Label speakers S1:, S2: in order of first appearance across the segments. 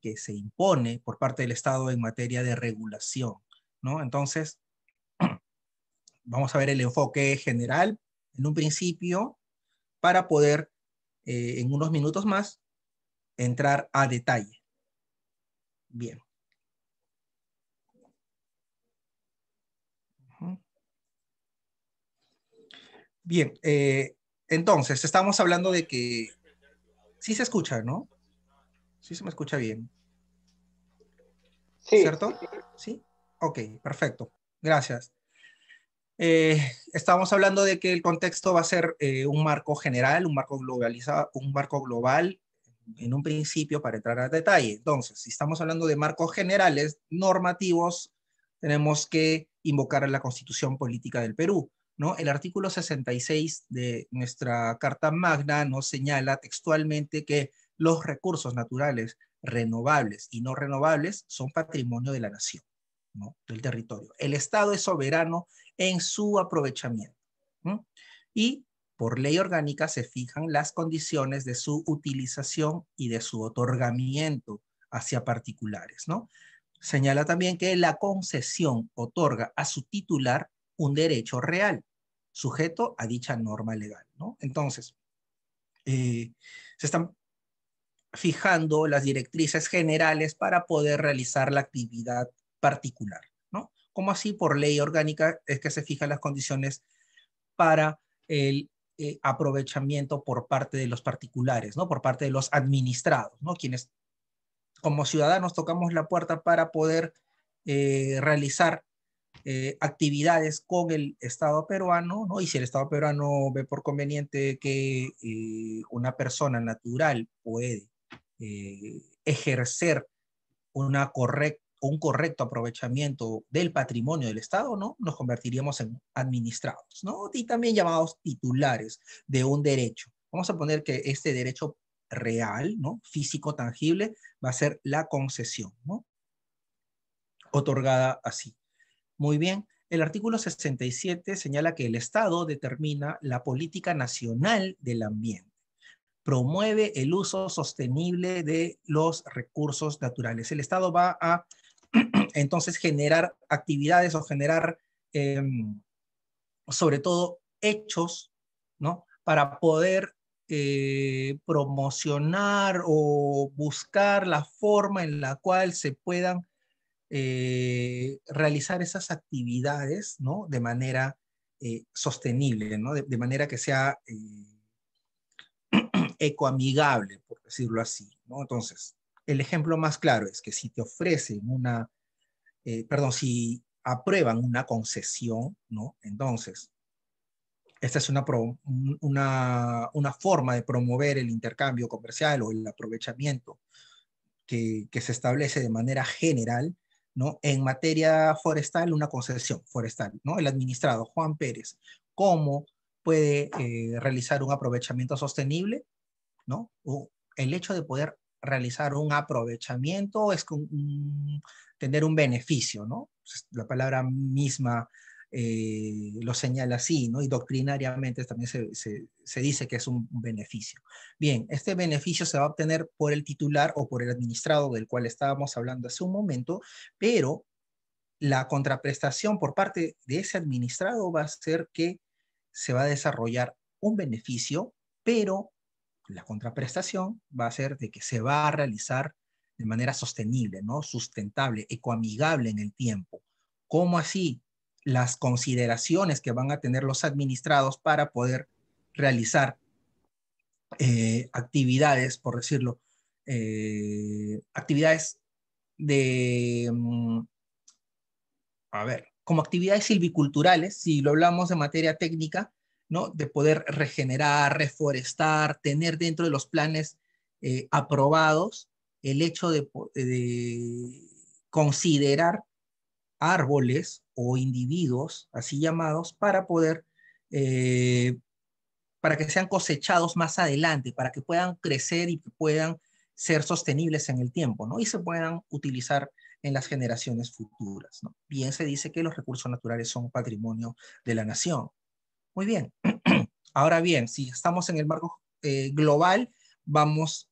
S1: que se impone por parte del Estado en materia de regulación, ¿no? Entonces, vamos a ver el enfoque general en un principio para poder eh, en unos minutos más entrar a detalle. Bien. Bien, eh, entonces estamos hablando de que sí se escucha, ¿no? Sí se me escucha bien. ¿Cierto? Sí. Ok, perfecto. Gracias. Eh, estamos hablando de que el contexto va a ser eh, un marco general, un marco globalizado, un marco global en un principio para entrar a detalle. Entonces, si estamos hablando de marcos generales normativos, tenemos que invocar a la Constitución Política del Perú. ¿no? El artículo 66 de nuestra Carta Magna nos señala textualmente que los recursos naturales renovables y no renovables son patrimonio de la nación, ¿no? del territorio. El Estado es soberano en su aprovechamiento. Y por ley orgánica se fijan las condiciones de su utilización y de su otorgamiento hacia particulares. ¿no? Señala también que la concesión otorga a su titular un derecho real, sujeto a dicha norma legal. ¿no? Entonces, eh, se están fijando las directrices generales para poder realizar la actividad particular, ¿no? Como así por ley orgánica es que se fijan las condiciones para el eh, aprovechamiento por parte de los particulares, ¿no? Por parte de los administrados, ¿no? Quienes como ciudadanos tocamos la puerta para poder eh, realizar eh, actividades con el Estado peruano, ¿no? Y si el Estado peruano ve por conveniente que una persona natural puede eh, ejercer una un correcto aprovechamiento del patrimonio del Estado, ¿no? Nos convertiríamos en administrados, ¿no? Y también llamados titulares de un derecho. Vamos a poner que este derecho real, ¿no? Físico, tangible, va a ser la concesión, ¿no? Otorgada así. Muy bien. El artículo 67 señala que el Estado determina la política nacional del ambiente promueve el uso sostenible de los recursos naturales. El Estado va a entonces generar actividades o generar, em, sobre todo, hechos, ¿no? Para poder eh, promocionar o buscar la forma en la cual se puedan eh, realizar esas actividades, ¿no? De manera eh, sostenible, ¿no? De, de manera que sea ecoamigable, por decirlo así. ¿no? Entonces, el ejemplo más claro es que si te ofrecen una, eh, perdón, si aprueban una concesión, ¿no? Entonces, esta es una, una, una, forma de promover el intercambio comercial o el aprovechamiento que, que, se establece de manera general, ¿no? En materia forestal, una concesión forestal, ¿no? El administrado, Juan Pérez, ¿cómo puede eh, realizar un aprovechamiento sostenible? ¿no? O el hecho de poder realizar un aprovechamiento es tener un beneficio, ¿no? Pues, la palabra misma eh, lo señala así, ¿no? Y doctrinariamente también se, se, dice que es un beneficio. Bien, este beneficio se va a obtener por el titular o por el administrado del cual estábamos hablando hace un momento, pero la contraprestación por parte de ese administrado va a ser que se va a desarrollar un beneficio, pero la contraprestación va a ser de que se va a realizar de manera sostenible, ¿no? sustentable, ecoamigable en el tiempo. ¿Cómo así? Las consideraciones que van a tener los administrados para poder realizar eh, actividades, por decirlo, eh, actividades de, mm, a ver, como actividades silviculturales, si lo hablamos de materia técnica, de poder regenerar, reforestar, tener dentro de los planes eh, aprobados el hecho de, considerar árboles o individuos así llamados para poder eh, para que sean cosechados más adelante para que puedan crecer y que puedan ser sostenibles en el tiempo no y se puedan utilizar en las generaciones futuras bien se dice que los recursos naturales son patrimonio de la nación muy bien. Ahora bien, si estamos en el marco eh, global, vamos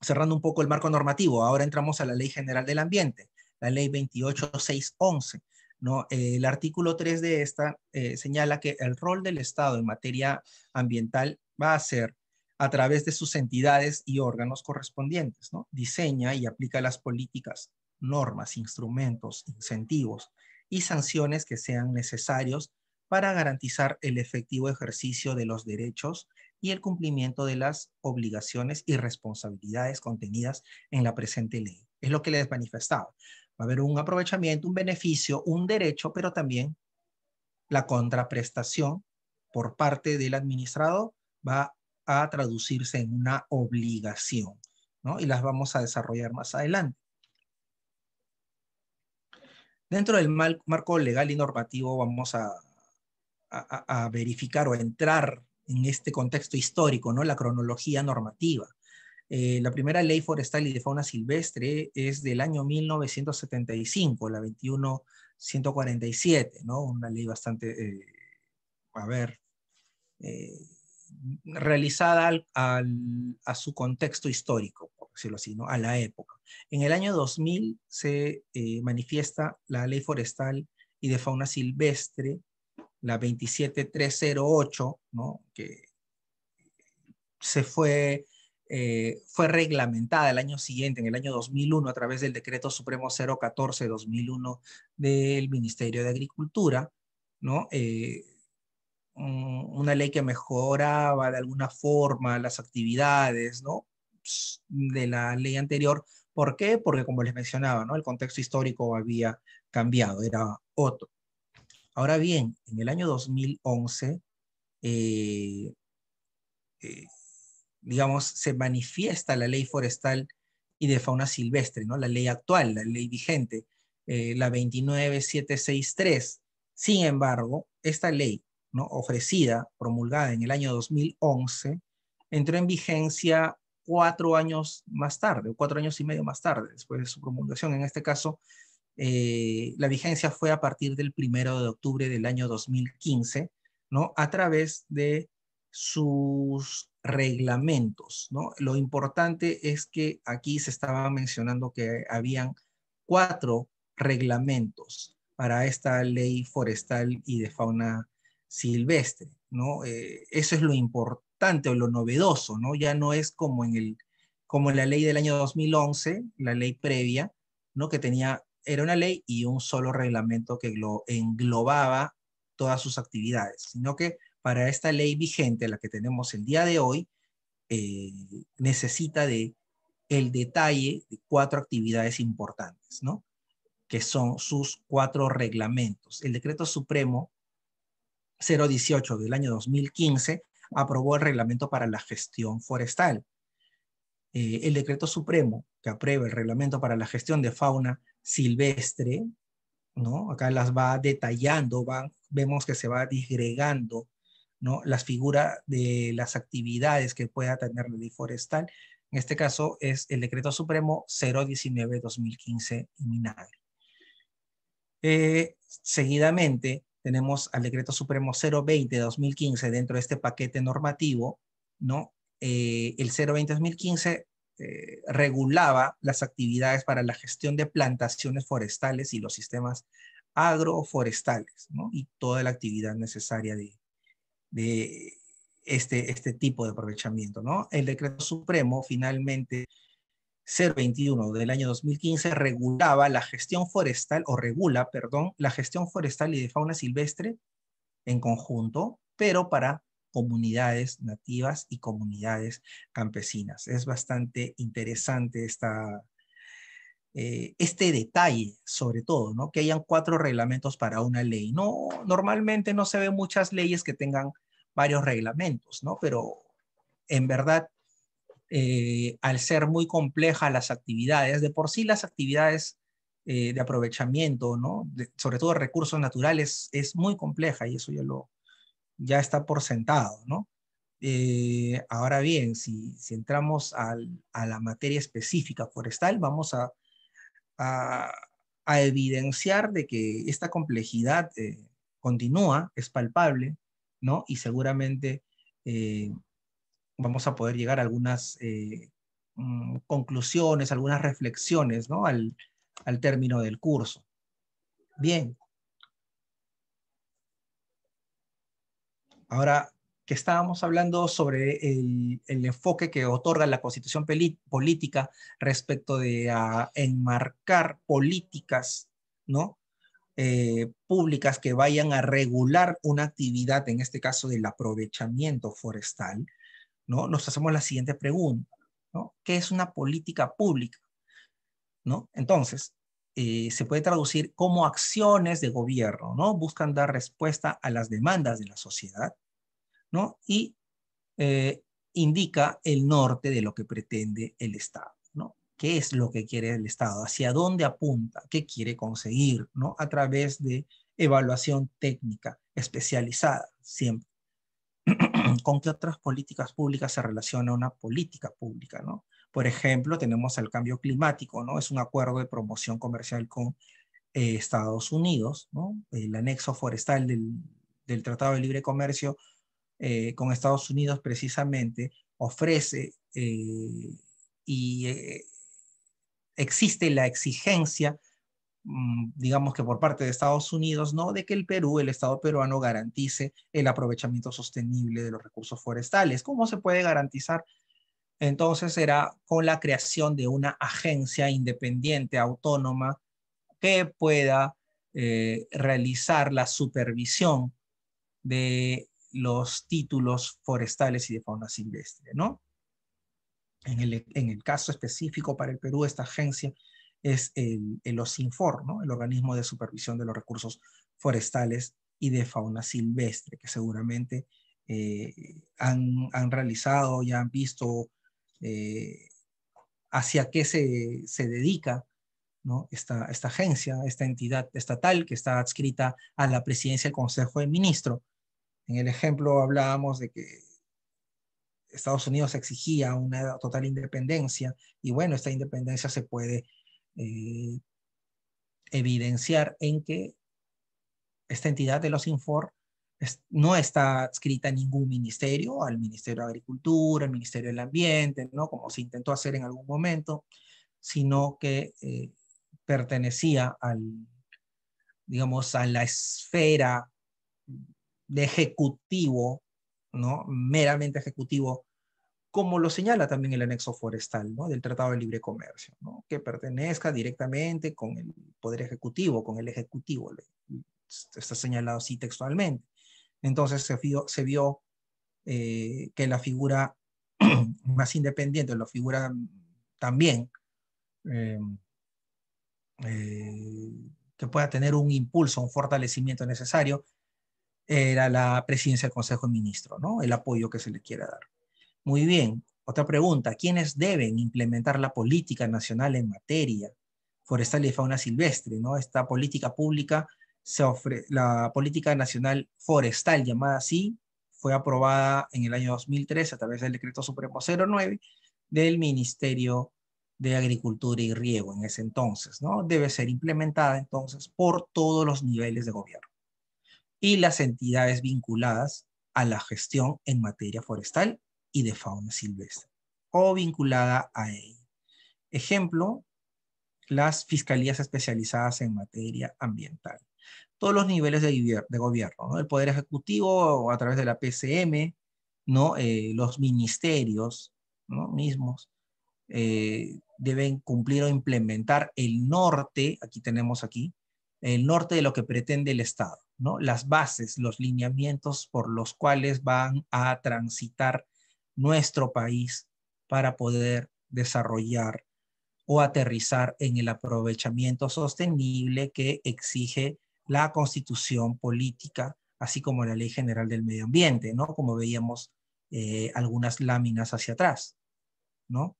S1: cerrando un poco el marco normativo. Ahora entramos a la Ley General del Ambiente, la Ley 28611. ¿no? Eh, el artículo 3 de esta eh, señala que el rol del Estado en materia ambiental va a ser a través de sus entidades y órganos correspondientes, ¿no? diseña y aplica las políticas, normas, instrumentos, incentivos y sanciones que sean necesarios para garantizar el efectivo ejercicio de los derechos y el cumplimiento de las obligaciones y responsabilidades contenidas en la presente ley. Es lo que les manifestaba. Va a haber un aprovechamiento, un beneficio, un derecho, pero también la contraprestación por parte del administrado va a traducirse en una obligación, ¿no? Y las vamos a desarrollar más adelante. Dentro del marco legal y normativo vamos a a, verificar o a entrar en este contexto histórico, ¿no? la cronología normativa. Eh, la primera ley forestal y de fauna silvestre es del año 1975, la 21147, ¿no? una ley bastante, eh, a ver, eh, realizada al, a su contexto histórico, por decirlo así, ¿no? a la época. En el año 2000 se manifiesta la ley forestal y de fauna silvestre la 27308, ¿no? que se fue, eh, fue reglamentada el año siguiente, en el año 2001, a través del decreto supremo 014-2001 del Ministerio de Agricultura, ¿no? Eh, una ley que mejoraba de alguna forma las actividades ¿no? Pues, de la ley anterior. ¿Por qué? Porque como les mencionaba, ¿no? el contexto histórico había cambiado, era otro. Ahora bien, en el año 2011, eh, eh, digamos, se manifiesta la ley forestal y de fauna silvestre, ¿no? la ley actual, la ley vigente, eh, la 29763. Sin embargo, esta ley ¿no? ofrecida, promulgada en el año 2011, entró en vigencia cuatro años más tarde, o cuatro años y medio más tarde, después de su promulgación, en este caso eh, la vigencia fue a partir del primero de octubre del año 2015, ¿no? A través de sus reglamentos, ¿no? Lo importante es que aquí se estaba mencionando que habían cuatro reglamentos para esta ley forestal y de fauna silvestre, ¿no? Eh, eso es lo importante o lo novedoso, ¿no? Ya no es como en el como en la ley del año 2011, la ley previa, ¿no? Que tenía era una ley y un solo reglamento que englobaba todas sus actividades, sino que para esta ley vigente, la que tenemos el día de hoy, eh, necesita de el detalle de cuatro actividades importantes, ¿no? Que son sus cuatro reglamentos. El decreto supremo 018 del año 2015 aprobó el reglamento para la gestión forestal. Eh, el decreto supremo que aprueba el reglamento para la gestión de fauna silvestre, ¿no? Acá las va detallando, van, vemos que se va disgregando, ¿no? Las figuras de las actividades que pueda tener la ley forestal. En este caso es el decreto supremo 019-2015 y eh, seguidamente tenemos al decreto supremo 020-2015 dentro de este paquete normativo, ¿no? Eh, el 020-2015 eh, regulaba las actividades para la gestión de plantaciones forestales y los sistemas agroforestales, ¿no? Y toda la actividad necesaria de, este, este tipo de aprovechamiento, ¿no? El decreto supremo finalmente 021 del año 2015 regulaba la gestión forestal, o regula, perdón, la gestión forestal y de fauna silvestre en conjunto, pero para comunidades nativas y comunidades campesinas. Es bastante interesante esta, eh, este detalle, sobre todo, ¿no? que hayan cuatro reglamentos para una ley. No, normalmente no se ven muchas leyes que tengan varios reglamentos, ¿no? pero en verdad, eh, al ser muy complejas las actividades, de por sí las actividades eh, de aprovechamiento, ¿no? sobre todo recursos naturales, es muy compleja y eso ya lo, ya está por sentado, ¿no? Eh, ahora bien, si, entramos a la materia específica forestal, vamos a, evidenciar de que esta complejidad eh, continúa, es palpable, ¿no? Y seguramente eh, vamos a poder llegar a algunas mm, conclusiones, algunas reflexiones, ¿no? Al, al término del curso. Bien, Ahora, que estábamos hablando sobre el, enfoque que otorga la constitución política respecto de a, ah, enmarcar políticas eh, públicas que vayan a regular una actividad, en este caso del aprovechamiento forestal, nos hacemos la siguiente pregunta, ¿qué es una política pública? Entonces, eh, se puede traducir como acciones de gobierno, ¿no? Buscan dar respuesta a las demandas de la sociedad, ¿no? Y eh, indica el norte de lo que pretende el Estado, ¿no? ¿Qué es lo que quiere el Estado? ¿Hacia dónde apunta? ¿Qué quiere conseguir? ¿no? A través de evaluación técnica especializada, siempre. ¿Con qué otras políticas públicas se relaciona una política pública? ¿no? Por ejemplo, tenemos el cambio climático, ¿no? Es un acuerdo de promoción comercial con eh, Estados Unidos, ¿no? El anexo forestal del, Tratado de Libre Comercio eh, con Estados Unidos precisamente ofrece eh, y existe la exigencia mm, digamos que por parte de Estados Unidos, ¿no? De que el Perú, el Estado peruano, garantice el aprovechamiento sostenible de los recursos forestales. ¿Cómo se puede garantizar entonces será con la creación de una agencia independiente, autónoma, que pueda eh, realizar la supervisión de los títulos forestales y de fauna silvestre, ¿no? En el, caso específico para el Perú, esta agencia es el, el OSINFOR, ¿no? el organismo de supervisión de los recursos forestales y de fauna silvestre, que seguramente eh, han, han, realizado y han visto eh, hacia qué se, dedica esta, esta agencia, esta entidad estatal que está adscrita a la presidencia del Consejo de Ministros. En el ejemplo hablábamos de que Estados Unidos exigía una total independencia y bueno, esta independencia se puede eh, evidenciar en que esta entidad de los Infor no está escrita en ningún ministerio, al Ministerio de Agricultura, al Ministerio del Ambiente, ¿no? como se intentó hacer en algún momento, sino que eh, pertenecía al, digamos, a la esfera de ejecutivo, ¿no? meramente ejecutivo, como lo señala también el anexo forestal ¿no? del Tratado de Libre Comercio, ¿no? que pertenezca directamente con el Poder Ejecutivo, con el Ejecutivo, está señalado así textualmente. Entonces se vio, eh, que la figura más independiente, la figura también eh, eh, que pueda tener un impulso, un fortalecimiento necesario, era la presidencia del Consejo de Ministros, ¿no? el apoyo que se le quiera dar. Muy bien, otra pregunta, ¿quiénes deben implementar la política nacional en materia forestal y fauna silvestre? ¿no? Esta política pública la política nacional forestal, llamada así, fue aprobada en el año 2003 a través del decreto supremo 09 del Ministerio de Agricultura y Riego en ese entonces, ¿no? Debe ser implementada entonces por todos los niveles de gobierno y las entidades vinculadas a la gestión en materia forestal y de fauna silvestre o vinculada a ella. Ejemplo, las fiscalías especializadas en materia ambiental todos los niveles de, gobierno, ¿no? el Poder Ejecutivo a través de la PCM, ¿no? Eh, los ministerios mismos eh, deben cumplir o implementar el norte, aquí tenemos aquí, el norte de lo que pretende el Estado, ¿no? las bases, los lineamientos por los cuales van a transitar nuestro país para poder desarrollar o aterrizar en el aprovechamiento sostenible que exige la constitución política, así como la ley general del medio ambiente, ¿no? Como veíamos eh, algunas láminas hacia atrás, ¿no?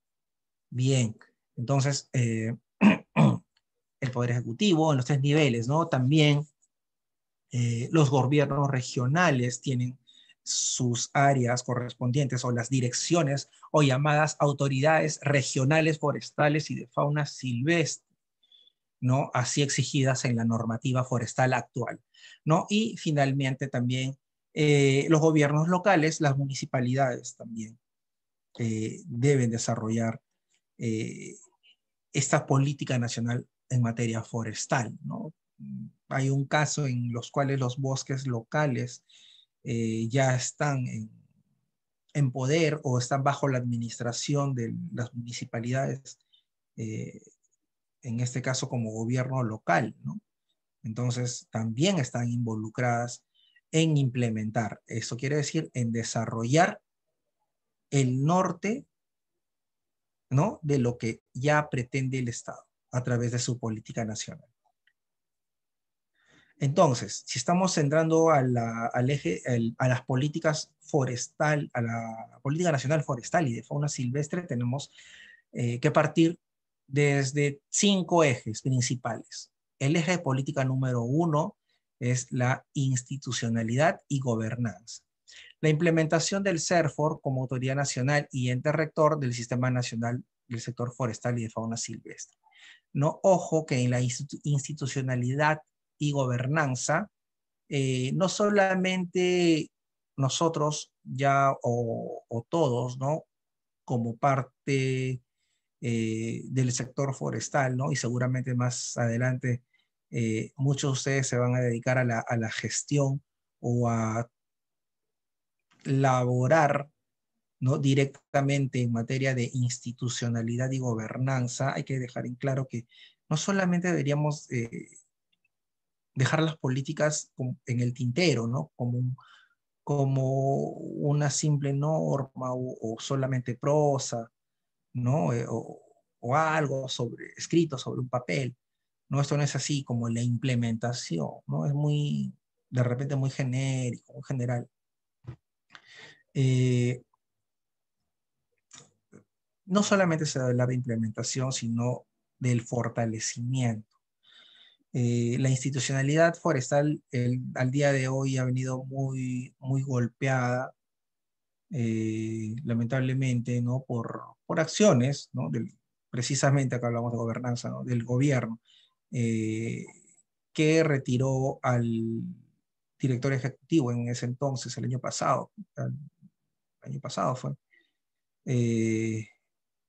S1: Bien, entonces, eh, el Poder Ejecutivo en los tres niveles, ¿no? También eh, los gobiernos regionales tienen sus áreas correspondientes o las direcciones o llamadas autoridades regionales forestales y de fauna silvestre ¿no? así exigidas en la normativa forestal actual. ¿no? Y finalmente también eh, los gobiernos locales, las municipalidades también eh, deben desarrollar eh, esta política nacional en materia forestal. ¿no? Hay un caso en los cuales los bosques locales ya están en, en, poder o están bajo la administración de las municipalidades en este caso como gobierno local, ¿no? Entonces, también están involucradas en implementar, eso quiere decir en desarrollar el norte, ¿no? De lo que ya pretende el Estado a través de su política nacional. Entonces, si estamos centrando a, al eje, a las políticas forestal, a la política nacional forestal y de fauna silvestre, tenemos eh, que partir desde cinco ejes principales. El eje de política número uno es la institucionalidad y gobernanza. La implementación del CERFOR como autoridad nacional y ente rector del Sistema Nacional del Sector Forestal y de Fauna Silvestre. No, ojo que en la institucionalidad y gobernanza, eh, no solamente nosotros ya o, o todos, ¿no? Como parte eh, del sector forestal, ¿no? Y seguramente más adelante eh, muchos de ustedes se van a dedicar a la, gestión o a laborar ¿no? directamente en materia de institucionalidad y gobernanza, hay que dejar en claro que no solamente deberíamos eh, dejar las políticas en el tintero, ¿no? Como, como una simple norma o solamente prosa, ¿no? Eh, o, algo sobre, escrito sobre un papel. No, esto no es así como la implementación, ¿no? Es muy, de repente, muy genérico, muy general. Eh, no solamente se va a hablar de implementación, sino del fortalecimiento. Eh, la institucionalidad forestal al día de hoy ha venido muy, muy golpeada, lamentablemente, ¿no? por, por acciones, ¿no? Del, precisamente acá hablamos de gobernanza, del gobierno, eh, que retiró al director ejecutivo en ese entonces, el año pasado, el año pasado fue, eh,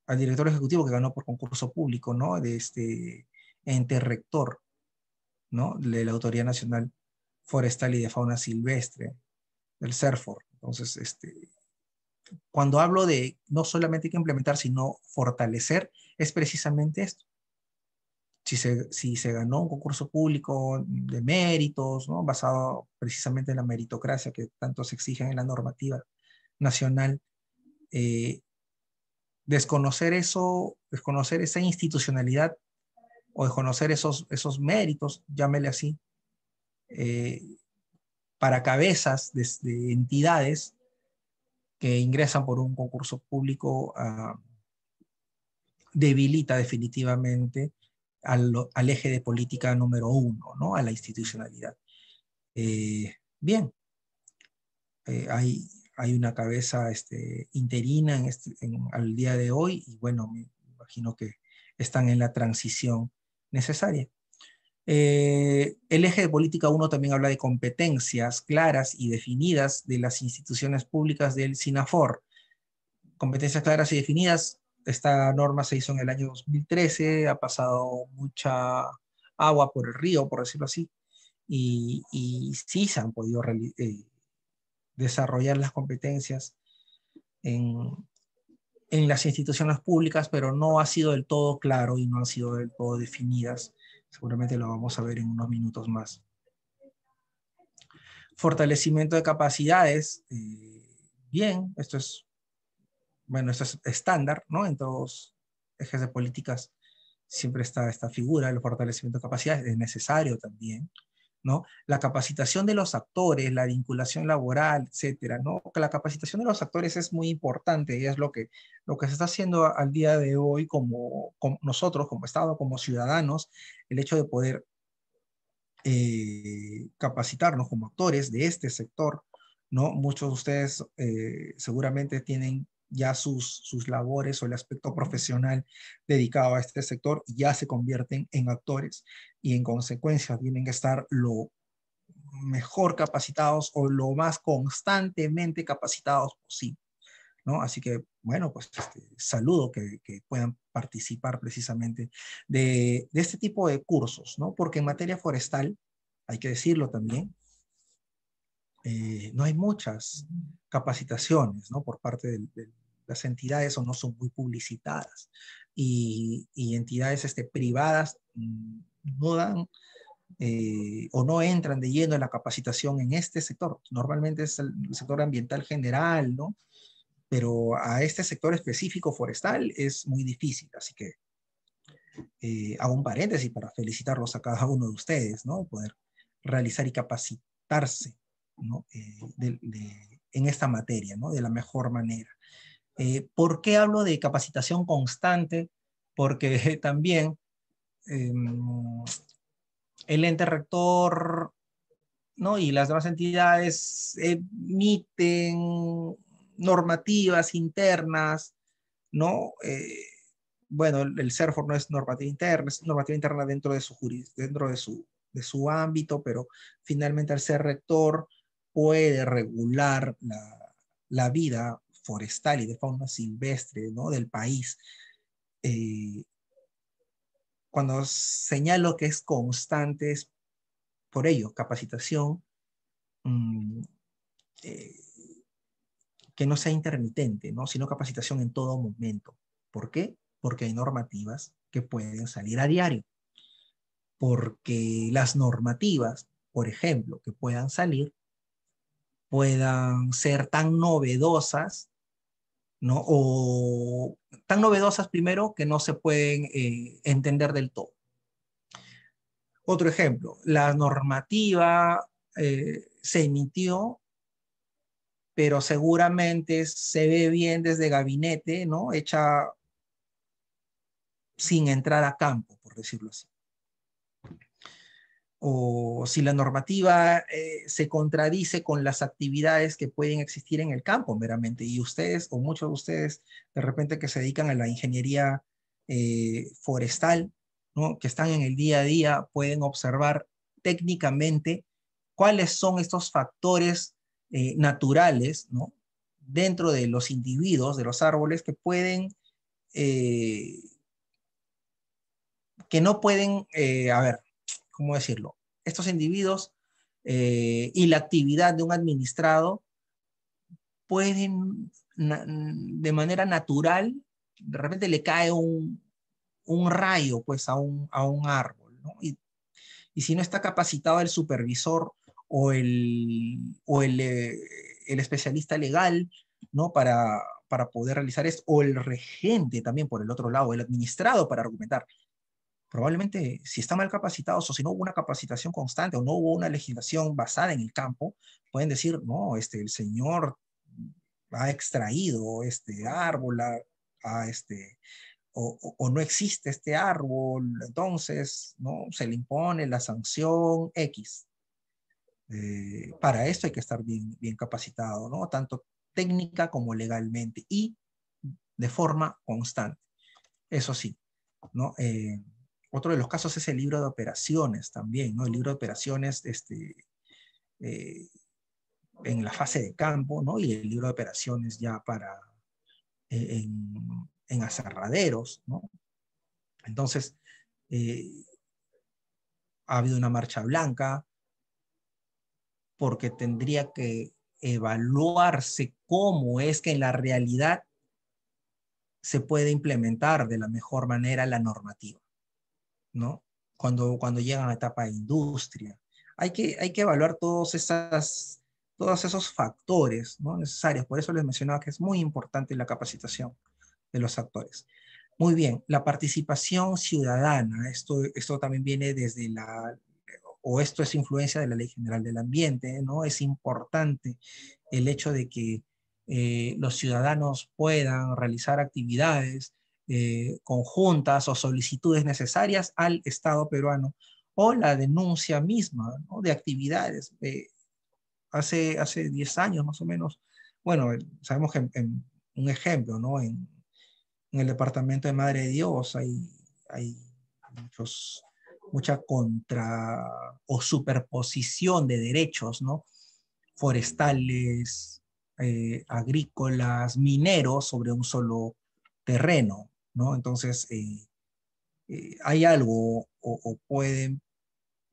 S1: al director ejecutivo que ganó por concurso público, ¿no? De este ente rector, ¿no? De la Autoridad Nacional Forestal y de Fauna Silvestre, del CERFOR. Entonces, este, cuando hablo de no solamente que implementar, sino fortalecer, es precisamente esto. Si se, ganó un concurso público de méritos, ¿no? basado precisamente en la meritocracia que tanto se exige en la normativa nacional, eh, desconocer eso, desconocer esa institucionalidad o desconocer esos, esos méritos, llámele así, eh, para cabezas de entidades, que ingresan por un concurso público ah, debilita definitivamente al, eje de política número uno, a la institucionalidad. Eh, bien, eh, hay, hay una cabeza este, interina este, al día de hoy y bueno, me imagino que están en la transición necesaria. Eh, el eje de política 1 también habla de competencias claras y definidas de las instituciones públicas del SINAFOR. Competencias claras y definidas, esta norma se hizo en el año 2013, ha pasado mucha agua por el río, por decirlo así, y, sí se han podido eh, desarrollar las competencias en, en las instituciones públicas, pero no ha sido del todo claro y no han sido del todo definidas Seguramente lo vamos a ver en unos minutos más. Fortalecimiento de capacidades. Eh, bien, esto es, bueno, esto es estándar, ¿no? En todos ejes de políticas siempre está esta figura, el fortalecimiento de capacidades, es necesario también. La capacitación de los actores, la vinculación laboral, etcétera, ¿no? La capacitación de los actores es muy importante y es lo que, lo que se está haciendo al día de hoy como, nosotros, como Estado, como ciudadanos, el hecho de poder eh, capacitarnos como actores de este sector, ¿no? Muchos de ustedes eh, seguramente tienen ya sus, sus labores o el aspecto profesional dedicado a este sector ya se convierten en actores y en consecuencia tienen que estar lo mejor capacitados o lo más constantemente capacitados posible. ¿no? Así que, bueno, pues este, saludo que, puedan participar precisamente de, este tipo de cursos, ¿no? Porque en materia forestal, hay que decirlo también, eh, no hay muchas capacitaciones ¿no? por parte de, las entidades o no son muy publicitadas y, y entidades este, privadas mm, no dan eh, o no entran de lleno en la capacitación en este sector. Normalmente es el sector ambiental general, ¿no? Pero a este sector específico forestal es muy difícil, así que eh, hago un paréntesis para felicitarlos a cada uno de ustedes, ¿no? Poder realizar y capacitarse, ¿no? Eh, de, en esta materia, ¿no? De la mejor manera. Eh, ¿Por qué hablo de capacitación constante? Porque también em, el ente rector ¿no? y las demás entidades emiten normativas internas, ¿no? Eh, bueno, el, SERFOR CERFOR no es normativa interna, es normativa interna dentro de su, jurisdicción, dentro de su, de su ámbito, pero finalmente al ser rector puede regular la, la vida forestal y de fauna silvestre ¿no? del país. Eh, cuando señalo que es constante, es por ello, capacitación mm, eh, que no sea intermitente, ¿no? sino capacitación en todo momento. ¿Por qué? Porque hay normativas que pueden salir a diario. Porque las normativas, por ejemplo, que puedan salir, puedan ser tan novedosas, ¿no? O tan novedosas primero que no se pueden eh, entender del todo. Otro ejemplo, la normativa eh, se emitió, pero seguramente se ve bien desde gabinete, ¿no? Hecha sin entrar a campo, por decirlo así o si la normativa eh, se contradice con las actividades que pueden existir en el campo meramente. Y ustedes, o muchos de ustedes, de repente que se dedican a la ingeniería eh, forestal, que están en el día a día, pueden observar técnicamente cuáles son estos factores eh, naturales dentro de los individuos, de los árboles, que pueden que no pueden, eh, a ver, ¿cómo decirlo? Estos individuos eh, y la actividad de un administrado pueden de manera natural, de repente le cae un, rayo pues a un, árbol, Y, si no está capacitado el supervisor o el, o el, eh, especialista legal, Para, para poder realizar esto, o el regente también por el otro lado, el administrado para argumentar, probablemente si está mal capacitado, o si no hubo una capacitación constante o no hubo una legislación basada en el campo, pueden decir, no, este, el señor ha extraído este árbol, a, este, o, no existe este árbol, entonces ¿no? se le impone la sanción X. Eh, para esto hay que estar bien, bien capacitado, ¿no? tanto técnica como legalmente y de forma constante. Eso sí, ¿no? Eh, otro de los casos es el libro de operaciones también, ¿no? El libro de operaciones este, eh, en la fase de campo, ¿no? Y el libro de operaciones ya para eh, en, en, aserraderos, ¿no? Entonces, eh, ha habido una marcha blanca porque tendría que evaluarse cómo es que en la realidad se puede implementar de la mejor manera la normativa. ¿no? Cuando, cuando llegan a etapa de industria. Hay que, hay que evaluar todos, todos esos factores ¿no? necesarios. Por eso les mencionaba que es muy importante la capacitación de los actores. Muy bien, la participación ciudadana, esto, también viene desde la, o esto es influencia de la Ley General del Ambiente, ¿no? Es importante el hecho de que eh, los ciudadanos puedan realizar actividades eh, conjuntas o solicitudes necesarias al Estado peruano o la denuncia misma de actividades. Eh, hace, hace 10 años más o menos, bueno, sabemos que en, un ejemplo, ¿no? En, el departamento de Madre de Dios hay, hay mucha contra o superposición de derechos, ¿no? Forestales, eh, agrícolas, mineros sobre un solo terreno. ¿no? Entonces, eh, eh, hay algo o, pueden,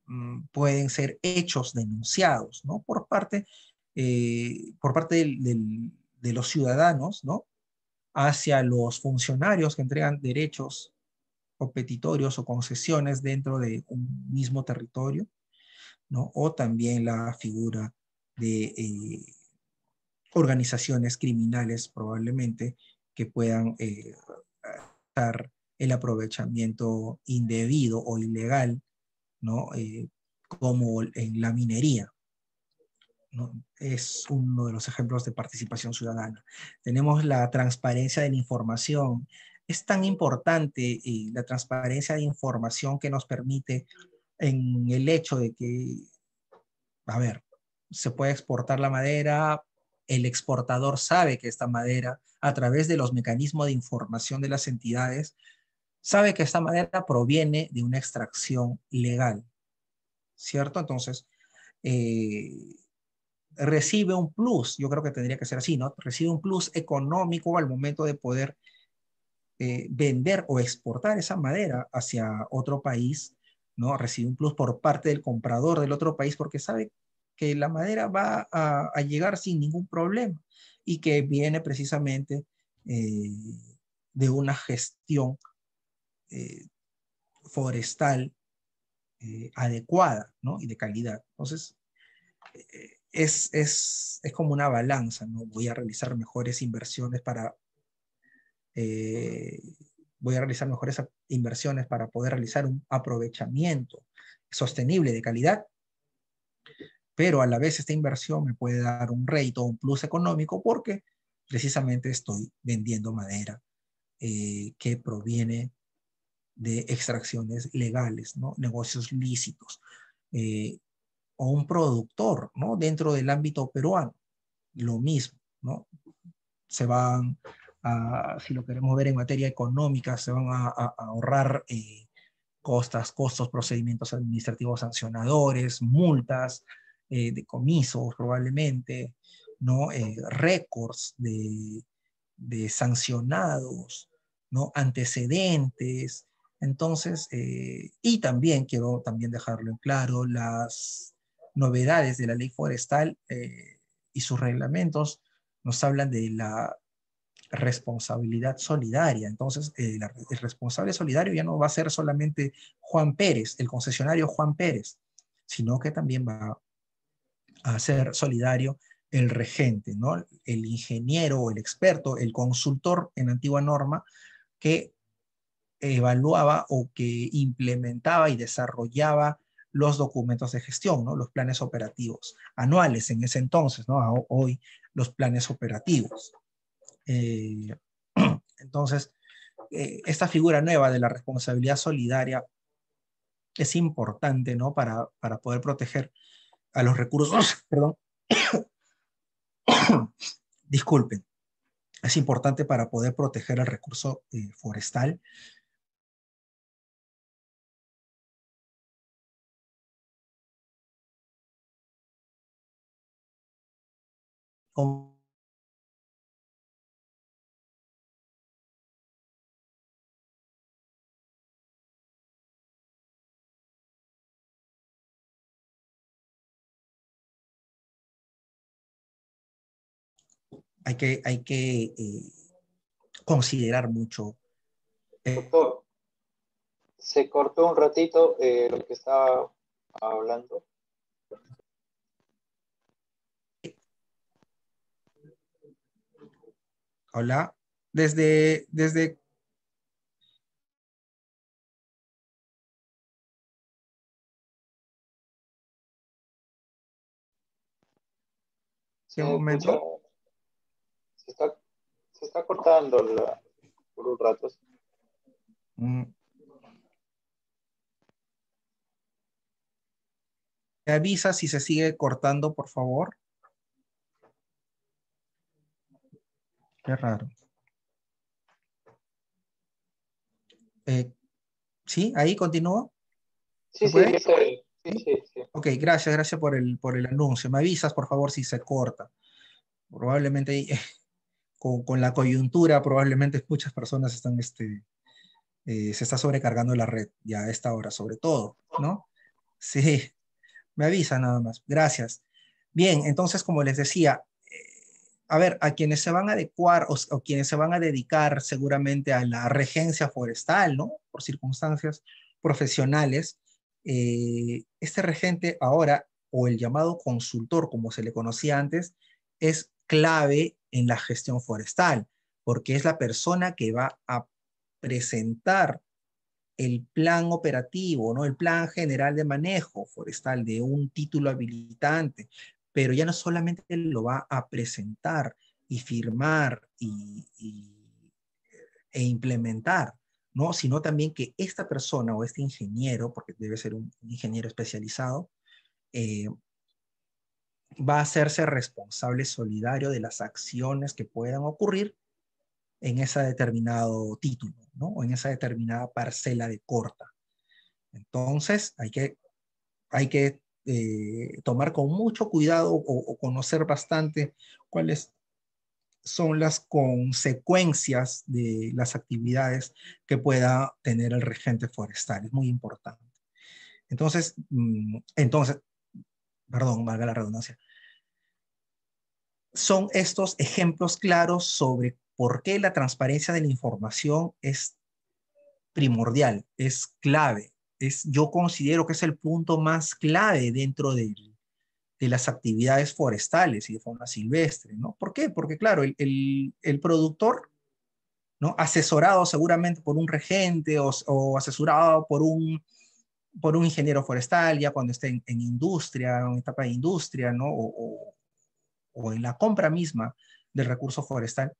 S1: mm, pueden ser hechos denunciados, ¿no? Por parte, eh, por parte de los ciudadanos, ¿no? Hacia los funcionarios que entregan derechos o petitorios o concesiones dentro de un mismo territorio, ¿no? O también la figura de organizaciones criminales probablemente que puedan el aprovechamiento indebido o ilegal, ¿no? Eh, como en la minería. Es uno de los ejemplos de participación ciudadana. Tenemos la transparencia de la información. Es tan importante eh, la transparencia de información que nos permite en el hecho de que, a ver, se puede exportar la madera, el exportador sabe que esta madera, a través de los mecanismos de información de las entidades, sabe que esta madera proviene de una extracción legal, ¿cierto? Entonces, eh, recibe un plus, yo creo que tendría que ser así, ¿no? Recibe un plus económico al momento de poder eh, vender o exportar esa madera hacia otro país, ¿no? Recibe un plus por parte del comprador del otro país porque sabe que la madera va a, llegar sin ningún problema y que viene precisamente eh, de una gestión eh, forestal eh, adecuada ¿no? y de calidad. Entonces, es, como una balanza, ¿no? Voy a realizar mejores inversiones para... voy a realizar mejores inversiones para poder realizar un aprovechamiento sostenible de calidad, pero a la vez esta inversión me puede dar un rate un plus económico porque precisamente estoy vendiendo madera eh, que proviene de extracciones legales, ¿no? negocios lícitos, eh, o un productor ¿no? dentro del ámbito peruano, lo mismo, ¿no? se van a, si lo queremos ver en materia económica, se van a, ahorrar eh, costas, costos, procedimientos administrativos sancionadores, multas, eh, de comisos probablemente, ¿no? Eh, récords de, sancionados, ¿no? Antecedentes. Entonces, eh, y también quiero también dejarlo en claro, las novedades de la ley forestal y sus reglamentos nos hablan de la responsabilidad solidaria. Entonces, el, el, responsable solidario ya no va a ser solamente Juan Pérez, el concesionario Juan Pérez, sino que también va a ser solidario el regente, ¿no? el ingeniero o el experto, el consultor en antigua norma que evaluaba o que implementaba y desarrollaba los documentos de gestión, ¿no? los planes operativos anuales en ese entonces, ¿no? hoy los planes operativos. Eh, entonces, eh, esta figura nueva de la responsabilidad solidaria es importante ¿no? para, para poder proteger a los recursos, perdón, disculpen, es importante para poder proteger el recurso eh, forestal. hay que, hay que eh, considerar mucho.
S2: Eh, se cortó un ratito eh, lo que estaba hablando.
S1: Hola, desde, desde
S3: ¿Se momento
S2: está cortando por un rato.
S1: ¿Me mm. avisa si se sigue cortando, por favor? Qué raro. Eh, ¿Sí? ¿Ahí continúa? Sí, sí, sí, sí, sí, Ok, gracias, gracias por el, por el anuncio. Me avisas, por favor, si se corta. Probablemente con, la coyuntura probablemente muchas personas están, este, eh, se está sobrecargando la red ya a esta hora, sobre todo, ¿no? Sí, me avisa nada más. Gracias. Bien, entonces, como les decía, eh, a ver, a quienes se van a adecuar o, quienes se van a dedicar seguramente a la regencia forestal, ¿no? Por circunstancias profesionales, eh, este regente ahora, o el llamado consultor, como se le conocía antes, es clave en la gestión forestal, porque es la persona que va a presentar el plan operativo, ¿no? el plan general de manejo forestal de un título habilitante, pero ya no solamente lo va a presentar y firmar y, e implementar, ¿no? sino también que esta persona o este ingeniero, porque debe ser un ingeniero especializado, eh, va a hacerse responsable solidario de las acciones que puedan ocurrir en ese determinado título, ¿no? O en esa determinada parcela de corta. Entonces, hay que, hay que eh, tomar con mucho cuidado o, conocer bastante cuáles son las consecuencias de las actividades que pueda tener el regente forestal. Es muy importante. Entonces, mm, entonces perdón, valga la redundancia, son estos ejemplos claros sobre por qué la transparencia de la información es primordial, es clave. Es, yo considero que es el punto más clave dentro de, las actividades forestales y de fauna silvestre, ¿no? ¿Por qué? Porque, claro, el, productor, ¿no? Asesorado seguramente por un regente o asesorado por un por un ingeniero forestal, ya cuando esté en, industria, en etapa de industria, ¿no? O, en la compra misma del recurso forestal,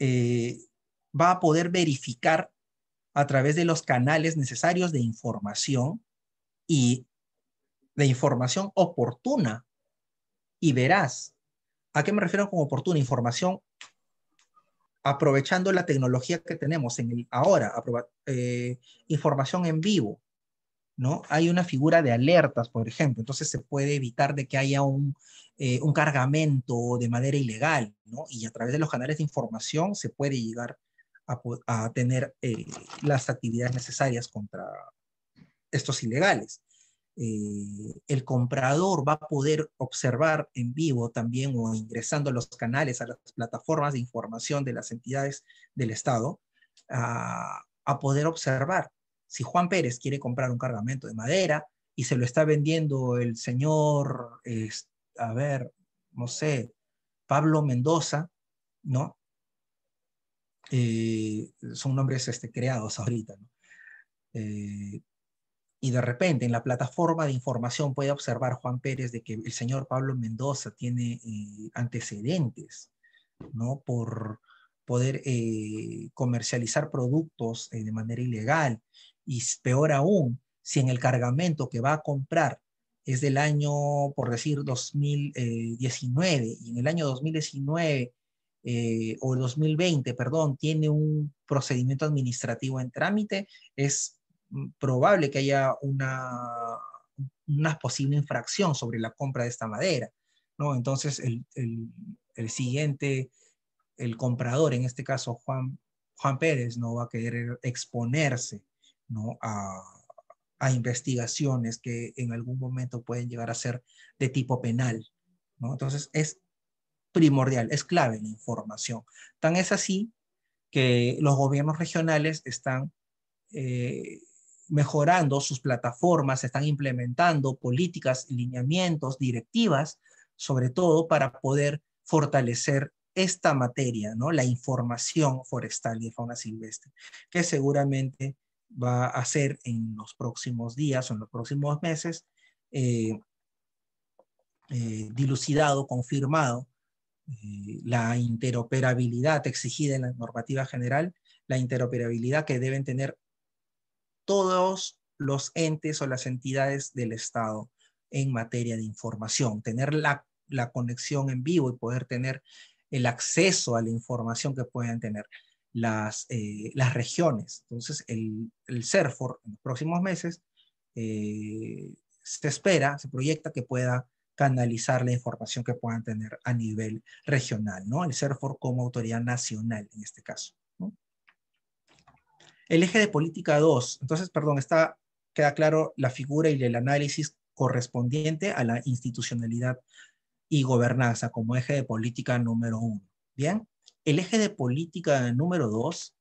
S1: eh, va a poder verificar a través de los canales necesarios de información y de información oportuna y verás ¿A qué me refiero con oportuna información? Aprovechando la tecnología que tenemos en el ahora, eh, información en vivo, ¿no? Hay una figura de alertas, por ejemplo, entonces se puede evitar de que haya eh, un, cargamento de madera ilegal, ¿no? Y a través de los canales de información se puede llegar a, tener eh, las actividades necesarias contra estos ilegales. Eh, el comprador va a poder observar en vivo también o ingresando a los canales, a las plataformas de información de las entidades del Estado, a, ah, a poder observar si Juan Pérez quiere comprar un cargamento de madera y se lo está vendiendo el señor, a ver, no sé, Pablo Mendoza, ¿no? Eh, son nombres este, creados ahorita, ¿no? Eh, y de repente en la plataforma de información puede observar Juan Pérez de que el señor Pablo Mendoza tiene eh, antecedentes, ¿no? Por poder comercializar productos de manera ilegal y peor aún, si en el cargamento que va a comprar es del año, por decir, 2019 eh, y en el año 2019 eh, o 2020, perdón, tiene un procedimiento administrativo en trámite, es mm, probable que haya una, una posible infracción sobre la compra de esta madera. ¿no? Entonces, el, siguiente, el comprador, en este caso Juan, Juan Pérez, no va a querer exponerse ¿no? A, investigaciones que en algún momento pueden llegar a ser de tipo penal. ¿no? Entonces es primordial, es clave la información. Tan es así que los gobiernos regionales están eh, mejorando sus plataformas, están implementando políticas, lineamientos, directivas, sobre todo para poder fortalecer esta materia, ¿no? La información forestal y fauna silvestre, que seguramente va a hacer en los próximos días o en los próximos meses eh, eh, dilucidado, confirmado eh, la interoperabilidad exigida en la normativa general, la interoperabilidad que deben tener todos los entes o las entidades del Estado en materia de información, tener la conexión en vivo y poder tener el acceso a la información que puedan tener las, eh, las regiones. Entonces, el, el CERFOR en los próximos meses eh, se espera, se proyecta que pueda canalizar la información que puedan tener a nivel regional, ¿no? El CERFOR como autoridad nacional en este caso. El eje de política 2, entonces, perdón, está, queda claro la figura y el análisis correspondiente a la institucionalidad y gobernanza como eje de política número uno. Bien, el eje de política número dos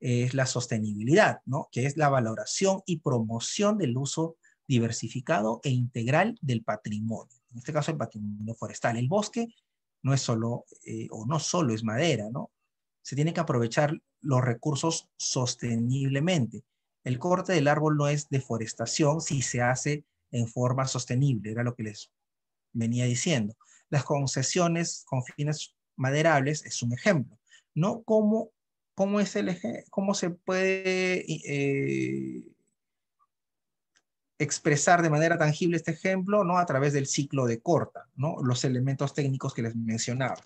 S1: es la sostenibilidad, ¿no? que es la valoración y promoción del uso diversificado e integral del patrimonio, en este caso el patrimonio forestal. El bosque no es solo, eh, o no solo es madera, ¿no? Se tiene que aprovechar los recursos sosteniblemente. El corte del árbol no es deforestación si se hace en forma sostenible, era lo que les venía diciendo. Las concesiones con fines maderables es un ejemplo, ¿no? ¿Cómo, cómo, es el cómo se puede eh, expresar de manera tangible este ejemplo, ¿no? A través del ciclo de corta, ¿no? Los elementos técnicos que les mencionaba.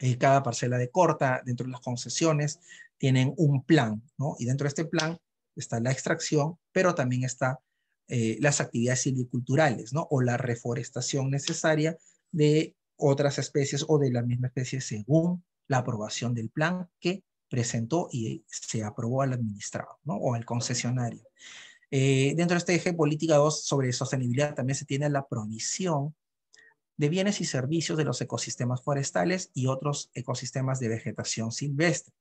S1: Eh, cada parcela de corta dentro de las concesiones tienen un plan, ¿no? Y dentro de este plan está la extracción, pero también está eh, las actividades silviculturales, ¿no? O la reforestación necesaria de otras especies o de la misma especie según la aprobación del plan que presentó y se aprobó al administrado o al concesionario. Eh, dentro de este eje política 2 sobre sostenibilidad también se tiene la provisión de bienes y servicios de los ecosistemas forestales y otros ecosistemas de vegetación silvestre,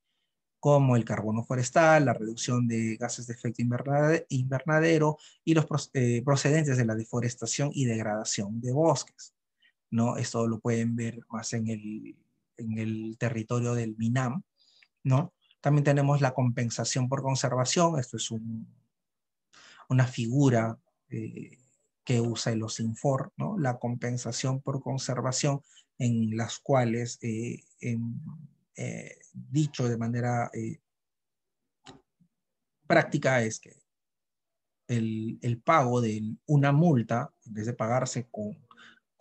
S1: como el carbono forestal, la reducción de gases de efecto invernadero y los eh, procedentes de la deforestación y degradación de bosques. Esto lo pueden ver más en el, en el territorio del MINAM, ¿no? También tenemos la compensación por conservación, esto es un, una figura eh, que usa el OSINFOR, ¿no? La compensación por conservación en las cuales, eh, eh, dicho de manera práctica, es que el, el, pago de una multa, en vez de pagarse con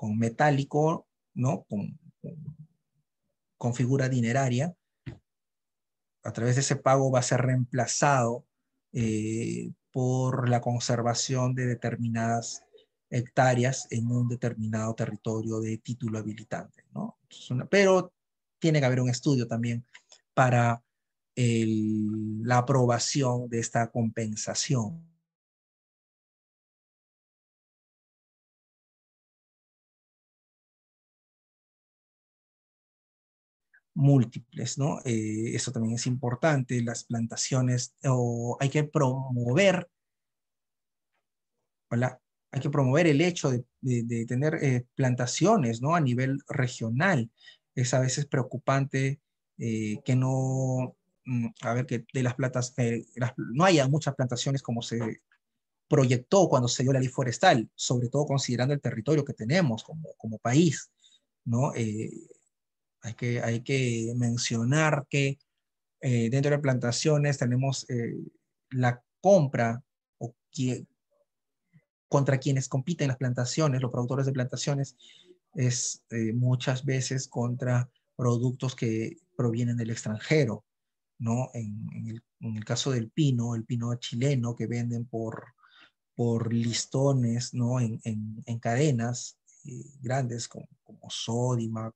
S1: con metálico, ¿no? Con, figura dineraria. A través de ese pago va a ser reemplazado eh, por la conservación de determinadas hectáreas en un determinado territorio de título habilitante. ¿no? pero tiene que haber un estudio también para la aprobación de esta compensación. múltiples, ¿no? Eh, eso también es importante, las plantaciones, o hay que promover, hay que promover el hecho de, tener eh, plantaciones, ¿no? A nivel regional. Es a veces preocupante eh, que no, mm, a ver, que de las plantas, no haya muchas plantaciones como se proyectó cuando se dio la ley forestal, sobre todo considerando el territorio que tenemos como, país, ¿no? Hay que, hay que mencionar que eh, dentro de plantaciones tenemos eh, la compra o contra quienes compiten las plantaciones, los productores de plantaciones, es eh, muchas veces contra productos que provienen del extranjero, ¿no? En, el, caso del pino, el pino chileno que venden por, por listones, ¿no? En, cadenas grandes como, como Sodima,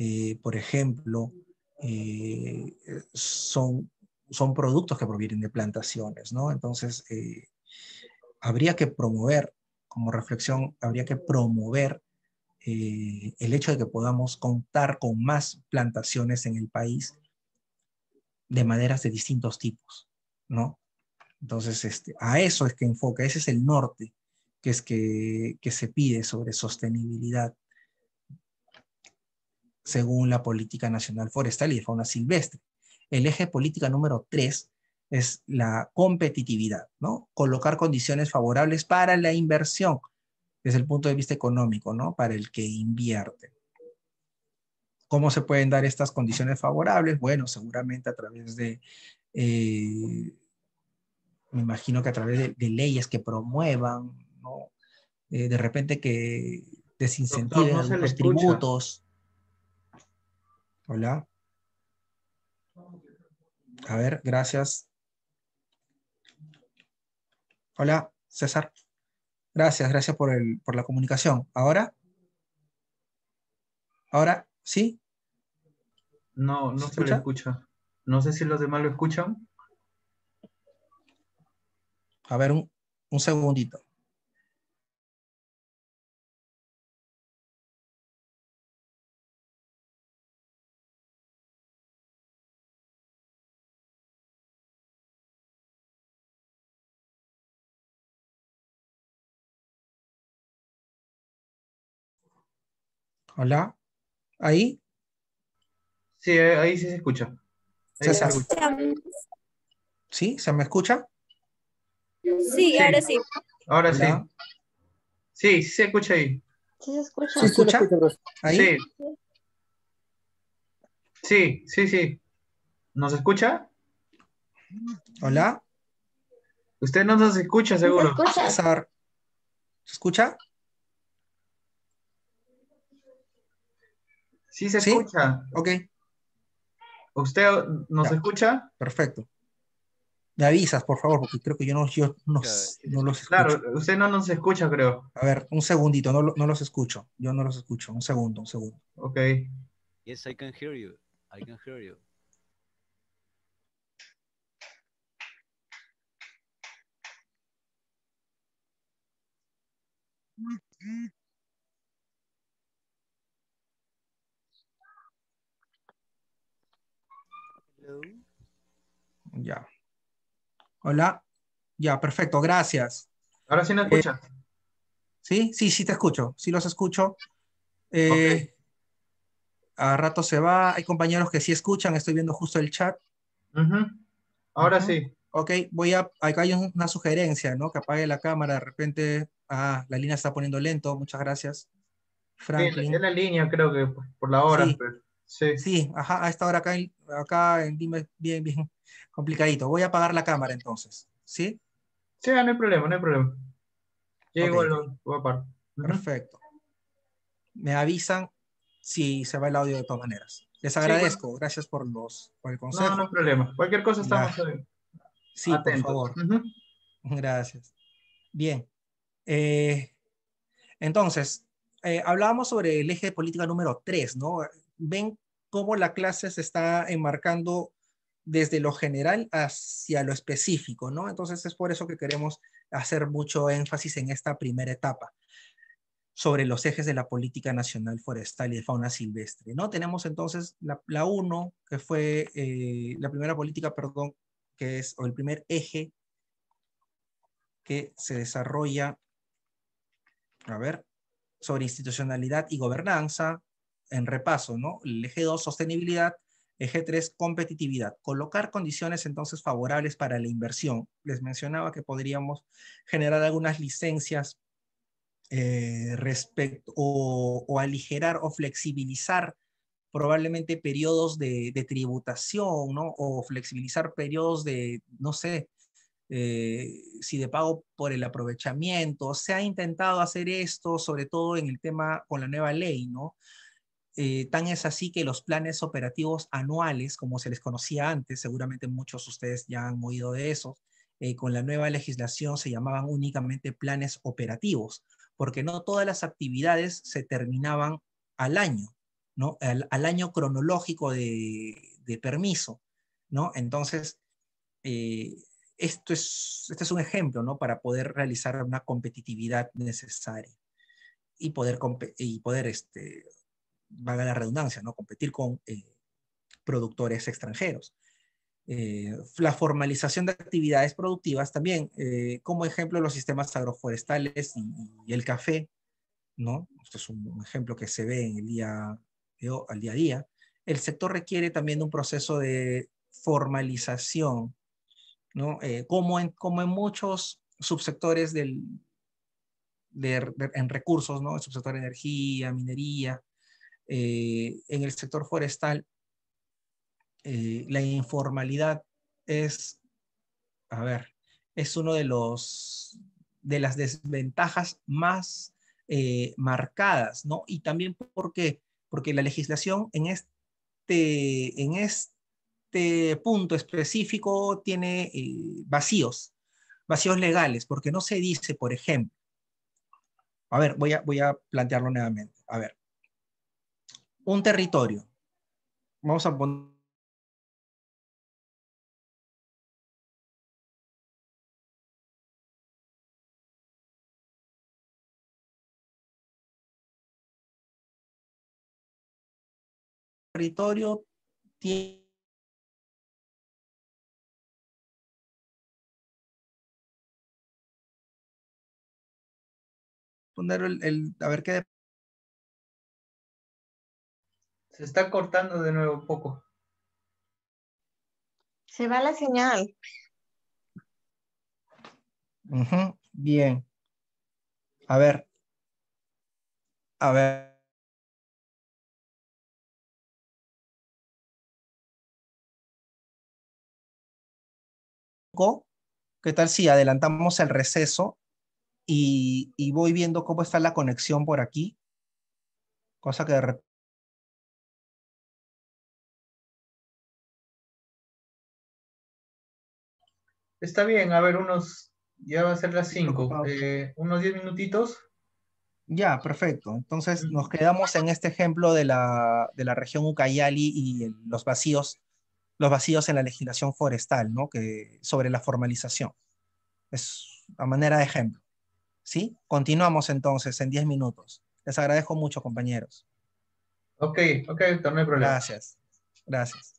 S1: eh, por ejemplo, eh, son, son productos que provienen de plantaciones, ¿no? Entonces, eh, habría que promover, como reflexión, habría que promover el hecho de que podamos contar con más plantaciones en el país de maderas de distintos tipos, ¿no? Entonces, este, a eso es que enfoca, ese es el norte que es que, que se pide sobre sostenibilidad según la Política Nacional Forestal y de Fauna Silvestre. El eje política número tres es la competitividad, ¿no? Colocar condiciones favorables para la inversión desde el punto de vista económico, ¿no? Para el que invierte. ¿Cómo se pueden dar estas condiciones favorables? Bueno, seguramente a través de, eh, me imagino que a través de, leyes que promuevan, ¿no? Eh, de repente que desincentiven los tributos. Hola. A ver, gracias. Hola, César. Gracias, gracias por, la comunicación. ¿Ahora? ¿Ahora? ¿Sí? No, no se, lo escucha. No sé si los demás lo escuchan.
S2: A ver, un segundito.
S3: Hola.
S1: ¿Ahí? Sí, ahí sí se escucha. ¿Sí? ¿Se me escucha?
S3: Sí, ahora sí.
S1: Ahora sí.
S2: Sí, sí se escucha ahí. se escucha. ¿Se escucha? Pues. ¿Ahí? Sí. Sí, sí, sí. ¿Nos escucha? Hola. Usted no nos escucha, seguro. ¿Se escucha? ¿Se escucha? Sí se escucha. Ok. ¿Usted nos escucha?
S1: Perfecto. Me avisas, por favor, porque creo que yo no, yo no, los escucho. Claro, usted no nos escucha, creo. A ver, un segundito, no, no los escucho. Yo no los escucho. Un segundo, un segundo. Ok.
S2: Yes, I can hear you. I can hear you.
S3: Mm, mm.
S1: Ya. Hola. Ya, perfecto, gracias. Ahora sí me eh, escuchas. sí, sí, sí te escucho, sí los escucho. Eh, a rato se va, hay compañeros que sí escuchan, estoy viendo justo el chat. Ahora sí. Ok, voy a, acá hay una sugerencia, ¿no? Que apague la cámara, de repente, ah, la línea está poniendo lento, muchas gracias. Sí, la, la
S2: línea creo que pues,
S1: por la hora. Pero... Pues. Sí. Sí, ajá, a esta hora acá, acá bien, bien complicadito. Voy a apagar la cámara entonces, ¿sí? Sí, no hay problema, no hay problema. Llego el Perfecto. Me avisan si se va el audio de todas maneras. Les agradezco, gracias por, los, por el consejo. No, no hay problema. Cualquier cosa estamos bien. Eh, sí, por favor. Gracias. Bien. Eh, entonces, eh, hablábamos sobre el eje de política número 3, ¿no? ven cómo la clase se está enmarcando desde lo general hacia lo específico, ¿no? Entonces es por eso que queremos hacer mucho énfasis en esta primera etapa sobre los ejes de la política nacional forestal y de fauna silvestre, ¿no? Tenemos entonces la 1, que fue eh, la primera política, perdón, que es, o el primer eje que se desarrolla, a ver, sobre institucionalidad y gobernanza, en repaso, ¿no? El eje 2, sostenibilidad. Eje 3, competitividad. Colocar condiciones entonces favorables para la inversión. Les mencionaba que podríamos generar algunas licencias eh, respecto o, aligerar o flexibilizar probablemente periodos de, tributación, ¿no? O flexibilizar periodos de, no sé, eh, si de pago por el aprovechamiento. Se ha intentado hacer esto, sobre todo en el tema con la nueva ley, ¿no? Eh, tan es así que los planes operativos anuales, como se les conocía antes, seguramente muchos de ustedes ya han oído de eso, eh, con la nueva legislación se llamaban únicamente planes operativos, porque no todas las actividades se terminaban al año, al, año cronológico de, permiso. Entonces, eh, este es un ejemplo ¿no? para poder realizar una competitividad necesaria y poder, y poder este, valga la redundancia, ¿no? competir con eh, productores extranjeros. Eh, la formalización de actividades productivas también, eh, como ejemplo los sistemas agroforestales y, el café, ¿no? Esto es un, ejemplo que se ve en el día, al día a día. El sector requiere también de un proceso de formalización, ¿no? como, en, como en muchos subsectores del, en recursos, ¿no? El subsector de energía, minería, eh, en el sector forestal, eh, la informalidad es, a ver, es uno de los de las desventajas más eh, marcadas, ¿no? Y también porque porque la legislación en este en este punto específico tiene vacíos, vacíos legales, porque no se dice, por ejemplo, a ver, voy a, voy a plantearlo nuevamente. A ver, un
S3: territorio. Vamos a poner territorio tiene poner el, el a ver qué
S2: se está cortando de nuevo un poco. Se va la señal.
S1: Bien.
S3: A ver. A ver.
S1: ¿Qué tal si adelantamos el receso y, y voy viendo cómo está la conexión por aquí? Cosa que de repente
S2: Está bien, a ver, unos, ya va a ser las 5, eh, unos diez
S1: minutitos. Ya, perfecto. Entonces nos quedamos en este ejemplo de la, región Ucayali y los vacíos, los vacíos en la legislación forestal, ¿no? Que, sobre la formalización. Es a manera de ejemplo. ¿Sí? Continuamos entonces en 10 minutos. Les agradezco mucho, compañeros. Ok, ok, no hay problema. Gracias, gracias.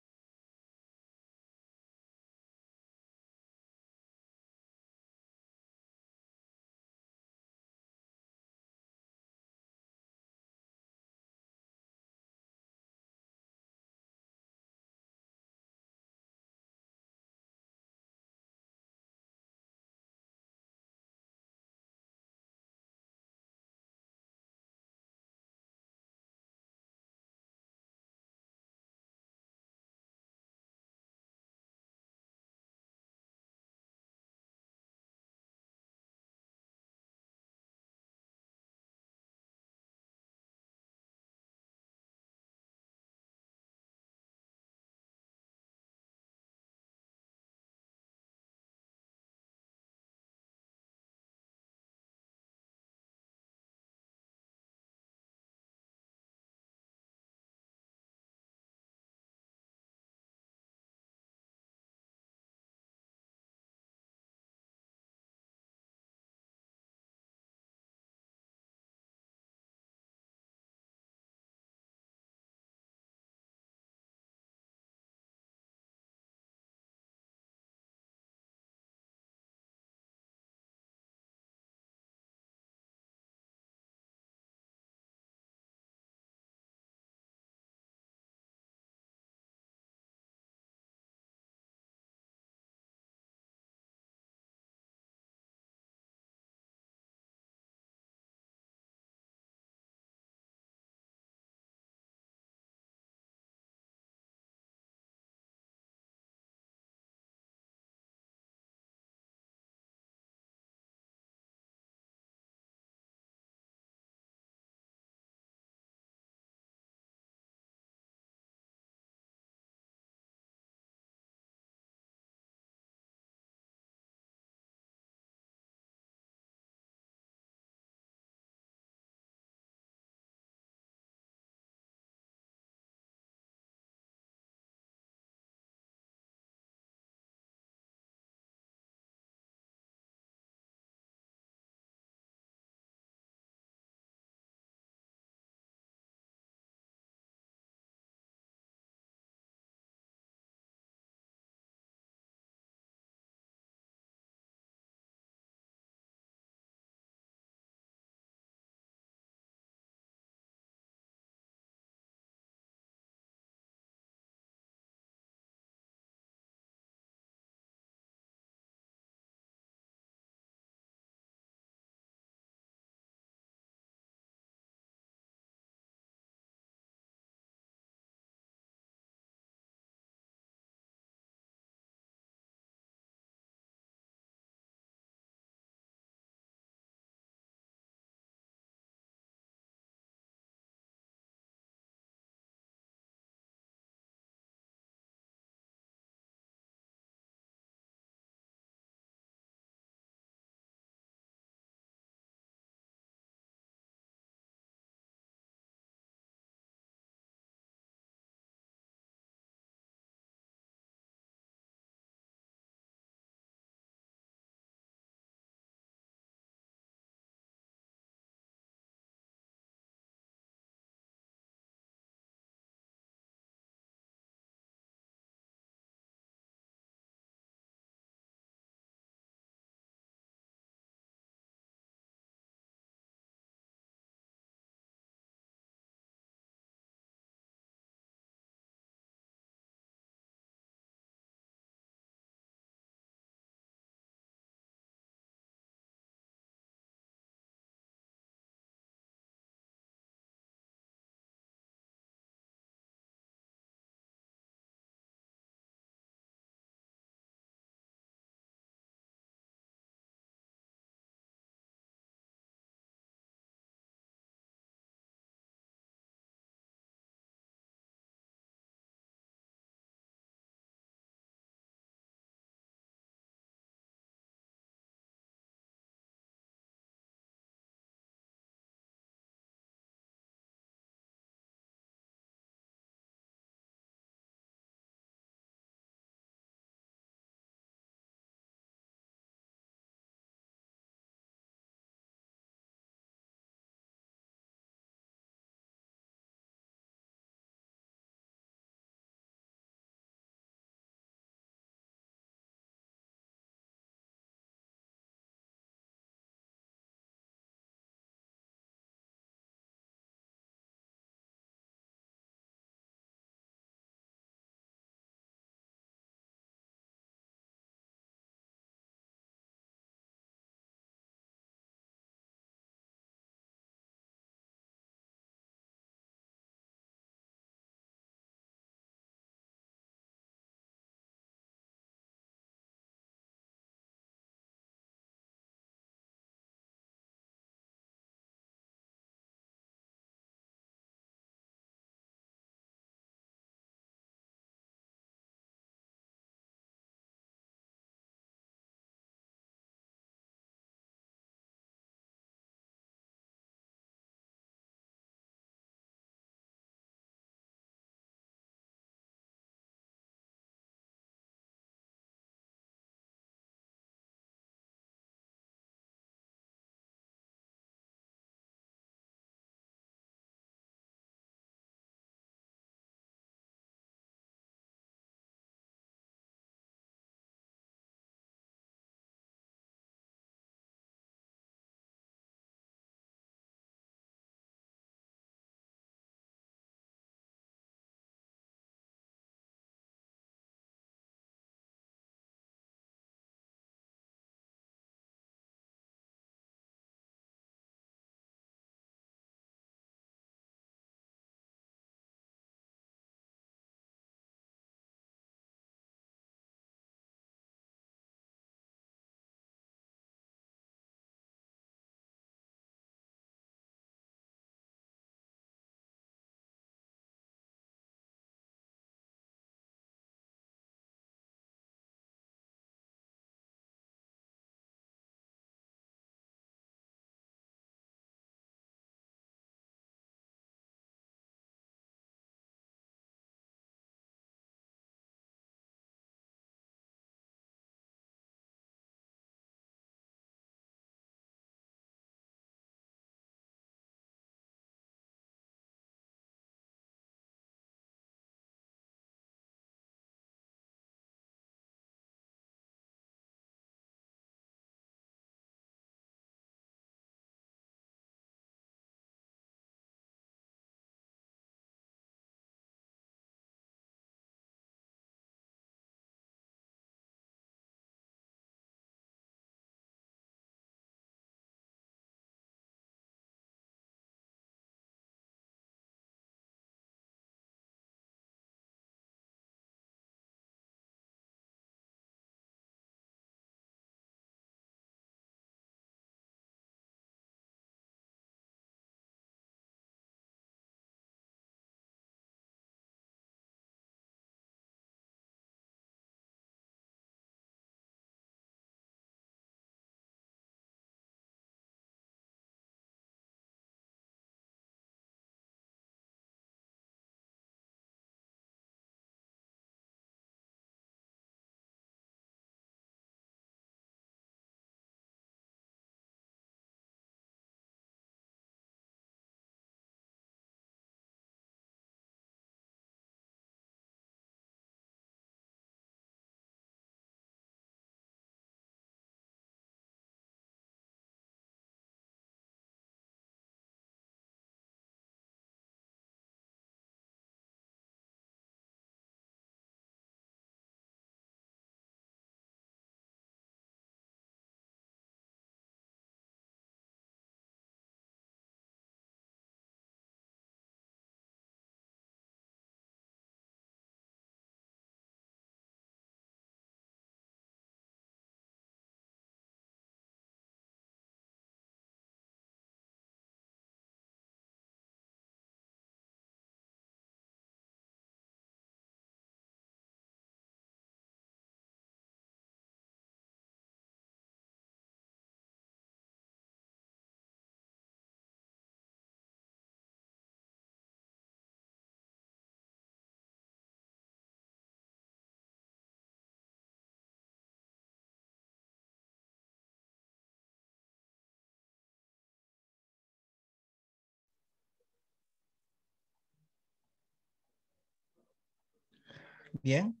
S1: bien?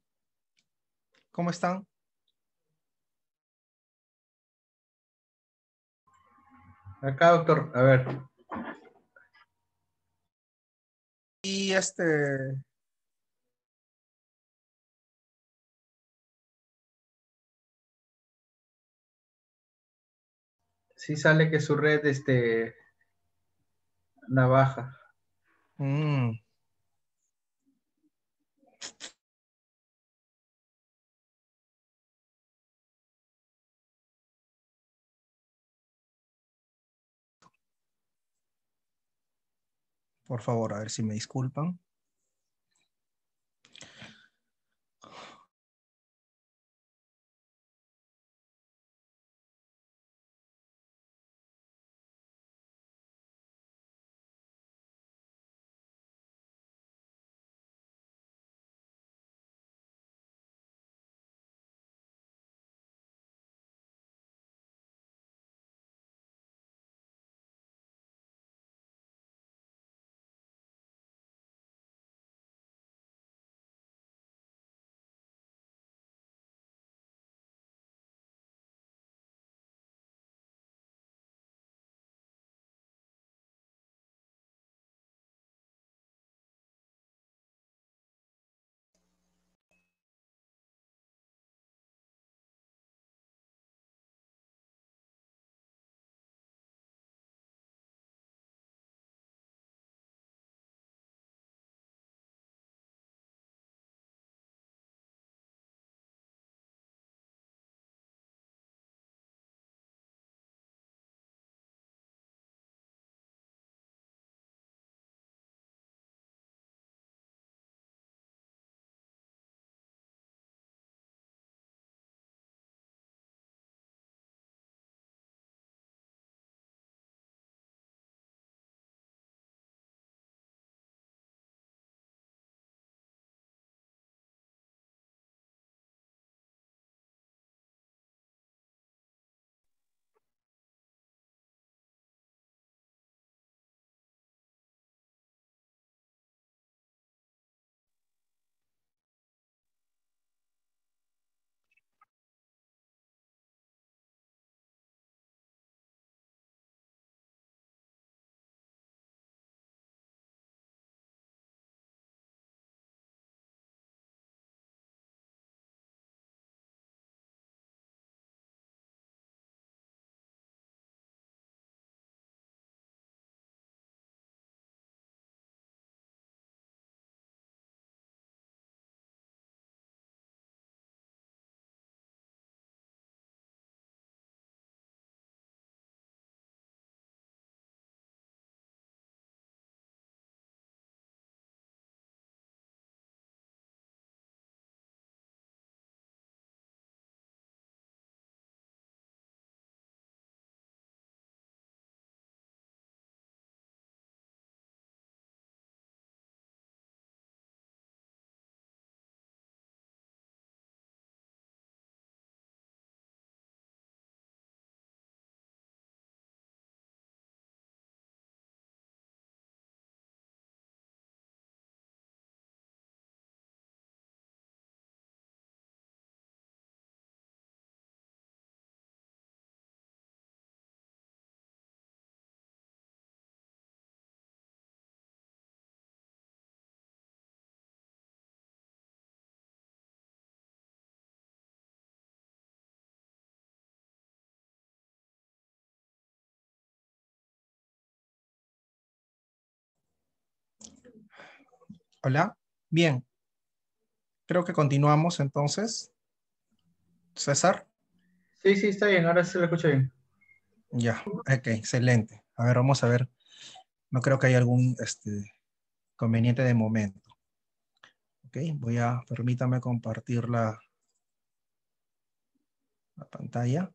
S1: ¿Cómo están?
S3: Acá, doctor, a ver. Y este...
S2: Sí sale que su red, este, navaja. Mm.
S3: por favor, a ver si me disculpan.
S1: Hola. Bien. Creo que continuamos entonces. César. Sí, sí, está bien. Ahora se lo escucha bien. Ya, ok, excelente. A ver, vamos a ver. No creo que haya algún este, conveniente de momento. Ok, voy a, permítame compartir la, la pantalla.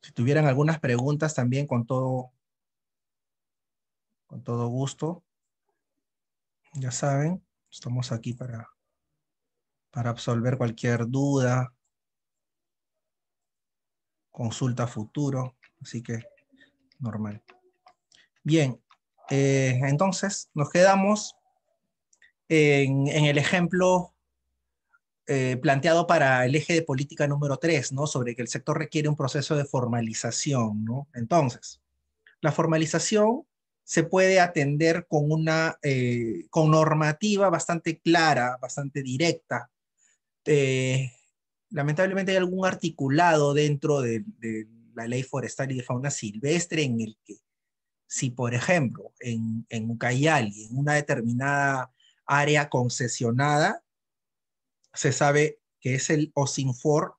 S1: Si tuvieran algunas preguntas también con todo, con todo gusto. Ya saben, estamos aquí para, para absolver cualquier duda, consulta futuro, así que normal. Bien, eh, entonces nos quedamos en, el ejemplo eh, planteado para el eje de política número 3, ¿no? sobre que el sector requiere un proceso de formalización. ¿no? Entonces, la formalización se puede atender con una eh, con normativa bastante clara, bastante directa. Eh, lamentablemente hay algún articulado dentro de, la ley forestal y de fauna silvestre en el que si, por ejemplo, en, en Ucayali, en una determinada área concesionada, se sabe que es el OSINFOR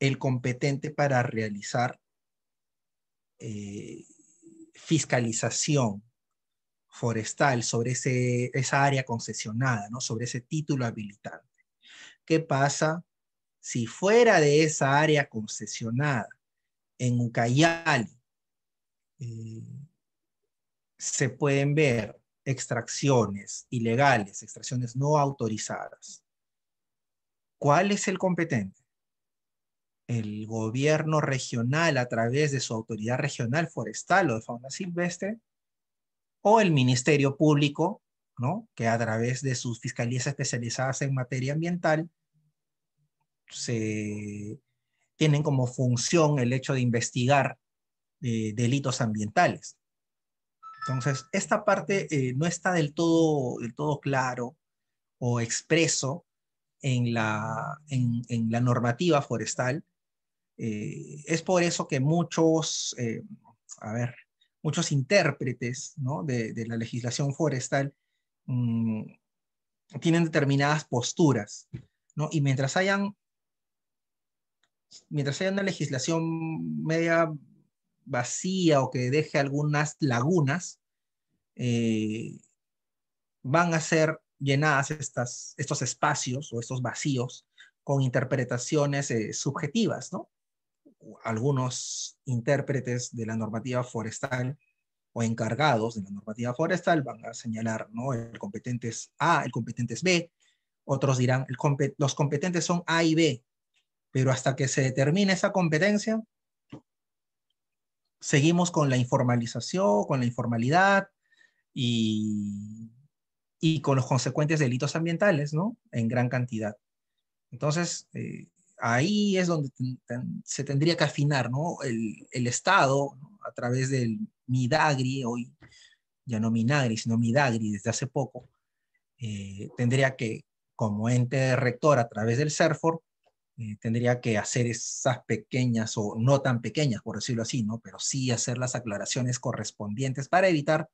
S1: el competente para realizar eh, fiscalización forestal sobre esa área concesionada, ¿no? sobre ese título habilitante. ¿Qué pasa si fuera de esa área concesionada, en Ucayali, eh, se pueden ver extracciones ilegales, extracciones no autorizadas? ¿Cuál es el competente? el gobierno regional a través de su autoridad regional forestal o de fauna silvestre, o el Ministerio Público, ¿no? que a través de sus fiscalías especializadas en materia ambiental, se tienen como función el hecho de investigar eh, delitos ambientales. Entonces, esta parte eh, no está del todo, del todo claro o expreso en la, en la normativa forestal, eh, es por eso que muchos, eh, a ver, muchos intérpretes de, la legislación forestal mm, tienen determinadas posturas, ¿no? Y mientras hayan, mientras haya una legislación media vacía o que deje algunas lagunas, eh, van a ser llenadas estos espacios o estos vacíos con interpretaciones subjetivas, ¿no? algunos intérpretes de la normativa forestal o encargados de la normativa forestal van a señalar, ¿no? El competente es A, el competente es B, otros dirán, los competentes son A y B, pero hasta que se determine esa competencia, seguimos con la informalización, con la informalidad y, y con los consecuentes delitos ambientales, ¿no? En gran cantidad. Entonces, eh, ahí es donde se tendría que afinar, ¿no? El, Estado, a través del Midagri, hoy ya no Midagri, sino Midagri desde hace poco, eh, tendría que, como ente rector a través del CERFOR, eh, tendría que hacer esas pequeñas o no tan pequeñas, por decirlo así, ¿no? Pero sí hacer las aclaraciones correspondientes para evitar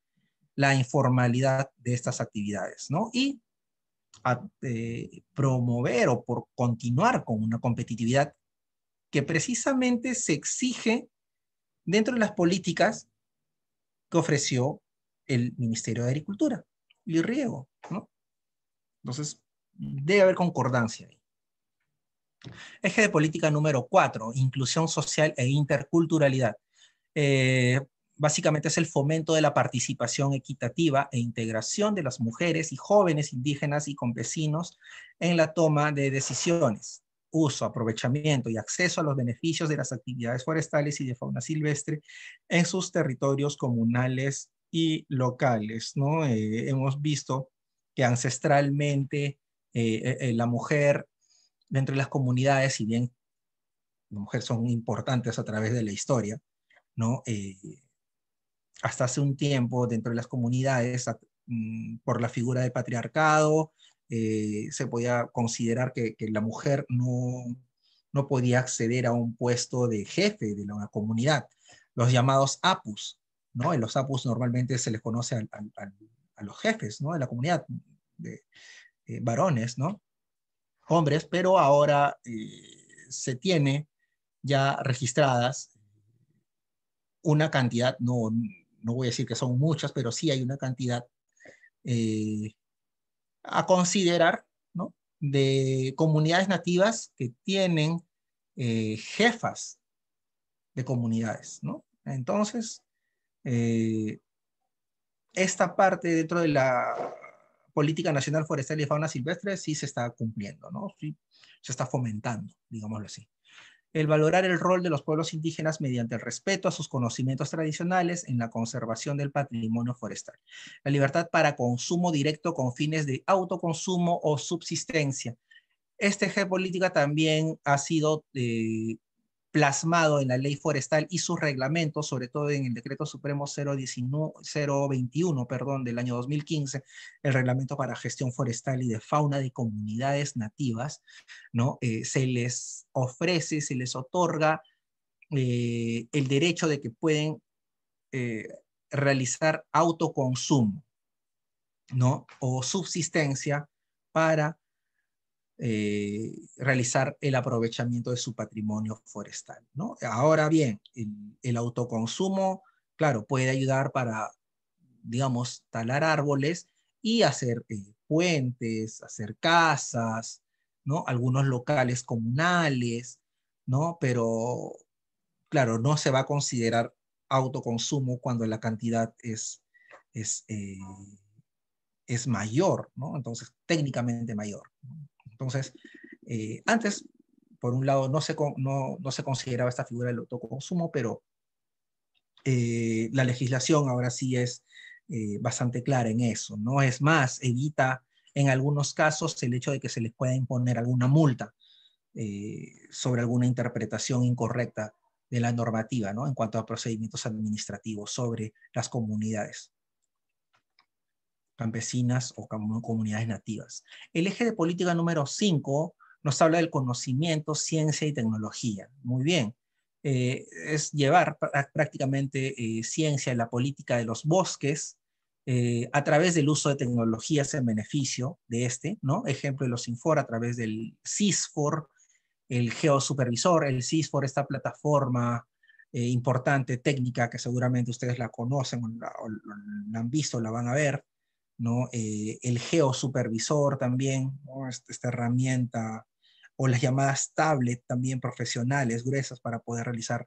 S1: la informalidad de estas actividades, ¿no? Y a, eh, promover o por continuar con una competitividad que precisamente se exige dentro de las políticas que ofreció el Ministerio de Agricultura y Riego. ¿no? Entonces, debe haber concordancia ahí. Eje de política número cuatro, inclusión social e interculturalidad. Eh, básicamente es el fomento de la participación equitativa e integración de las mujeres y jóvenes indígenas y vecinos en la toma de decisiones, uso, aprovechamiento y acceso a los beneficios de las actividades forestales y de fauna silvestre en sus territorios comunales y locales. ¿no? Eh, hemos visto que ancestralmente eh, eh, la mujer dentro de las comunidades, si bien las mujeres son importantes a través de la historia, ¿no? hasta hace un tiempo dentro de las comunidades mm, por la figura de patriarcado, eh, se podía considerar que, la mujer no, no, podía acceder a un puesto de jefe de la comunidad, los llamados apus, ¿no? En los apus normalmente se les conoce a los jefes, ¿no? De la comunidad, de, eh, varones, ¿no? Hombres, pero ahora eh, se tiene ya registradas una cantidad no, no voy a decir que son muchas, pero sí hay una cantidad eh, a considerar de comunidades nativas que tienen eh, jefas de comunidades. ¿no? Entonces, eh, esta parte dentro de la política nacional forestal y fauna silvestre sí se está cumpliendo, ¿no? sí, se está fomentando, digámoslo así el valorar el rol de los pueblos indígenas mediante el respeto a sus conocimientos tradicionales en la conservación del patrimonio forestal, la libertad para consumo directo con fines de autoconsumo o subsistencia. Este eje política también ha sido eh, plasmado en la ley forestal y sus reglamentos, sobre todo en el decreto supremo 021 perdón, del año 2015, el reglamento para gestión forestal y de fauna de comunidades nativas, ¿no? Eh, se les ofrece, se les otorga eh, el derecho de que pueden eh, realizar autoconsumo ¿no? o subsistencia para eh, realizar el aprovechamiento de su patrimonio forestal. ¿no? Ahora bien, el, autoconsumo, claro, puede ayudar para, digamos, talar árboles y hacer eh, puentes, hacer casas, ¿no? algunos locales comunales, ¿no? pero claro, no se va a considerar autoconsumo cuando la cantidad es, es, eh, es mayor, ¿no? entonces técnicamente mayor. Entonces, eh, antes, por un lado, no se, consideraba esta figura del autoconsumo, pero eh, la legislación ahora sí es eh, bastante clara en eso, ¿no? Es más, evita en algunos casos el hecho de que se les pueda imponer alguna multa sobre alguna interpretación incorrecta de la normativa, En cuanto a procedimientos administrativos sobre las comunidades campesinas o comunidades nativas. El eje de política número 5 nos habla del conocimiento, ciencia y tecnología. Muy bien. Eh, es llevar prácticamente eh, ciencia en la política de los bosques eh, a través del uso de tecnologías en beneficio de este, ¿no? Ejemplo de los Infor a través del CISFOR, el geosupervisor, el CISFOR, esta plataforma importante técnica que seguramente ustedes la conocen o la, la han visto, la van a ver, ¿no? Eh, el geosupervisor también, esta, herramienta, o las llamadas tablet también profesionales, gruesas, para poder realizar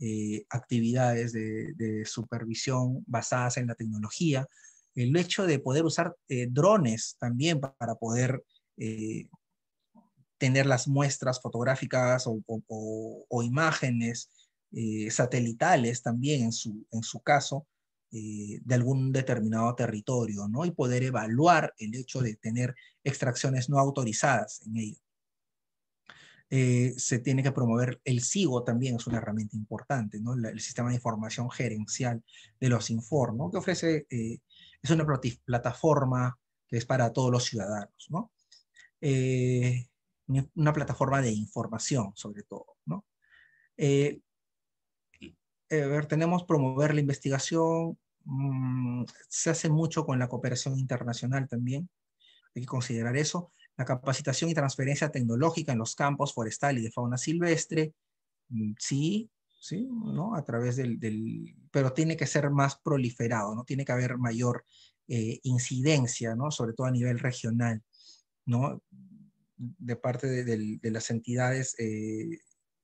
S1: eh, actividades de, supervisión basadas en la tecnología. El hecho de poder usar eh, drones también para poder tener las muestras fotográficas o, imágenes, satelitales también en su, en su caso, eh, de algún determinado territorio, ¿no? Y poder evaluar el hecho de tener extracciones no autorizadas en ello. Eh, se tiene que promover el SIGO también, es una herramienta importante, ¿no? el Sistema de Información Gerencial de los Informes, ¿no? Que ofrece, eh, es una plataforma que es para todos los ciudadanos, ¿no? una plataforma de información, sobre todo, ¿no? eh, ver, tenemos promover la investigación, mm, se hace mucho con la cooperación internacional también, hay que considerar eso, la capacitación y transferencia tecnológica en los campos forestal y de fauna silvestre, mm, sí, sí, ¿no? A través del, pero tiene que ser más proliferado, ¿no? Tiene que haber mayor eh, incidencia, ¿no? Sobre todo a nivel regional, ¿no? De parte de, las entidades eh,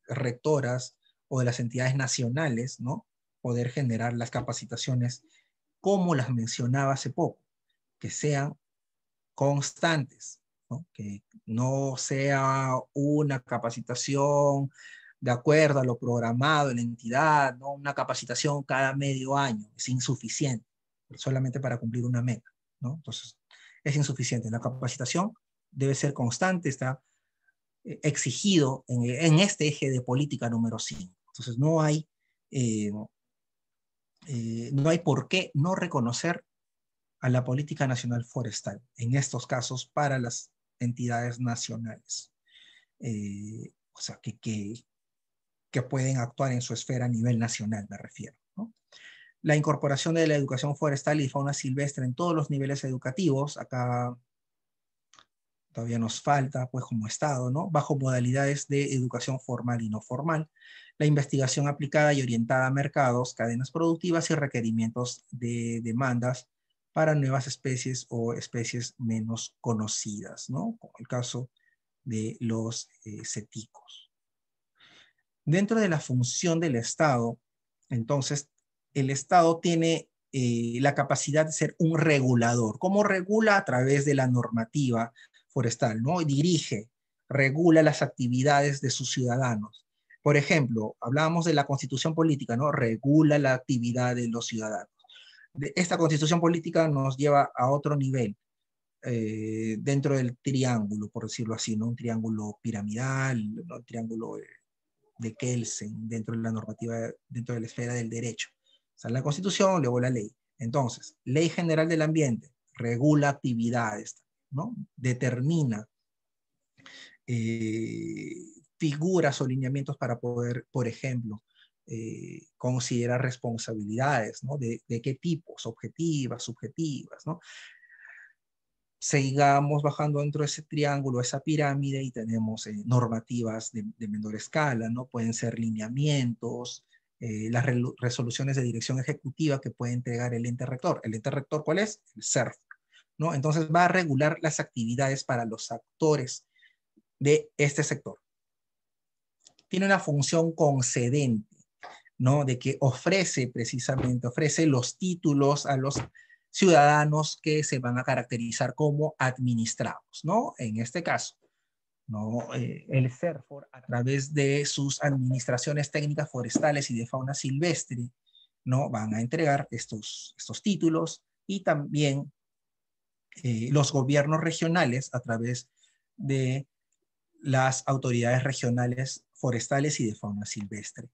S1: rectoras o de las entidades nacionales, ¿no? Poder generar las capacitaciones como las mencionaba hace poco, que sean constantes, que no sea una capacitación de acuerdo a lo programado en la entidad, ¿no? una capacitación cada medio año, es insuficiente, solamente para cumplir una meta. ¿no? Entonces, es insuficiente. La capacitación debe ser constante, está eh, exigido en este eje de política número 5. Entonces no hay, eh, eh, no hay por qué no reconocer a la política nacional forestal, en estos casos para las entidades nacionales, eh, o sea, que, que, pueden actuar en su esfera a nivel nacional, me refiero. La incorporación de la educación forestal y fauna silvestre en todos los niveles educativos, acá todavía nos falta, pues como Estado, ¿no? Bajo modalidades de educación formal y no formal, la investigación aplicada y orientada a mercados, cadenas productivas y requerimientos de demandas para nuevas especies o especies menos conocidas, ¿no? Como el caso de los eh, ceticos. Dentro de la función del Estado, entonces, el Estado tiene eh, la capacidad de ser un regulador. ¿Cómo regula? A través de la normativa, forestal, ¿no? Dirige, regula las actividades de sus ciudadanos. Por ejemplo, hablábamos de la constitución política, ¿no? Regula la actividad de los ciudadanos. esta constitución política nos lleva a otro nivel, eh, dentro del triángulo, por decirlo así, ¿no? Un triángulo piramidal, un triángulo eh, de Kelsen, dentro de la normativa, dentro de la esfera del derecho. O sea, la constitución, luego la ley. Entonces, ley general del ambiente, regula actividades. ¿no? Determina eh, figuras o lineamientos para poder, por ejemplo, eh, considerar responsabilidades, ¿no? De, qué tipos, objetivas, subjetivas, Sigamos bajando dentro de ese triángulo, esa pirámide, y tenemos eh, normativas de, menor escala, ¿no? Pueden ser lineamientos, las resoluciones de dirección ejecutiva que puede entregar el ente rector. ¿El ente rector cuál es? El CERF, ¿no? Entonces va a regular las actividades para los actores de este sector. Tiene una función concedente, ¿no? De que ofrece precisamente, ofrece los títulos a los ciudadanos que se van a caracterizar como administrados, ¿no? En este caso, ¿no? Eh, el CERFOR, a través de sus administraciones técnicas forestales y de fauna silvestre, ¿no? Van a entregar estos, estos títulos y también eh, los gobiernos regionales a través de las autoridades regionales forestales y de fauna silvestre.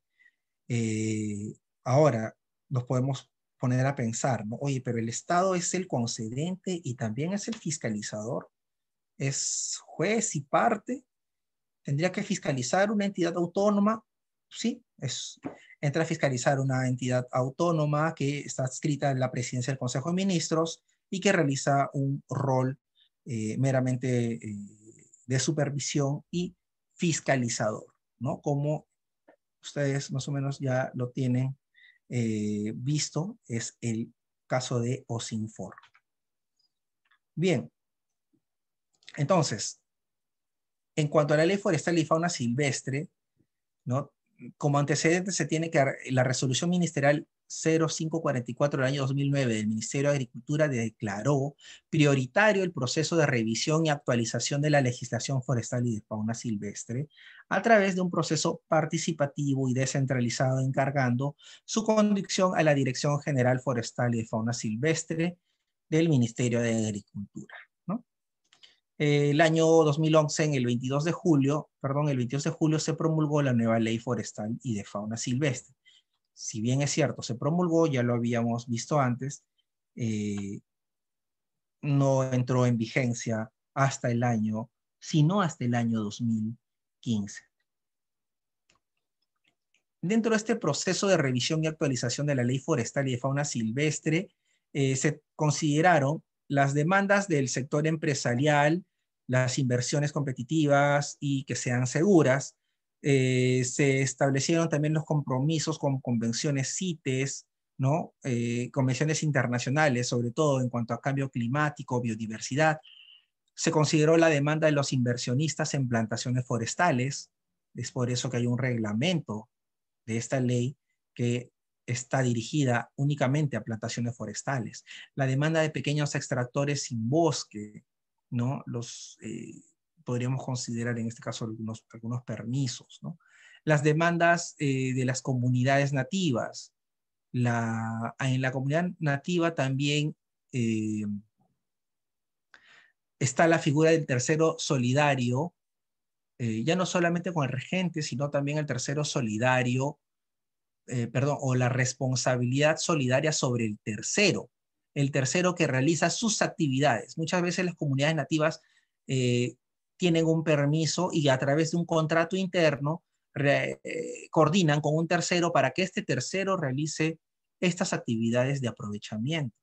S1: Eh, ahora nos podemos poner a pensar, oye, pero el Estado es el concedente y también es el fiscalizador, es juez y parte, tendría que fiscalizar una entidad autónoma, sí, es, entra a fiscalizar una entidad autónoma que está adscrita en la presidencia del Consejo de Ministros, y que realiza un rol eh, meramente eh, de supervisión y fiscalizador, ¿no? Como ustedes más o menos ya lo tienen eh, visto, es el caso de Osinfor. Bien, entonces, en cuanto a la ley forestal y fauna silvestre, ¿no? como antecedente se tiene que la resolución ministerial 0544 del año 2009 del Ministerio de Agricultura declaró prioritario el proceso de revisión y actualización de la legislación forestal y de fauna silvestre a través de un proceso participativo y descentralizado encargando su conducción a la Dirección General Forestal y de Fauna Silvestre del Ministerio de Agricultura. El año 2011, en el 22 de julio, perdón, el 22 de julio se promulgó la nueva Ley Forestal y de Fauna Silvestre si bien es cierto, se promulgó, ya lo habíamos visto antes, eh, no entró en vigencia hasta el año, sino hasta el año 2015. Dentro de este proceso de revisión y actualización de la Ley Forestal y de Fauna Silvestre, eh, se consideraron las demandas del sector empresarial, las inversiones competitivas y que sean seguras, eh, se establecieron también los compromisos con convenciones CITES, ¿no? Eh, convenciones internacionales, sobre todo en cuanto a cambio climático, biodiversidad. Se consideró la demanda de los inversionistas en plantaciones forestales. Es por eso que hay un reglamento de esta ley que está dirigida únicamente a plantaciones forestales. La demanda de pequeños extractores sin bosque, ¿no? Los, eh, podríamos considerar en este caso algunos, algunos permisos, ¿no? Las demandas eh, de las comunidades nativas. La, ah, en la comunidad nativa también eh, está la figura del tercero solidario, eh, ya no solamente con el regente, sino también el tercero solidario, perdón, o la responsabilidad solidaria sobre el tercero, el tercero que realiza sus actividades. Muchas veces las comunidades nativas eh, tienen un permiso y a través de un contrato interno eh, coordinan con un tercero para que este tercero realice estas actividades de aprovechamiento.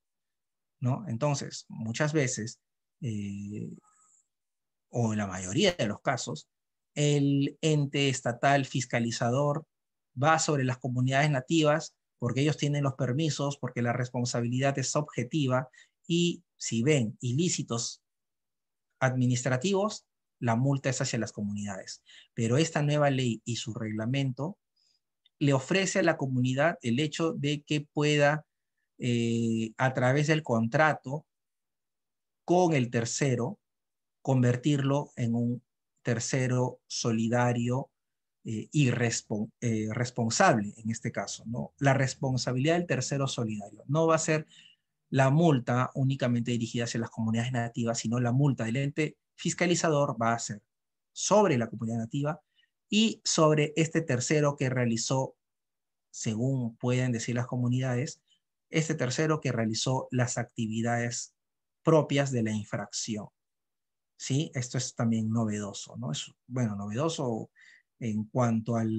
S1: ¿no? Entonces, muchas veces, eh, o en la mayoría de los casos, el ente estatal fiscalizador va sobre las comunidades nativas porque ellos tienen los permisos, porque la responsabilidad es objetiva y si ven ilícitos administrativos, la multa es hacia las comunidades. Pero esta nueva ley y su reglamento le ofrece a la comunidad el hecho de que pueda, eh, a través del contrato con el tercero, convertirlo en un tercero solidario eh, y eh, responsable en este caso, ¿no? La responsabilidad del tercero solidario no va a ser la multa únicamente dirigida hacia las comunidades nativas, sino la multa del ente fiscalizador va a ser sobre la comunidad nativa y sobre este tercero que realizó, según pueden decir las comunidades, este tercero que realizó las actividades propias de la infracción. ¿Sí? Esto es también novedoso, ¿no? Es, bueno, novedoso en cuanto al,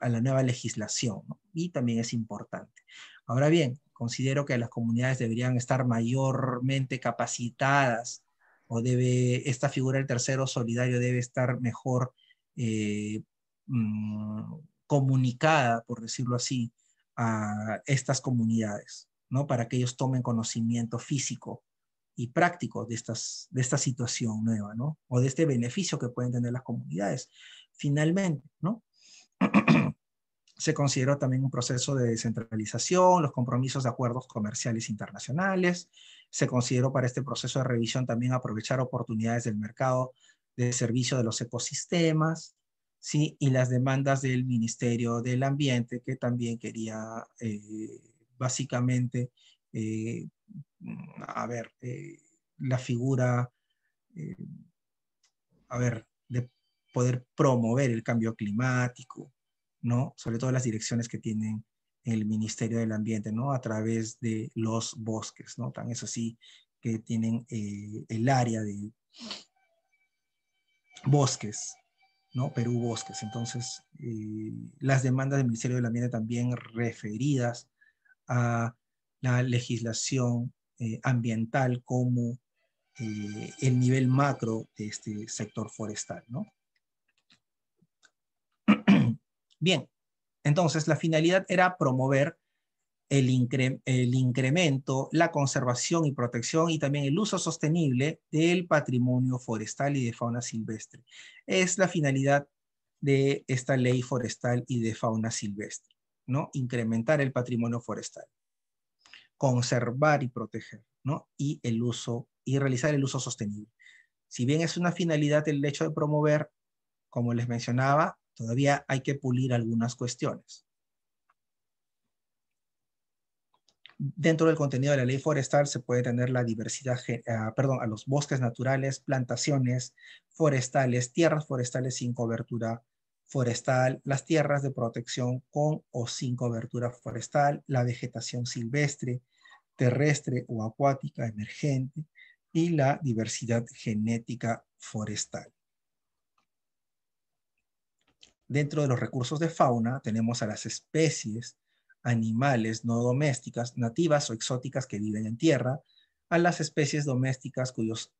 S1: a la nueva legislación y también es importante. Ahora bien, considero que las comunidades deberían estar mayormente capacitadas o debe, esta figura del tercero solidario debe estar mejor eh, mm, comunicada, por decirlo así, a estas comunidades, ¿no? Para que ellos tomen conocimiento físico y práctico de, estas, de esta situación nueva, ¿no? O de este beneficio que pueden tener las comunidades, finalmente, ¿no? se consideró también un proceso de descentralización, los compromisos de acuerdos comerciales internacionales, se consideró para este proceso de revisión también aprovechar oportunidades del mercado de servicio de los ecosistemas, ¿sí? y las demandas del Ministerio del Ambiente, que también quería eh, básicamente, eh, a ver, eh, la figura, a ver, de poder promover el cambio climático, ¿no? Sobre todo las direcciones que tienen el Ministerio del Ambiente, ¿no? A través de los bosques, ¿no? Tan es así que tienen eh, el área de bosques, ¿no? Perú Bosques. Entonces, eh, las demandas del Ministerio del Ambiente también referidas a la legislación eh, ambiental como el nivel macro de este sector forestal, ¿no? Bien, entonces la finalidad era promover el, el, incremento, la conservación y protección y también el uso sostenible del patrimonio forestal y de fauna silvestre. Es la finalidad de esta ley forestal y de fauna silvestre, ¿no? Incrementar el patrimonio forestal, conservar y proteger, ¿no? Y el uso, y realizar el uso sostenible. Si bien es una finalidad el hecho de promover, como les mencionaba, Todavía hay que pulir algunas cuestiones. Dentro del contenido de la ley forestal se puede tener la diversidad, ah, perdón, a los bosques naturales, plantaciones forestales, tierras forestales sin cobertura forestal, las tierras de protección con o sin cobertura forestal, la vegetación silvestre, terrestre o acuática emergente y la diversidad genética forestal. Dentro de los recursos de fauna tenemos a las especies animales no domésticas, nativas o exóticas que viven en tierra, a las especies domésticas cuyos,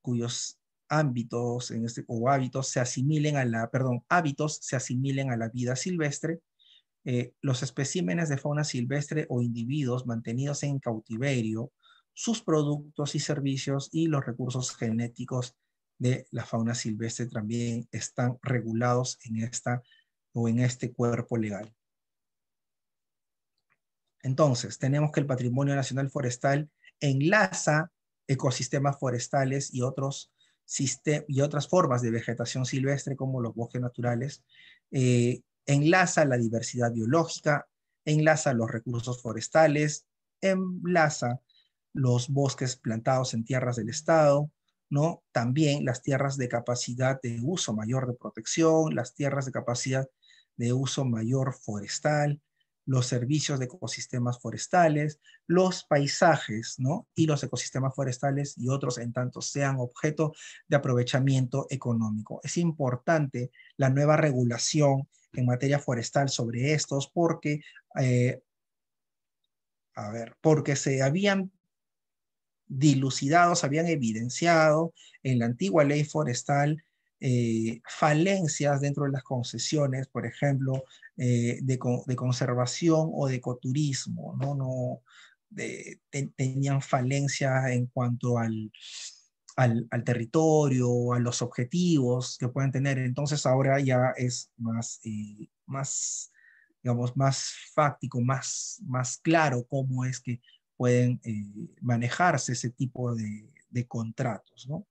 S1: cuyos ámbitos en este, o hábitos se asimilen a la, perdón, hábitos se asimilen a la vida silvestre, eh, los especímenes de fauna silvestre o individuos mantenidos en cautiverio, sus productos y servicios y los recursos genéticos de la fauna silvestre también están regulados en esta o en este cuerpo legal. Entonces, tenemos que el patrimonio nacional forestal enlaza ecosistemas forestales y, otros y otras formas de vegetación silvestre como los bosques naturales, eh, enlaza la diversidad biológica, enlaza los recursos forestales, enlaza los bosques plantados en tierras del Estado, ¿no? También las tierras de capacidad de uso mayor de protección, las tierras de capacidad de uso mayor forestal, los servicios de ecosistemas forestales, los paisajes, ¿no? Y los ecosistemas forestales y otros en tanto sean objeto de aprovechamiento económico. Es importante la nueva regulación en materia forestal sobre estos porque, eh, a ver, porque se habían dilucidados, habían evidenciado en la antigua ley forestal eh, falencias dentro de las concesiones, por ejemplo, eh, de, conservación o de ecoturismo, ¿no? no tenían falencias en cuanto al, al, territorio, a los objetivos que pueden tener. Entonces ahora ya es más, eh, más digamos, más fáctico, más, más claro cómo es que pueden eh, manejarse ese tipo de, contratos. ¿no?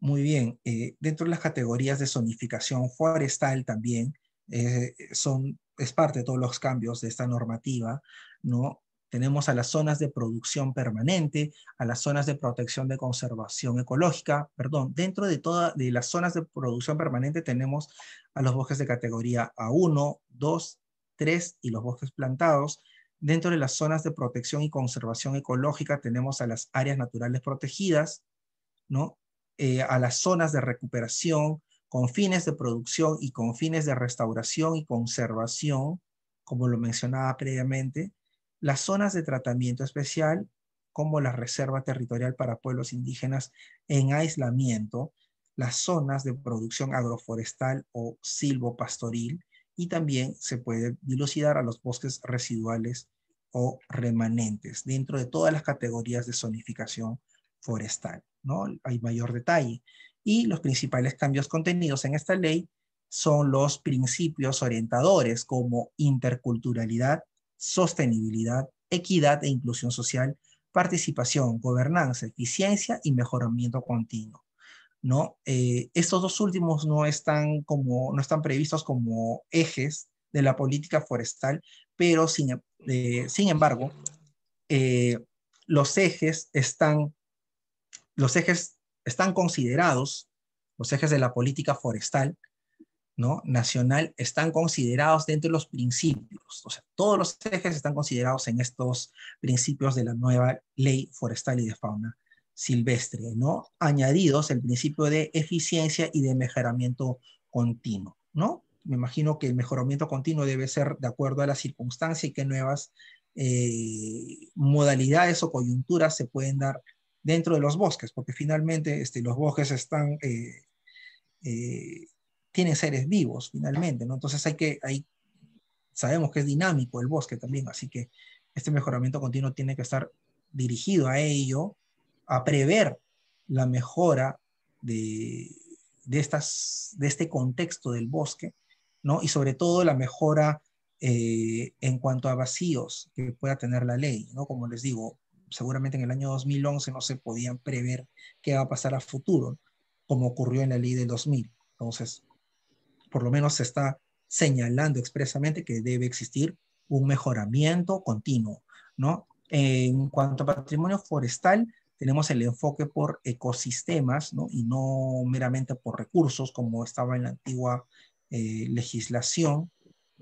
S1: Muy bien, eh, dentro de las categorías de zonificación forestal también eh, son, es parte de todos los cambios de esta normativa, ¿no? Tenemos a las zonas de producción permanente, a las zonas de protección de conservación ecológica, perdón, dentro de todas de las zonas de producción permanente tenemos a los bosques de categoría A1, 2, 3 y los bosques plantados, Dentro de las zonas de protección y conservación ecológica tenemos a las áreas naturales protegidas, ¿no? Eh, a las zonas de recuperación con fines de producción y con fines de restauración y conservación, como lo mencionaba previamente, las zonas de tratamiento especial como la Reserva Territorial para Pueblos Indígenas en aislamiento, las zonas de producción agroforestal o silvopastoril y también se puede dilucidar a los bosques residuales o remanentes dentro de todas las categorías de zonificación forestal. ¿no? Hay mayor detalle. Y los principales cambios contenidos en esta ley son los principios orientadores como interculturalidad, sostenibilidad, equidad e inclusión social, participación, gobernanza, eficiencia y mejoramiento continuo. ¿no? Eh, estos dos últimos no están, como, no están previstos como ejes de la política forestal, pero sin, eh, embargo, eh, los ejes están, los ejes están considerados, los ejes de la política forestal ¿no? nacional están considerados dentro de los principios, o sea, todos los ejes están considerados en estos principios de la nueva ley forestal y de fauna silvestre, ¿no? Añadidos el principio de eficiencia y de mejoramiento continuo, ¿no? me imagino que el mejoramiento continuo debe ser de acuerdo a la circunstancia y que nuevas eh, modalidades o coyunturas se pueden dar dentro de los bosques, porque finalmente este, los bosques están, eh, eh, tienen seres vivos finalmente, ¿no? Entonces hay que, hay, sabemos que es dinámico el bosque también, así que este mejoramiento continuo tiene que estar dirigido a ello, a prever la mejora de, estas, de este contexto del bosque y sobre todo la mejora eh, en cuanto a vacíos que pueda tener la ley, ¿no? Como les digo, seguramente en el año 2011 no se podían prever qué va a pasar a futuro, como ocurrió en la ley del 2000. Entonces, por lo menos se está señalando expresamente que debe existir un mejoramiento continuo, ¿no? En cuanto a patrimonio forestal, tenemos el enfoque por ecosistemas, Y no meramente por recursos, como estaba en la antigua eh, legislación,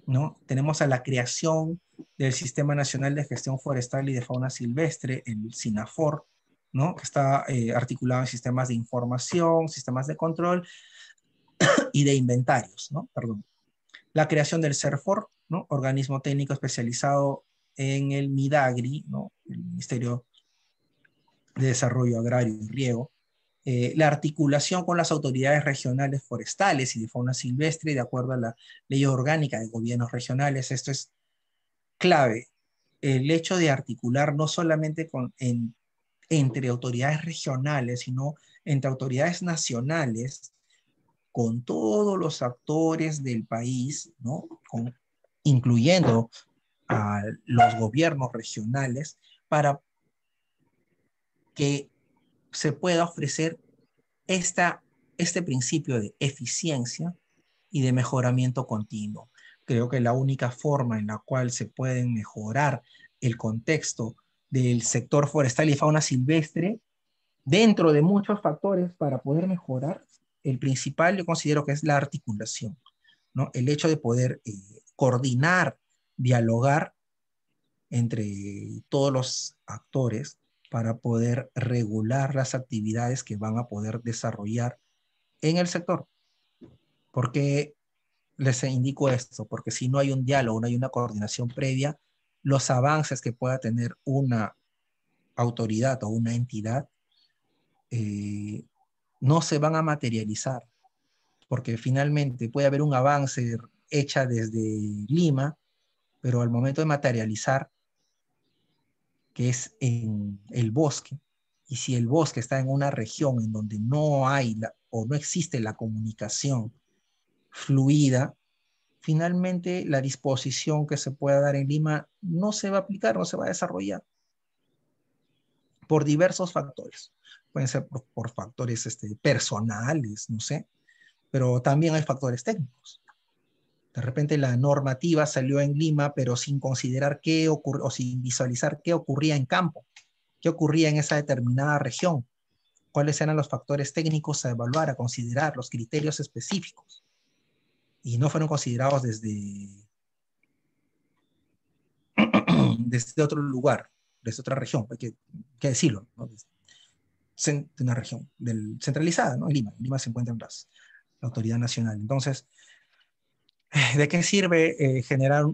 S1: ¿no? Tenemos a la creación del Sistema Nacional de Gestión Forestal y de Fauna Silvestre, el SINAFOR, ¿no? que está eh, articulado en sistemas de información, sistemas de control y de inventarios, ¿no? Perdón. La creación del SERFOR, ¿no? Organismo técnico especializado en el MIDAGRI, ¿no? El Ministerio de Desarrollo Agrario y Riego, eh, la articulación con las autoridades regionales forestales y de fauna silvestre de acuerdo a la ley orgánica de gobiernos regionales. Esto es clave, el hecho de articular no solamente con, entre autoridades regionales, sino entre autoridades nacionales, con todos los actores del país, incluyendo a los gobiernos regionales, para que se pueda ofrecer esta, este principio de eficiencia y de mejoramiento continuo. Creo que la única forma en la cual se pueden mejorar el contexto del sector forestal y fauna silvestre, dentro de muchos factores para poder mejorar, el principal yo considero que es la articulación, ¿no? el hecho de poder eh, coordinar, dialogar entre todos los actores para poder regular las actividades que van a poder desarrollar en el sector. Porque les indico esto, porque si no hay un diálogo, no hay una coordinación previa, los avances que pueda tener una autoridad o una entidad eh, no se van a materializar, porque finalmente puede haber un avance hecha desde Lima, pero al momento de materializar es en el bosque, y si el bosque está en una región en donde no hay o no existe la comunicación fluida, finalmente la disposición que se pueda dar en Lima no se va a aplicar, no se va a desarrollar por diversos factores. Pueden ser por, factores este, personales, no sé, pero también hay factores técnicos. De repente la normativa salió en Lima, pero sin considerar qué ocurrió, o sin visualizar qué ocurría en campo, qué ocurría en esa determinada región, cuáles eran los factores técnicos a evaluar, a considerar, los criterios específicos. Y no fueron considerados desde, desde otro lugar, desde otra región, hay que, decirlo, de una región del, centralizada, ¿no? En Lima. En Lima se encuentra en la autoridad nacional. Entonces, ¿De qué sirve eh, generar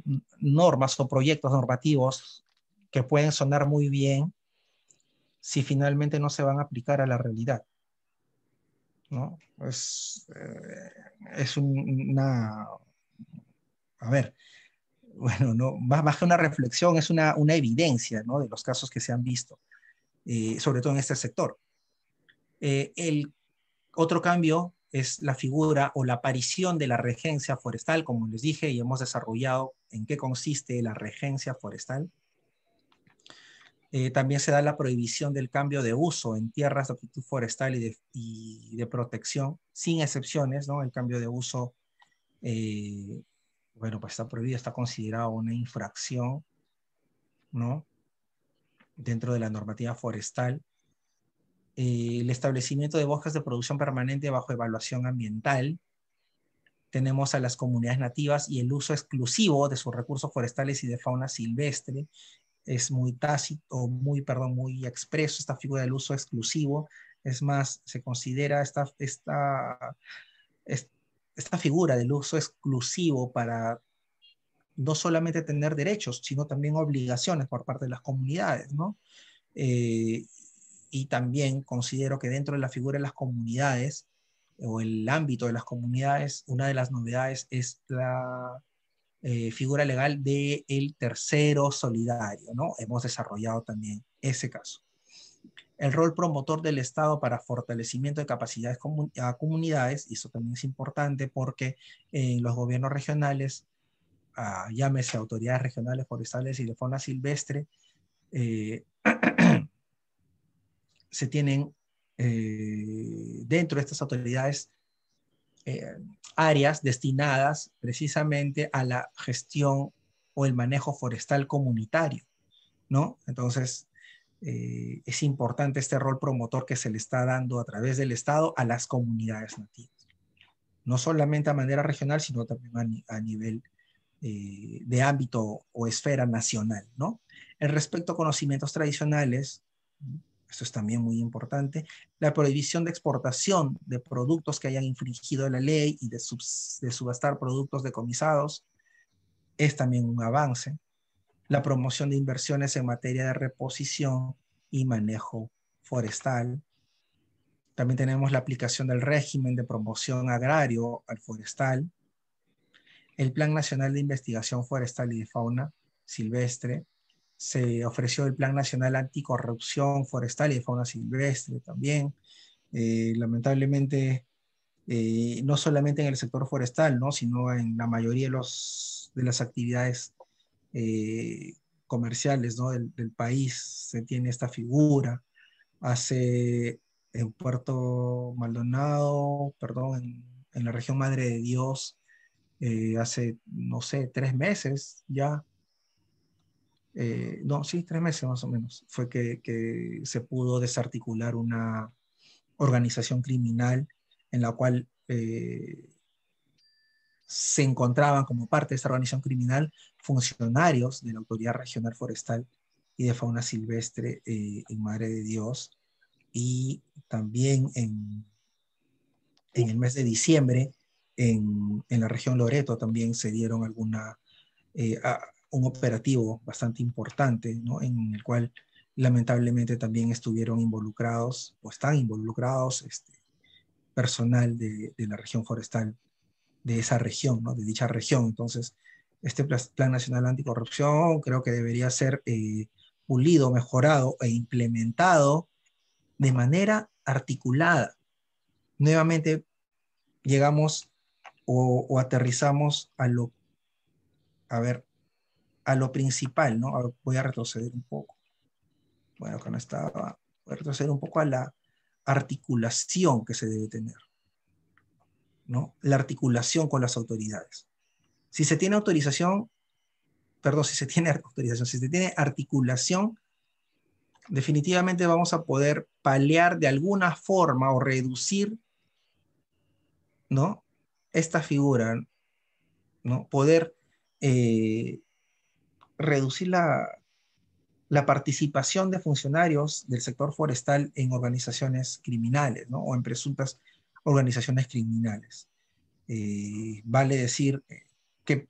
S1: normas o proyectos normativos que pueden sonar muy bien si finalmente no se van a aplicar a la realidad? ¿No? Es, eh, una... A ver, bueno, no, más, que una reflexión, es una, evidencia ¿no? de los casos que se han visto, eh, sobre todo en este sector. el otro cambio es la figura o la aparición de la regencia forestal, como les dije, y hemos desarrollado en qué consiste la regencia forestal. Eh, también se da la prohibición del cambio de uso en tierras de aptitud forestal y de, protección, sin excepciones, ¿no? El cambio de uso, eh, bueno, pues está prohibido, está considerado una infracción, ¿no? Dentro de la normativa forestal. Eh, el establecimiento de bosques de producción permanente bajo evaluación ambiental, tenemos a las comunidades nativas y el uso exclusivo de sus recursos forestales y de fauna silvestre. Es muy tácito, muy, perdón, muy expreso esta figura del uso exclusivo. Es más, se considera esta, esta, esta figura del uso exclusivo para no solamente tener derechos, sino también obligaciones por parte de las comunidades, ¿no? Eh, y también considero que dentro de la figura de las comunidades o el ámbito de las comunidades, una de las novedades es la eh, figura legal del el tercero solidario, ¿no? Hemos desarrollado también ese caso. El rol promotor del Estado para fortalecimiento de capacidades a comunidades, y eso también es importante porque en eh, los gobiernos regionales, ah, llámese autoridades regionales, forestales y de fauna silvestre, eh, se tienen eh, dentro de estas autoridades eh, áreas destinadas precisamente a la gestión o el manejo forestal comunitario, ¿no? Entonces, eh, es importante este rol promotor que se le está dando a través del Estado a las comunidades nativas, no solamente a manera regional, sino también a, nivel de ámbito o esfera nacional, ¿no? En respecto a conocimientos tradicionales, eso es también muy importante. La prohibición de exportación de productos que hayan infringido la ley y de, de subastar productos decomisados es también un avance. La promoción de inversiones en materia de reposición y manejo forestal. También tenemos la aplicación del régimen de promoción agrario al forestal. El Plan Nacional de Investigación Forestal y de Fauna Silvestre, se ofreció el Plan Nacional Anticorrupción Forestal y de Fauna Silvestre también. Eh, lamentablemente, eh, no solamente en el sector forestal, ¿no? sino en la mayoría de, los, de las actividades eh, comerciales ¿no? del, país se tiene esta figura. Hace en Puerto Maldonado, perdón, en, en la región Madre de Dios, hace, no sé, tres meses ya, eh, no, sí, tres meses más o menos, fue que, se pudo desarticular una organización criminal en la cual eh, se encontraban como parte de esta organización criminal funcionarios de la Autoridad Regional Forestal y de Fauna Silvestre eh, en Madre de Dios y también en, en el mes de diciembre en, en, la región Loreto también se dieron alguna, a, un operativo bastante importante, ¿no? en el cual lamentablemente también estuvieron involucrados o están involucrados este, personal de, la región forestal de esa región, ¿no? de dicha región. Entonces, este Plan Nacional Anticorrupción creo que debería ser eh, pulido, mejorado e implementado de manera articulada. Nuevamente llegamos o aterrizamos a lo, a ver, a lo principal, ¿no? voy a retroceder un poco. Bueno, acá no estaba. Voy a retroceder un poco a la articulación que se debe tener, ¿no? La articulación con las autoridades. Si se tiene autorización, perdón, si se tiene autorización, si se tiene articulación, definitivamente vamos a poder paliar de alguna forma o reducir, ¿no? Esta figura, ¿no? Poder eh, reducir la, participación de funcionarios del sector forestal en organizaciones criminales ¿no? o en presuntas organizaciones criminales. Eh, vale decir eh, que,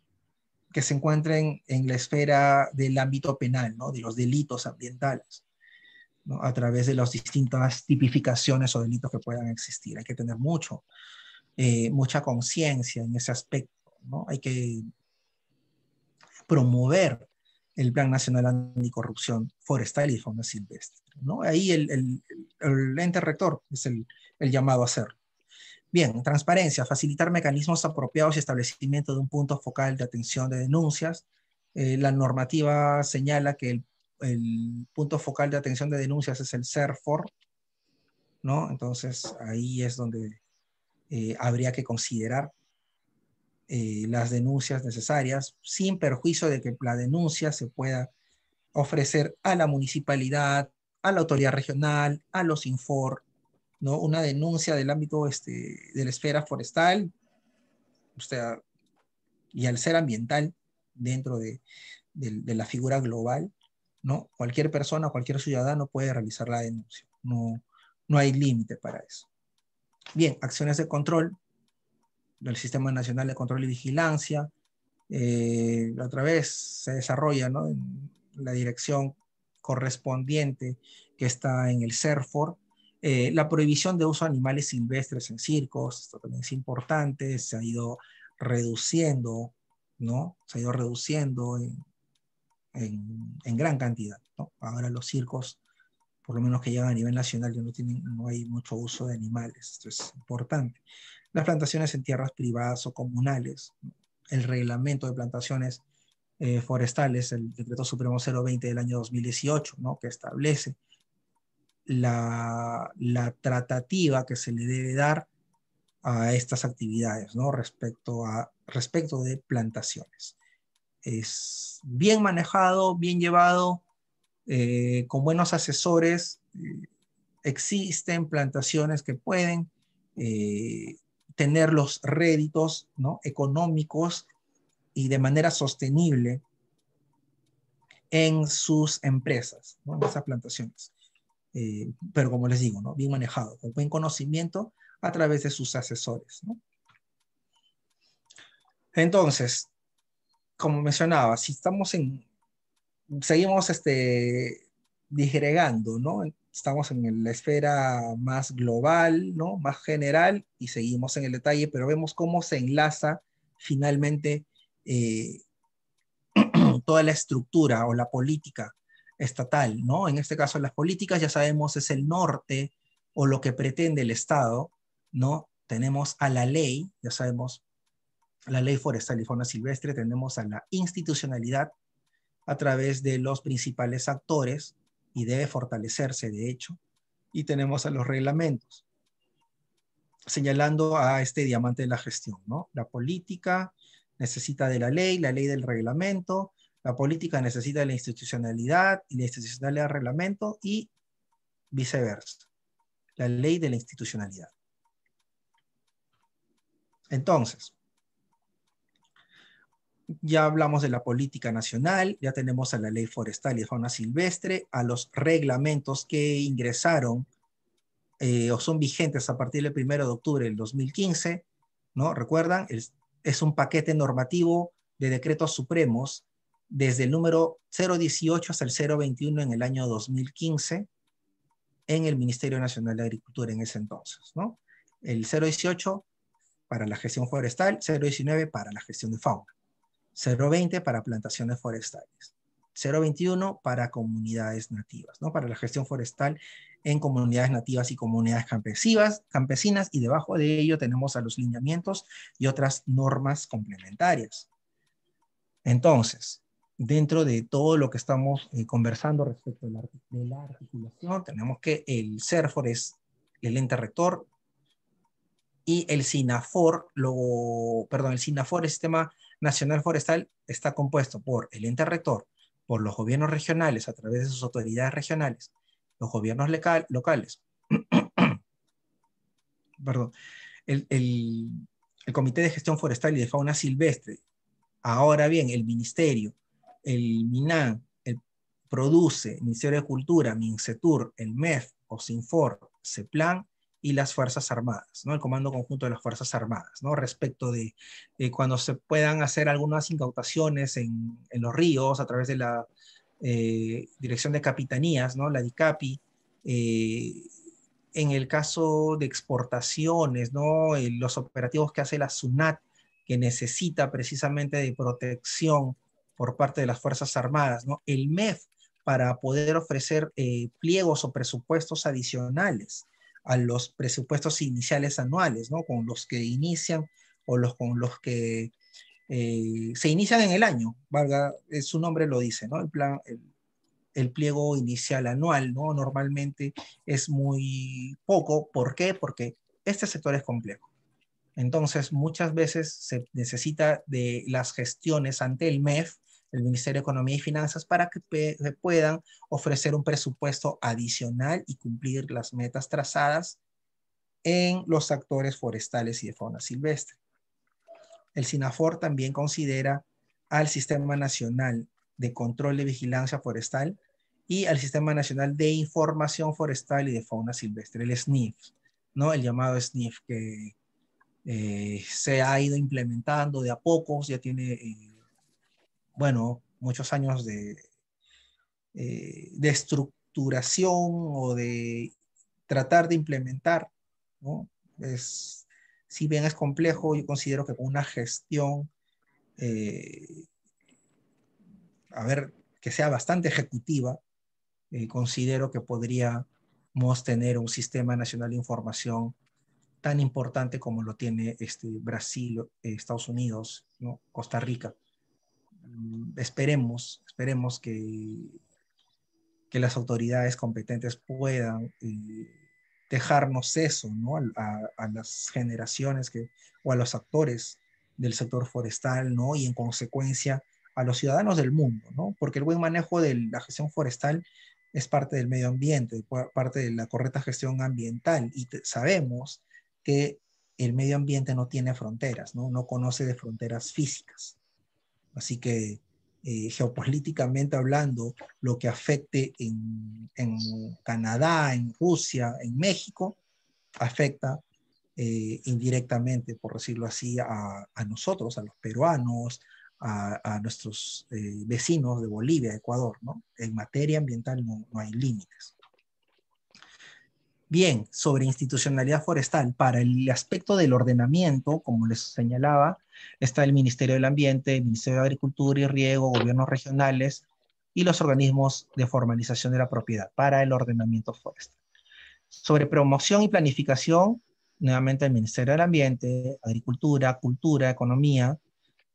S1: se encuentren en la esfera del ámbito penal, ¿no? de los delitos ambientales, ¿no? a través de las distintas tipificaciones o delitos que puedan existir. Hay que tener mucho, eh, mucha conciencia en ese aspecto. ¿no? Hay que promover el Plan Nacional Anticorrupción Forestal y Fauna Silvestre. ¿no? Ahí el, el, ente rector es el, llamado a hacer Bien, transparencia, facilitar mecanismos apropiados y establecimiento de un punto focal de atención de denuncias. Eh, la normativa señala que el, punto focal de atención de denuncias es el CERFOR, ¿no? Entonces ahí es donde eh, habría que considerar eh, las denuncias necesarias, sin perjuicio de que la denuncia se pueda ofrecer a la municipalidad, a la autoridad regional, a los Infor, ¿no? Una denuncia del ámbito este, de la esfera forestal, y al ser ambiental dentro de, de, la figura global, ¿no? Cualquier persona, cualquier ciudadano puede realizar la denuncia. No, no hay límite para eso. Bien, acciones de control del Sistema Nacional de Control y Vigilancia. Eh, otra vez se desarrolla ¿no? en la dirección correspondiente que está en el CERFOR. Eh, la prohibición de uso de animales silvestres en circos, esto también es importante, se ha ido reduciendo, ¿no? Se ha ido reduciendo en, en, gran cantidad, Ahora los circos, por lo menos que llegan a nivel nacional, ya no, tienen, no hay mucho uso de animales, esto es importante las plantaciones en tierras privadas o comunales, el reglamento de plantaciones eh, forestales, el decreto supremo 020 del año 2018, ¿no? que establece la, la, tratativa que se le debe dar a estas actividades ¿no? respecto, a, respecto de plantaciones. Es bien manejado, bien llevado, eh, con buenos asesores. Eh, existen plantaciones que pueden eh, tener los réditos ¿no? económicos y de manera sostenible en sus empresas, en esas plantaciones. Eh, pero como les digo, ¿no? bien manejado, con buen conocimiento a través de sus asesores. Entonces, como mencionaba, si estamos en, seguimos este, disgregando, ¿no? estamos en la esfera más global, ¿no? Más general y seguimos en el detalle, pero vemos cómo se enlaza finalmente eh, toda la estructura o la política estatal, ¿no? En este caso las políticas ya sabemos es el norte o lo que pretende el Estado, ¿no? Tenemos a la ley, ya sabemos la ley forestal y fauna silvestre, tenemos a la institucionalidad a través de los principales actores, y debe fortalecerse, de hecho, y tenemos a los reglamentos, señalando a este diamante de la gestión, ¿no? La política necesita de la ley, la ley del reglamento, la política necesita de la institucionalidad y la institucionalidad del reglamento y viceversa, la ley de la institucionalidad. Entonces, ya hablamos de la política nacional, ya tenemos a la ley forestal y fauna silvestre, a los reglamentos que ingresaron eh, o son vigentes a partir del 1 de octubre del 2015, ¿no? Recuerdan, es, un paquete normativo de decretos supremos desde el número 018 hasta el 021 en el año 2015 en el Ministerio Nacional de Agricultura en ese entonces, ¿no? El 018 para la gestión forestal, 019 para la gestión de fauna. 0.20 para plantaciones forestales, 0.21 para comunidades nativas, ¿no? para la gestión forestal en comunidades nativas y comunidades campesinas, campesinas y debajo de ello tenemos a los lineamientos y otras normas complementarias. Entonces, dentro de todo lo que estamos eh, conversando respecto de la, articulación, tenemos que el CERFOR es el ente rector y el SINAFOR, luego, perdón, el SINAFOR es tema sistema nacional forestal está compuesto por el ente rector, por los gobiernos regionales a través de sus autoridades regionales, los gobiernos locales, perdón, el, el, Comité de Gestión Forestal y de Fauna Silvestre, ahora bien, el Ministerio, el MINAN, el Produce, Ministerio de Cultura, MINCETUR, el MEF, OSINFOR, CEPLAN y las Fuerzas Armadas, ¿no? El Comando Conjunto de las Fuerzas Armadas, ¿no? Respecto de, eh, cuando se puedan hacer algunas incautaciones en, los ríos a través de la eh, Dirección de Capitanías, ¿no? La DICAPI. Eh, en el caso de exportaciones, ¿no? los operativos que hace la SUNAT, que necesita precisamente de protección por parte de las Fuerzas Armadas, ¿no? El MEF para poder ofrecer pliegos o presupuestos adicionales a los presupuestos iniciales anuales, ¿no? Con los que inician o los con los que eh, se inician en el año, valga, eh, su nombre lo dice, ¿no? El plan, el pliego inicial anual, ¿no? Normalmente es muy poco. ¿Por qué? Porque este sector es complejo. Entonces, muchas veces se necesita de las gestiones ante el MEF el Ministerio de Economía y Finanzas para que puedan ofrecer un presupuesto adicional y cumplir las metas trazadas en los actores forestales y de fauna silvestre. El SINAFOR también considera al Sistema Nacional de Control de Vigilancia Forestal y al Sistema Nacional de Información Forestal y de Fauna Silvestre, el SNIF, ¿no? el llamado SNIF que eh, se ha ido implementando de a poco, ya tiene eh, bueno, muchos años de, eh, de estructuración o de tratar de implementar, ¿no? Es, si bien es complejo, yo considero que con una gestión, eh, a ver, que sea bastante ejecutiva, eh, considero que podríamos tener un sistema nacional de información tan importante como lo tiene este Brasil, Estados Unidos, Costa Rica. Mm, esperemos, esperemos que, que las autoridades competentes puedan eh, dejarnos eso, ¿no? A, las generaciones que, o a los actores del sector forestal, ¿no? Y en consecuencia a los ciudadanos del mundo, Porque el buen manejo de la gestión forestal es parte del medio ambiente, parte de la correcta gestión ambiental. Y sabemos que el medio ambiente no tiene fronteras, ¿no? No conoce de fronteras físicas. Así que eh, geopolíticamente hablando, lo que afecte en, Canadá, en Rusia, en México, afecta eh, indirectamente, por decirlo así, a, nosotros, a los peruanos, a, nuestros eh, vecinos de Bolivia, Ecuador. En materia ambiental no hay límites. Bien, sobre institucionalidad forestal, para el aspecto del ordenamiento, como les señalaba, está el Ministerio del Ambiente, el Ministerio de Agricultura y Riego, gobiernos regionales y los organismos de formalización de la propiedad para el ordenamiento forestal. Sobre promoción y planificación, nuevamente el Ministerio del Ambiente, Agricultura, Cultura, Economía,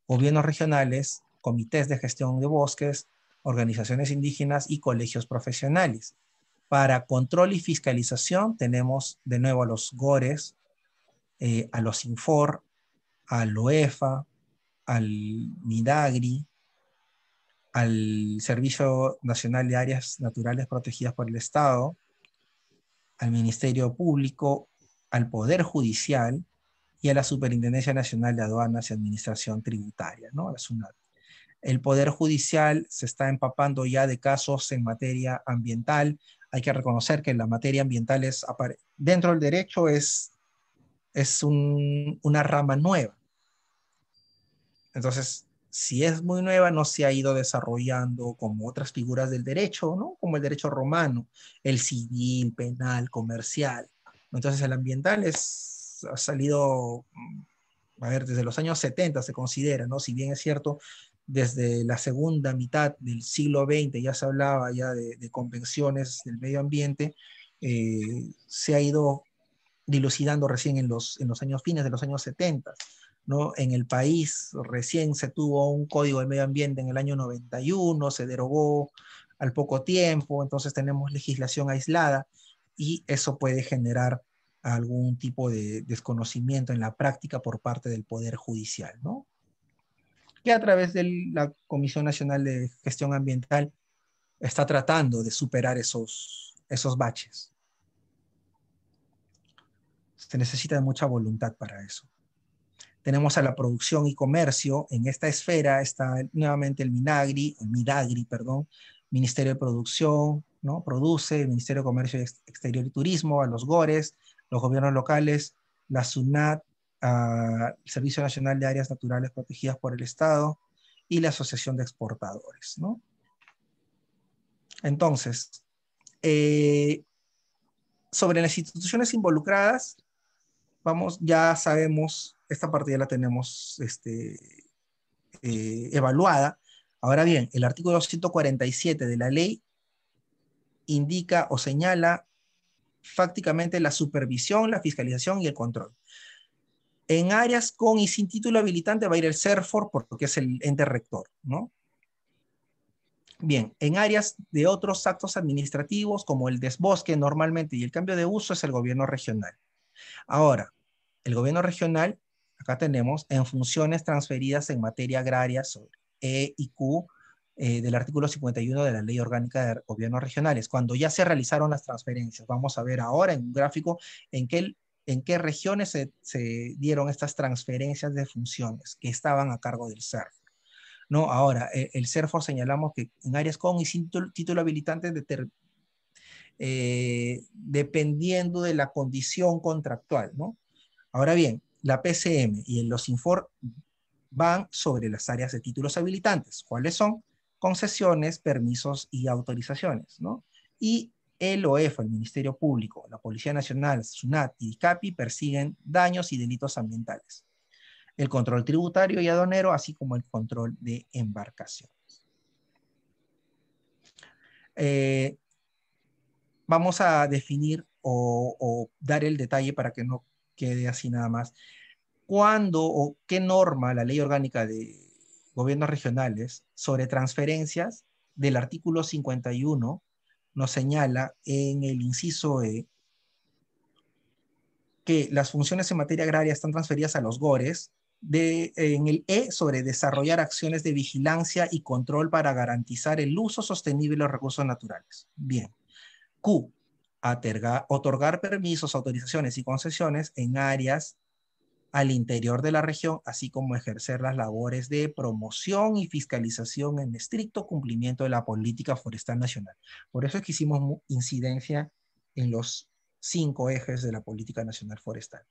S1: gobiernos regionales, comités de gestión de bosques, organizaciones indígenas y colegios profesionales. Para control y fiscalización tenemos de nuevo a los GORES, eh, a los INFOR, al OEFA, al MIDAGRI, al Servicio Nacional de Áreas Naturales Protegidas por el Estado, al Ministerio Público, al Poder Judicial y a la Superintendencia Nacional de Aduanas y Administración Tributaria, ¿no? la SUNAT. El Poder Judicial se está empapando ya de casos en materia ambiental hay que reconocer que la materia ambiental es, dentro del derecho es, es una rama nueva. Entonces, si es muy nueva, no se ha ido desarrollando como otras figuras del derecho, ¿no? Como el derecho romano, el civil, penal, comercial. Entonces, el ambiental es, ha salido, mm, a ver, desde los años 70 se considera, ¿no? Si bien es cierto, desde la segunda mitad del siglo XX ya se hablaba ya de, convenciones del medio ambiente, eh, se ha ido dilucidando recién en los, en los años fines de los años 70. ¿no? En el país recién se tuvo un código del medio ambiente en el año 91, se derogó al poco tiempo, entonces tenemos legislación aislada y eso puede generar algún tipo de desconocimiento en la práctica por parte del Poder Judicial, ¿no? que a través de la Comisión Nacional de Gestión Ambiental está tratando de superar esos, esos baches. Se necesita mucha voluntad para eso. Tenemos a la producción y comercio en esta esfera, está nuevamente el Minagri, el Midagri, perdón, Ministerio de Producción, ¿no? Produce, el Ministerio de Comercio Exterior y Turismo, a los GORES, los gobiernos locales, la SUNAT, al Servicio Nacional de Áreas Naturales Protegidas por el Estado y la Asociación de Exportadores. Entonces, eh, sobre las instituciones involucradas, vamos, ya sabemos, esta parte ya la tenemos este, eh, evaluada. Ahora bien, el artículo 247 de la ley indica o señala fácticamente la supervisión, la fiscalización y el control. En áreas con y sin título habilitante va a ir el CERFOR porque es el ente rector, ¿no? Bien, en áreas de otros actos administrativos como el desbosque normalmente y el cambio de uso es el gobierno regional. Ahora, el gobierno regional, acá tenemos en funciones transferidas en materia agraria sobre E y Q eh, del artículo 51 de la Ley Orgánica de Gobiernos Regionales, cuando ya se realizaron las transferencias. Vamos a ver ahora en un gráfico en qué el en qué regiones se, dieron estas transferencias de funciones que estaban a cargo del CERF? ¿no? Ahora, eh, el, el señalamos que en áreas con y sin título habilitante de eh, dependiendo de la condición contractual. ¿no? Ahora bien, la PCM y los Infor van sobre las áreas de títulos habilitantes. ¿Cuáles son? Concesiones, permisos y autorizaciones. ¿no? Y el OEF, el Ministerio Público, la Policía Nacional, SUNAT y ICAPI persiguen daños y delitos ambientales. El control tributario y aduanero, así como el control de embarcaciones. Eh, vamos a definir o, o, dar el detalle para que no quede así nada más. ¿Cuándo o qué norma la ley orgánica de gobiernos regionales sobre transferencias del artículo 51 nos señala en el inciso E que las funciones en materia agraria están transferidas a los GORES, de, en el E sobre desarrollar acciones de vigilancia y control para garantizar el uso sostenible de los recursos naturales. Bien. Q. otorgar permisos, autorizaciones y concesiones en áreas al interior de la región, así como ejercer las labores de promoción y fiscalización en estricto cumplimiento de la política forestal nacional. Por eso es que hicimos incidencia en los cinco ejes de la política nacional forestal.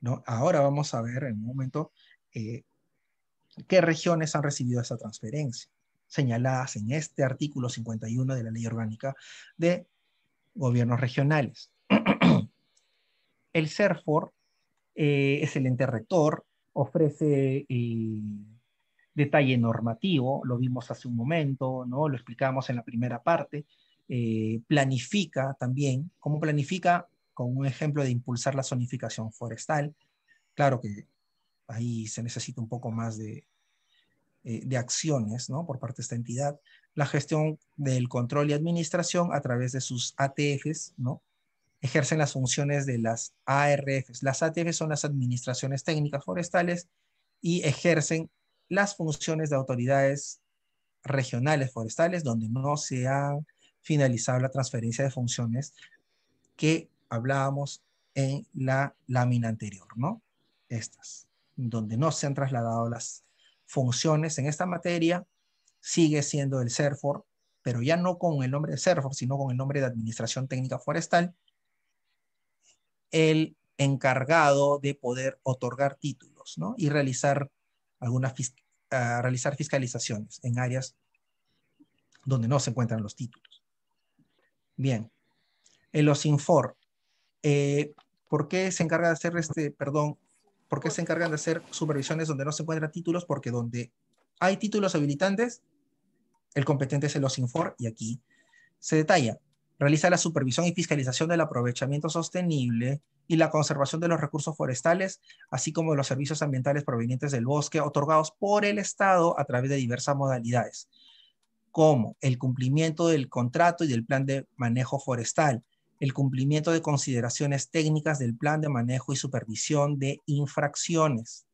S1: ¿no? Ahora vamos a ver en un momento eh, qué regiones han recibido esa transferencia, señaladas en este artículo 51 de la Ley Orgánica de Gobiernos Regionales. El CERFOR eh, es el ente rector, ofrece eh, detalle normativo, lo vimos hace un momento, ¿no? lo explicamos en la primera parte, eh, planifica también, cómo planifica con un ejemplo de impulsar la zonificación forestal, claro que ahí se necesita un poco más de, eh, de acciones ¿no? por parte de esta entidad, la gestión del control y administración a través de sus ATFs, ¿no? ejercen las funciones de las ARFs. Las ATF son las administraciones técnicas forestales y ejercen las funciones de autoridades regionales forestales donde no se ha finalizado la transferencia de funciones que hablábamos en la lámina anterior, ¿no? Estas, donde no se han trasladado las funciones en esta materia, sigue siendo el CERFOR, pero ya no con el nombre de CERFOR, sino con el nombre de Administración Técnica Forestal, el encargado de poder otorgar títulos ¿no? y realizar, alguna ah, realizar fiscalizaciones en áreas donde no se encuentran los títulos. Bien, el OSINFOR, eh, ¿por qué se encarga de hacer este, perdón, por qué se encargan de hacer supervisiones donde no se encuentran títulos? Porque donde hay títulos habilitantes, el competente es el OSINFOR y aquí se detalla realiza la supervisión y fiscalización del aprovechamiento sostenible y la conservación de los recursos forestales, así como los servicios ambientales provenientes del bosque otorgados por el Estado a través de diversas modalidades, como el cumplimiento del contrato y del plan de manejo forestal, el cumplimiento de consideraciones técnicas del plan de manejo y supervisión de infracciones.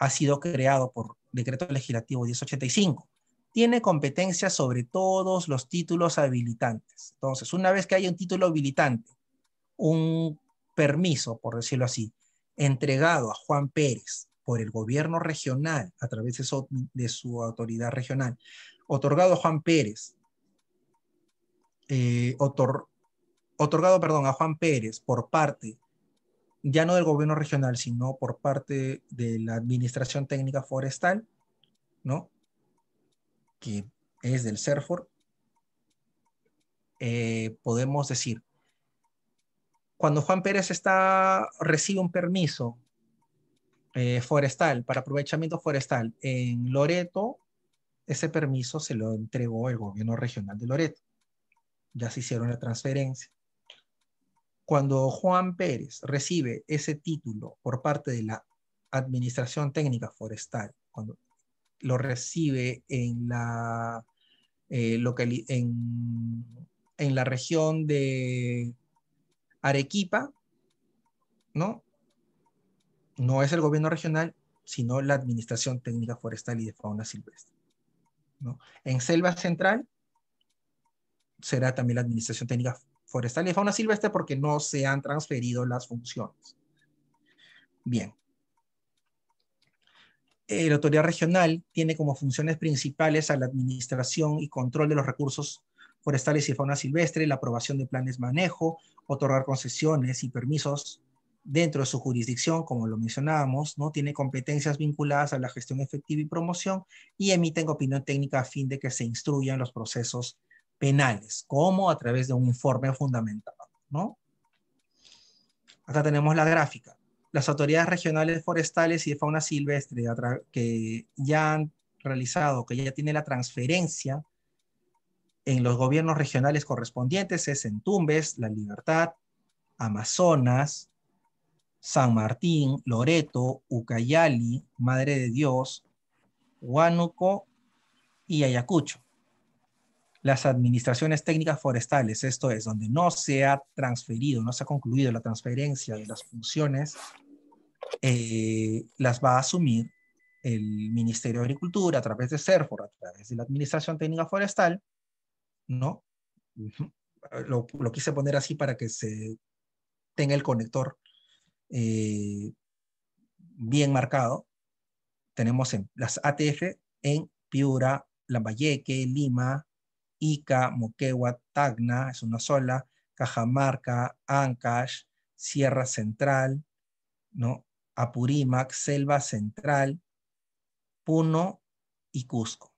S1: Ha sido creado por decreto legislativo 1085 tiene competencia sobre todos los títulos habilitantes. Entonces, una vez que hay un título habilitante, un permiso, por decirlo así, entregado a Juan Pérez por el gobierno regional a través de su, autoridad regional, otorgado a Juan Pérez, eh, otorgado, perdón, a Juan Pérez por parte ya no del gobierno regional, sino por parte de la Administración Técnica Forestal, ¿no? que es del CERFOR, eh, podemos decir, cuando Juan Pérez está, recibe un permiso eh, forestal para aprovechamiento forestal en Loreto, ese permiso se lo entregó el gobierno regional de Loreto. Ya se hicieron la transferencia. Cuando Juan Pérez recibe ese título por parte de la Administración Técnica Forestal, cuando lo recibe en la, eh, en, la región de Arequipa, ¿no? No es el gobierno regional, sino la Administración Técnica Forestal y de Fauna Silvestre. En Selva Central será también la Administración Técnica Forestal y de Fauna Silvestre porque no se han transferido las funciones. Bien, eh, la autoridad regional tiene como funciones principales a la administración y control de los recursos forestales y fauna silvestre, la aprobación de planes de manejo, otorgar concesiones y permisos dentro de su jurisdicción, como lo mencionábamos, ¿no? tiene competencias vinculadas a la gestión efectiva y promoción y emiten opinión técnica a fin de que se instruyan los procesos penales, como a través de un informe fundamentado. ¿no? Acá tenemos la gráfica las autoridades regionales forestales y de fauna silvestre que ya han realizado, que ya tiene la transferencia en los gobiernos regionales correspondientes es en Tumbes, La Libertad, Amazonas, San Martín, Loreto, Ucayali, Madre de Dios, Huánuco y Ayacucho. Las administraciones técnicas forestales, esto es, donde no se ha transferido, no se ha concluido la transferencia de las funciones eh, las va a asumir el Ministerio de Agricultura a través de SERFOR a través de la Administración Técnica Forestal, ¿no? lo, quise poner así para que se tenga el conector eh, bien marcado. Tenemos en, las ATF en Piura, Lambayeque, Lima, Ica, Moquegua, Tacna, es una sola, Cajamarca, Ancash, Sierra Central, ¿no? Apurímac, Selva Central, Puno y Cusco.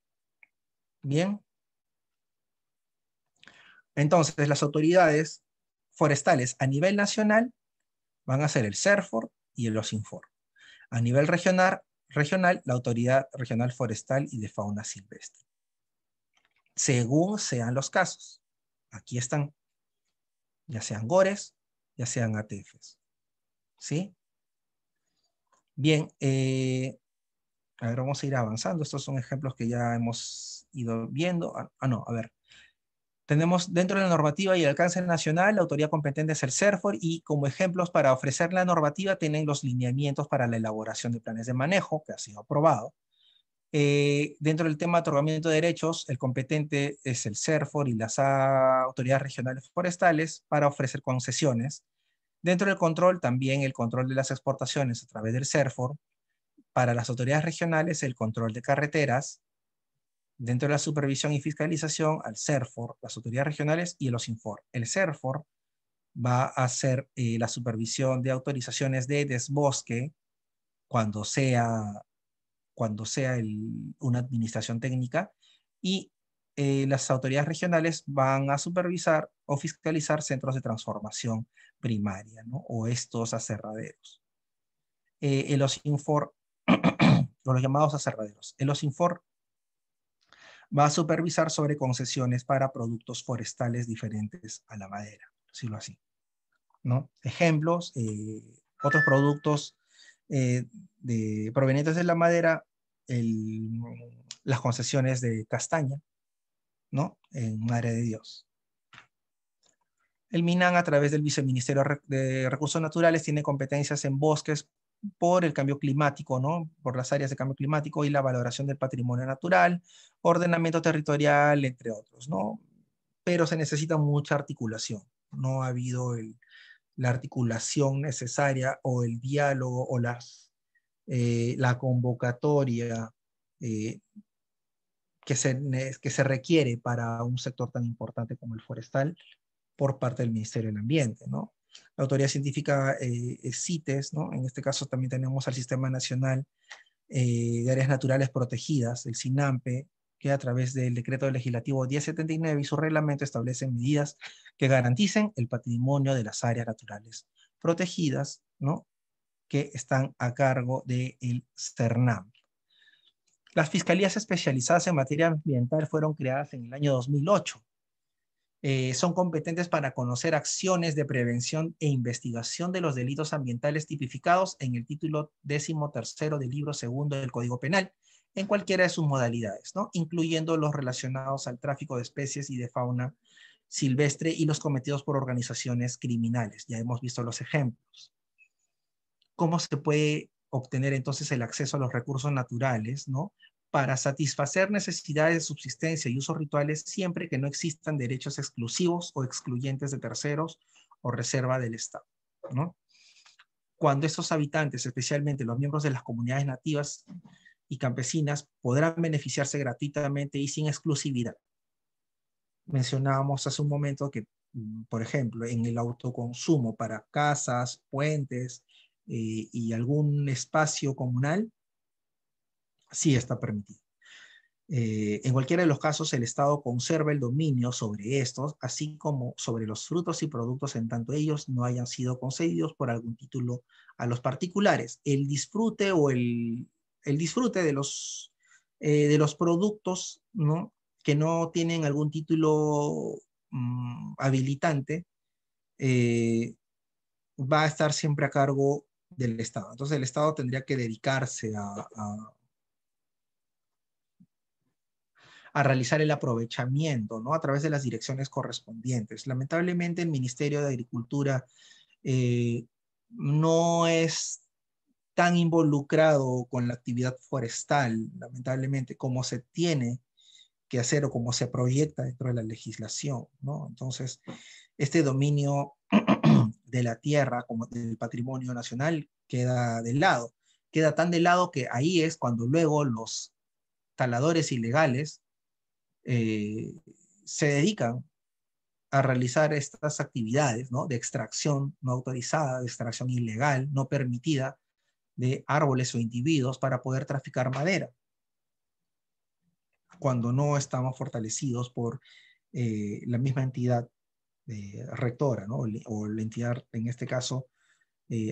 S1: Bien. Entonces, las autoridades forestales a nivel nacional van a ser el SERFOR y el OSINFOR. A nivel regional, regional, la Autoridad Regional Forestal y de Fauna Silvestre. Según sean los casos. Aquí están, ya sean GORES, ya sean ATFs. ¿Sí? Bien, eh, a ver, vamos a ir avanzando. Estos son ejemplos que ya hemos ido viendo. Ah, ah, no, a ver. Tenemos dentro de la normativa y el alcance nacional, la autoridad competente es el CERFOR y como ejemplos para ofrecer la normativa tienen los lineamientos para la elaboración de planes de manejo que ha sido aprobado. Eh, dentro del tema de otorgamiento de derechos, el competente es el CERFOR y las autoridades regionales forestales para ofrecer concesiones. Dentro del control, también el control de las exportaciones a través del CERFOR, para las autoridades regionales el control de carreteras, dentro de la supervisión y fiscalización al CERFOR, las autoridades regionales y los INFOR. El CERFOR va a hacer eh, la supervisión de autorizaciones de desbosque cuando sea, cuando sea una administración técnica y eh, las autoridades regionales van a supervisar o fiscalizar centros de transformación primaria ¿no? o estos aserraderos. Eh, el OSINFOR, o los llamados aserraderos. El OSINFOR va a supervisar sobre concesiones para productos forestales diferentes a la madera, decirlo así. ¿no? Ejemplos, eh, otros productos eh, de, provenientes de la madera, las concesiones de castaña, ¿no? En Madre de Dios. El MINAN, a través del Viceministerio de Recursos Naturales, tiene competencias en bosques por el cambio climático, ¿no? por las áreas de cambio climático y la valoración del patrimonio natural, ordenamiento territorial, entre otros. Pero se necesita mucha articulación. No ha habido la articulación necesaria o el diálogo o las, eh, la convocatoria eh, que, que se requiere para un sector tan importante como el forestal por parte del Ministerio del Ambiente, ¿no? La autoridad científica eh, eh, CITES, ¿no? En este caso también tenemos al Sistema Nacional eh, de Áreas Naturales Protegidas, el SINAMPE, que a través del decreto legislativo 1079 y su reglamento establecen medidas que garanticen el patrimonio de las áreas naturales protegidas, ¿no? que están a cargo del de CERNAM. Las fiscalías especializadas en materia ambiental fueron creadas en el año 2008 eh, son competentes para conocer acciones de prevención e investigación de los delitos ambientales tipificados en el título décimo tercero del libro segundo del Código Penal, en cualquiera de sus modalidades, ¿no? incluyendo los relacionados al tráfico de especies y de fauna silvestre y los cometidos por organizaciones criminales. Ya hemos visto los ejemplos. ¿Cómo se puede obtener entonces el acceso a los recursos naturales, ¿no? para satisfacer necesidades de subsistencia y usos rituales siempre que no existan derechos exclusivos o excluyentes de terceros o reserva del Estado. Cuando estos habitantes, especialmente los miembros de las comunidades nativas y campesinas, podrán beneficiarse gratuitamente y sin exclusividad. Mencionábamos hace un momento que, mm, por ejemplo, en el autoconsumo para casas, puentes eh, y algún espacio comunal, sí está permitido. Eh, en cualquiera de los casos, el Estado conserva el dominio sobre estos, así como sobre los frutos y productos en tanto ellos no hayan sido concedidos por algún título a los particulares. El disfrute o el, disfrute de los, eh, de los productos ¿no? que no tienen algún título mm, habilitante eh, va a estar siempre a cargo del Estado. Entonces el Estado tendría que dedicarse a a realizar el aprovechamiento, ¿no? A través de las direcciones correspondientes. Lamentablemente el Ministerio de Agricultura eh, no es tan involucrado con la actividad forestal, lamentablemente, como se tiene que hacer o como se proyecta dentro de la legislación, ¿no? Entonces, este dominio de la tierra como del patrimonio nacional queda de lado, queda tan de lado que ahí es cuando luego los taladores ilegales eh, se dedican a realizar estas actividades ¿no? de extracción no autorizada, de extracción ilegal, no permitida de árboles o individuos para poder traficar madera, cuando no estamos fortalecidos por eh, la misma entidad eh, rectora, o la entidad, en este caso,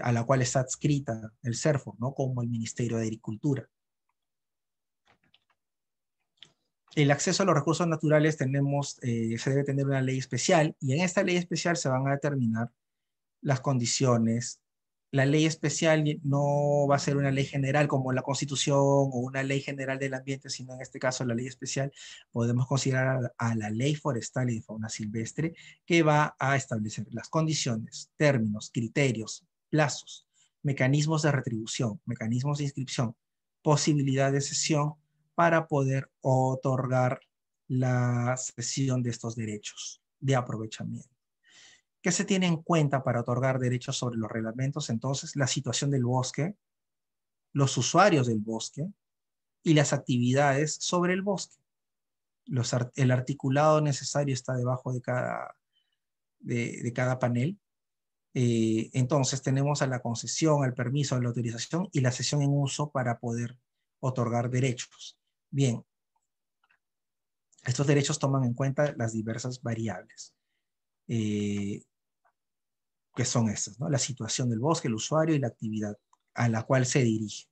S1: a la cual está adscrita el CERFO, ¿no? como el Ministerio de Agricultura. el acceso a los recursos naturales tenemos, eh, se debe tener una ley especial y en esta ley especial se van a determinar las condiciones. La ley especial no va a ser una ley general como la Constitución o una ley general del ambiente, sino en este caso la ley especial podemos considerar a la ley forestal y de fauna silvestre que va a establecer las condiciones, términos, criterios, plazos, mecanismos de retribución, mecanismos de inscripción, posibilidad de cesión para poder otorgar la cesión de estos derechos de aprovechamiento. ¿Qué se tiene en cuenta para otorgar derechos sobre los reglamentos? Entonces, la situación del bosque, los usuarios del bosque y las actividades sobre el bosque. el articulado necesario está debajo de cada, de, cada panel. Eh, entonces, tenemos a la concesión, al permiso, a la autorización y la cesión en uso para poder otorgar derechos. Bien, estos derechos toman en cuenta las diversas variables, eh, que son estas, ¿no? la situación del bosque, el usuario y la actividad a la cual se dirige.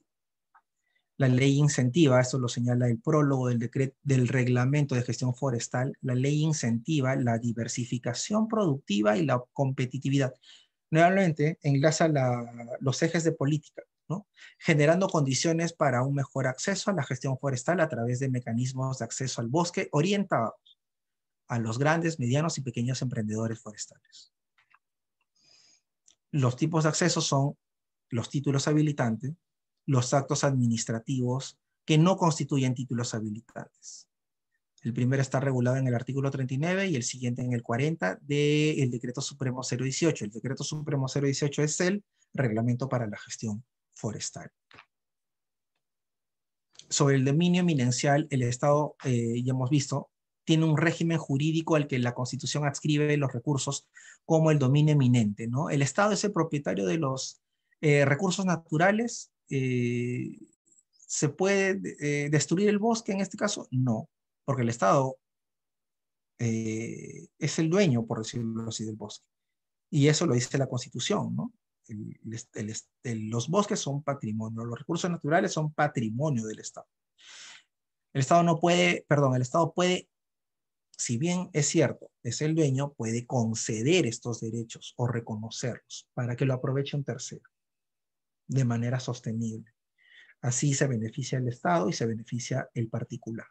S1: La ley incentiva, esto lo señala el prólogo del, decreto, del reglamento de gestión forestal, la ley incentiva la diversificación productiva y la competitividad. Nuevamente, enlaza los ejes de política generando condiciones para un mejor acceso a la gestión forestal a través de mecanismos de acceso al bosque orientados a los grandes, medianos y pequeños emprendedores forestales. Los tipos de acceso son los títulos habilitantes, los actos administrativos que no constituyen títulos habilitantes. El primero está regulado en el artículo 39 y el siguiente en el 40 del Decreto Supremo 018. El Decreto Supremo 018 es el reglamento para la gestión forestal. Sobre el dominio eminencial, el Estado, eh, ya hemos visto, tiene un régimen jurídico al que la Constitución adscribe los recursos como el dominio eminente. ¿no? El Estado es el propietario de los eh, recursos naturales. Eh, ¿Se puede destruir el bosque en este caso? No, porque el Estado es el dueño, por decirlo así, del bosque. Y eso lo dice la Constitución. ¿no? los bosques son patrimonio, los recursos naturales son patrimonio del Estado. El Estado no puede, perdón, el Estado puede, si bien es cierto, es el dueño, puede conceder estos derechos o reconocerlos para que lo aproveche un tercero de manera sostenible. Así se beneficia el Estado y se beneficia el particular.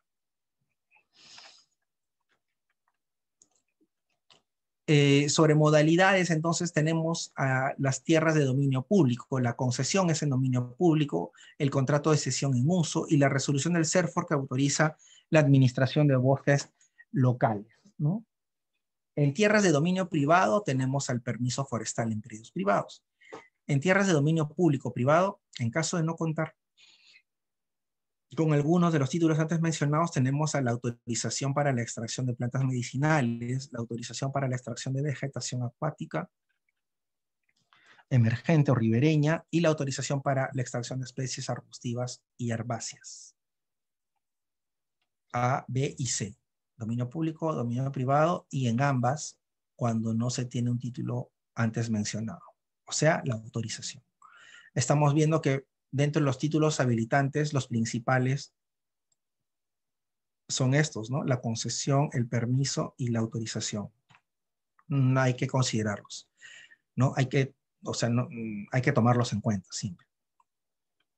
S1: Eh, sobre modalidades, entonces tenemos a las tierras de dominio público, la concesión es en dominio público, el contrato de cesión en uso y la resolución del CERFOR que autoriza la administración de bosques locales. ¿no? En tierras de dominio privado tenemos al permiso forestal en predios privados. En tierras de dominio público-privado, en caso de no contar con algunos de los títulos antes mencionados tenemos a la autorización para la extracción de plantas medicinales, la autorización para la extracción de vegetación acuática emergente o ribereña y la autorización para la extracción de especies arbustivas y herbáceas. A, B y C. Dominio público, dominio privado y en ambas cuando no se tiene un título antes mencionado, o sea, la autorización. Estamos viendo que dentro de los títulos habilitantes, los principales son estos, ¿no? La concesión, el permiso y la autorización. Mm, hay que considerarlos, ¿no? Hay que, o sea, mm, hay que tomarlos en cuenta, simple.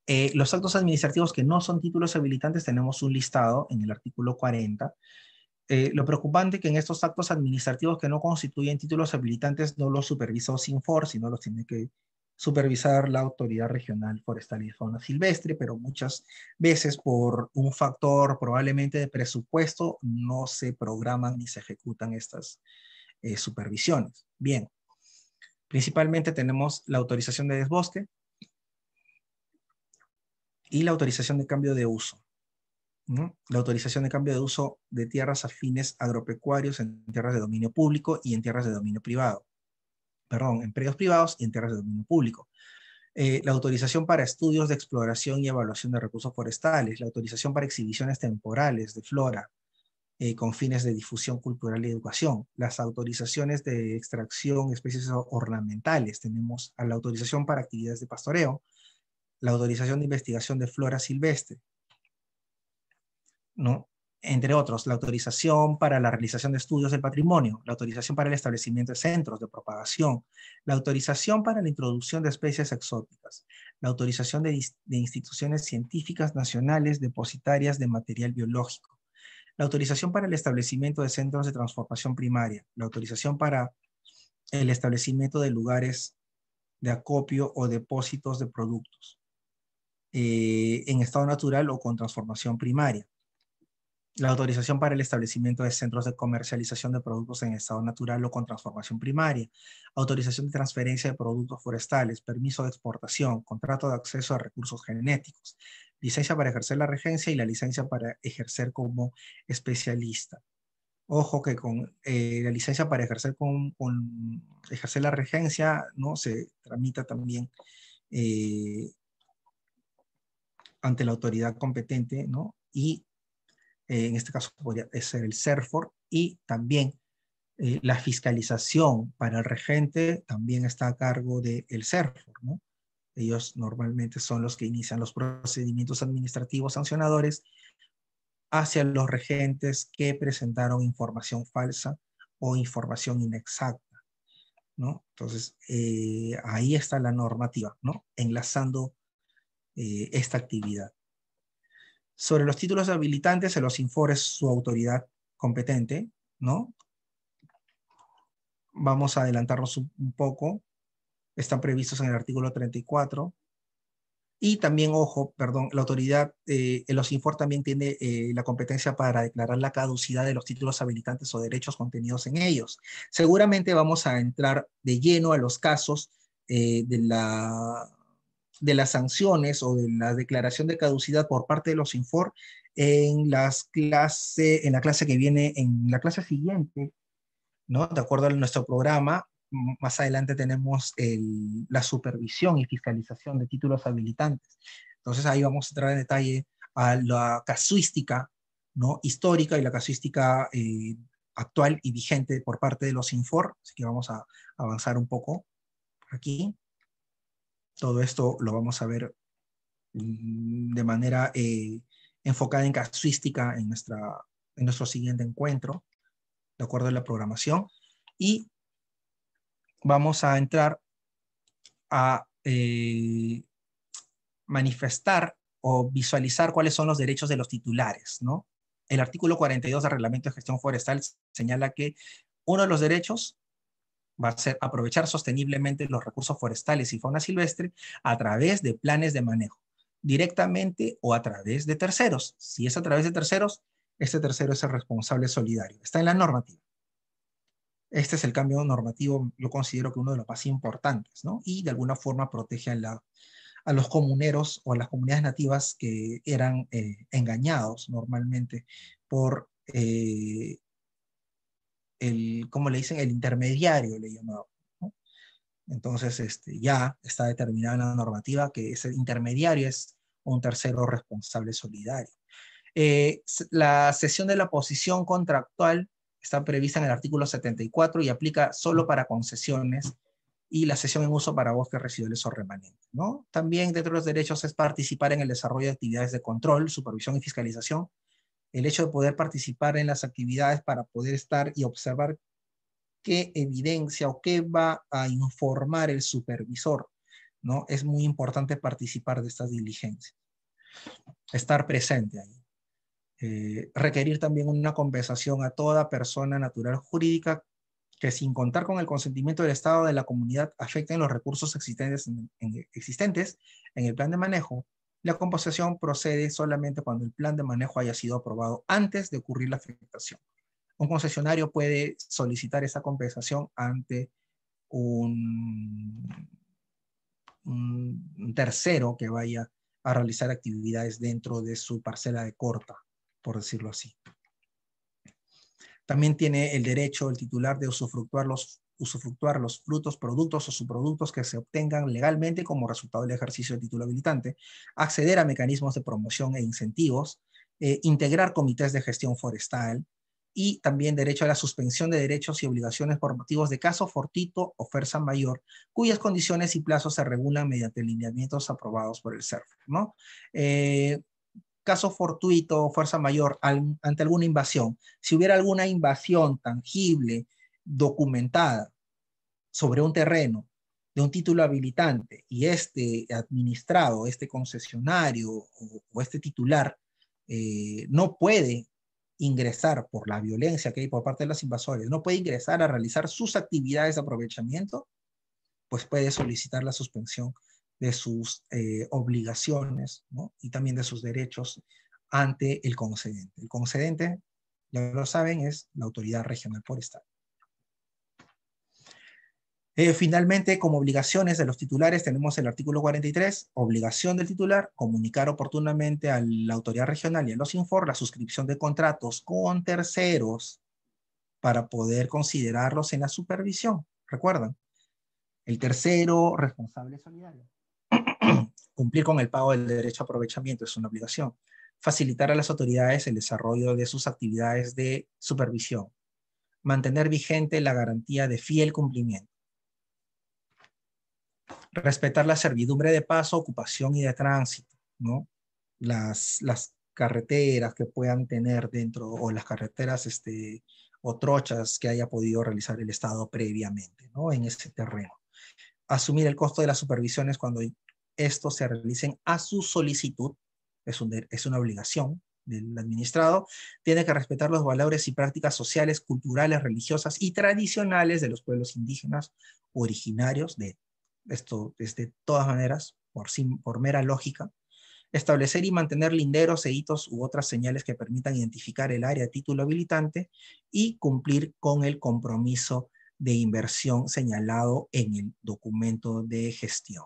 S1: Eh, los actos administrativos que no son títulos habilitantes tenemos un listado en el artículo 40. Eh, lo preocupante es que en estos actos administrativos que no constituyen títulos habilitantes no los supervisa sin for, sino los tiene que supervisar la Autoridad Regional Forestal y Fauna Silvestre, pero muchas veces por un factor probablemente de presupuesto no se programan ni se ejecutan estas eh, supervisiones. Bien, principalmente tenemos la autorización de desbosque y la autorización de cambio de uso. La autorización de cambio de uso de tierras afines agropecuarios en tierras de dominio público y en tierras de dominio privado perdón, en predios privados y en tierras de dominio público. Eh, la autorización para estudios de exploración y evaluación de recursos forestales, la autorización para exhibiciones temporales de flora eh, con fines de difusión cultural y educación, las autorizaciones de extracción de especies ornamentales, tenemos la autorización para actividades de pastoreo, la autorización de investigación de flora silvestre, ¿no? entre otros, la autorización para la realización de estudios del patrimonio, la autorización para el establecimiento de centros de propagación, la autorización para la introducción de especies exóticas, la autorización de, instituciones científicas nacionales depositarias de material biológico, la autorización para el establecimiento de centros de transformación primaria, la autorización para el establecimiento de lugares de acopio o depósitos de productos eh, en estado natural o con transformación primaria la autorización para el establecimiento de centros de comercialización de productos en estado natural o con transformación primaria, autorización de transferencia de productos forestales, permiso de exportación, contrato de acceso a recursos genéticos, licencia para ejercer la regencia y la licencia para ejercer como especialista. Ojo que con eh, la licencia para ejercer, ejercer la regencia ¿no? se tramita también eh, ante la autoridad competente ¿no? y eh, en este caso podría ser el CERFOR, y también eh, la fiscalización para el regente también está a cargo del de CERFOR, ¿no? Ellos normalmente son los que inician los procedimientos administrativos sancionadores hacia los regentes que presentaron información falsa o información inexacta, ¿no? Entonces, eh, ahí está la normativa, ¿no? Enlazando esta actividad sobre los títulos habilitantes el los es su autoridad competente, ¿no? Vamos a adelantarnos un poco. Están previstos en el artículo 34. Y también, ojo, perdón, la autoridad, eh, el OSINFOR también tiene eh, la competencia para declarar la caducidad de los títulos habilitantes o derechos contenidos en ellos. Seguramente vamos a entrar de lleno a los casos eh, de la de las sanciones o de la declaración de caducidad por parte de los Infor en, las clase, en la clase que viene, en la clase siguiente, ¿no? De acuerdo a nuestro programa, más adelante tenemos el, la supervisión y fiscalización de títulos habilitantes. Entonces ahí vamos a entrar en detalle a la casuística ¿no? histórica y la casuística eh, actual y vigente por parte de los Infor, así que vamos a avanzar un poco aquí. Todo esto lo vamos a ver mm, de manera eh, enfocada en casuística en, nuestra, en nuestro siguiente encuentro, de acuerdo a la programación. Y vamos a entrar a eh, manifestar o visualizar cuáles son los derechos de los titulares, ¿no? El artículo 42 del Reglamento de Gestión Forestal señala que uno de los derechos va a ser aprovechar sosteniblemente los recursos forestales y fauna silvestre a través de planes de manejo, directamente o a través de terceros. Si es a través de terceros, este tercero es el responsable solidario. Está en la normativa. Este es el cambio normativo, yo considero que uno de los más importantes, ¿no? Y de alguna forma protege a, la, a los comuneros o a las comunidades nativas que eran eh, engañados normalmente por eh, el, ¿cómo le dicen? El intermediario le llamaba. Entonces, este, ya está determinada la normativa que ese intermediario es un tercero responsable solidario. Eh, la cesión de la posición contractual está prevista en el artículo 74 y aplica solo para concesiones y la cesión en uso para bosques residuales o remanentes. También dentro de los derechos es participar en el desarrollo de actividades de control, supervisión y fiscalización el hecho de poder participar en las actividades para poder estar y observar qué evidencia o qué va a informar el supervisor, ¿no? Es muy importante participar de estas diligencias, estar presente ahí. Eh, requerir también una compensación a toda persona natural jurídica que sin contar con el consentimiento del Estado de la comunidad afecten los recursos existentes en el plan de manejo la compensación procede solamente cuando el plan de manejo haya sido aprobado antes de ocurrir la afectación. Un concesionario puede solicitar esa compensación ante un, un tercero que vaya a realizar actividades dentro de su parcela de corta, por decirlo así. También tiene el derecho el titular de usufructuar los usufructuar los frutos, productos o subproductos que se obtengan legalmente como resultado del ejercicio de título habilitante, acceder a mecanismos de promoción e incentivos, eh, integrar comités de gestión forestal y también derecho a la suspensión de derechos y obligaciones por motivos de caso fortuito o fuerza mayor, cuyas condiciones y plazos se regulan mediante lineamientos aprobados por el CERF. ¿no? Eh, caso fortuito o fuerza mayor ante alguna invasión, si hubiera alguna invasión tangible, documentada, sobre un terreno de un título habilitante y este administrado, este concesionario o, este titular eh, no puede ingresar por la violencia que hay por parte de las invasores, no puede ingresar a realizar sus actividades de aprovechamiento, pues puede solicitar la suspensión de sus eh, obligaciones y también de sus derechos ante el concedente. El concedente, ya lo saben, es la autoridad regional forestal. Eh, finalmente, como obligaciones de los titulares, tenemos el artículo 43, obligación del titular, comunicar oportunamente a la autoridad regional y a los INFOR la suscripción de contratos con terceros para poder considerarlos en la supervisión. ¿Recuerdan? El tercero, responsable solidario. Cumplir con el pago del derecho a aprovechamiento es una obligación. Facilitar a las autoridades el desarrollo de sus actividades de supervisión. Mantener vigente la garantía de fiel cumplimiento respetar la servidumbre de paso, ocupación y de tránsito, ¿no? Las, carreteras que puedan tener dentro o las carreteras este, o trochas que haya podido realizar el Estado previamente, ¿no? En ese terreno. Asumir el costo de las supervisiones cuando estos se realicen a su solicitud, es, es una obligación del administrado, tiene que respetar los valores y prácticas sociales, culturales, religiosas y tradicionales de los pueblos indígenas originarios de esto es de todas maneras, por, por mera lógica, establecer y mantener linderos e hitos u otras señales que permitan identificar el área de título habilitante y cumplir con el compromiso de inversión señalado en el documento de gestión.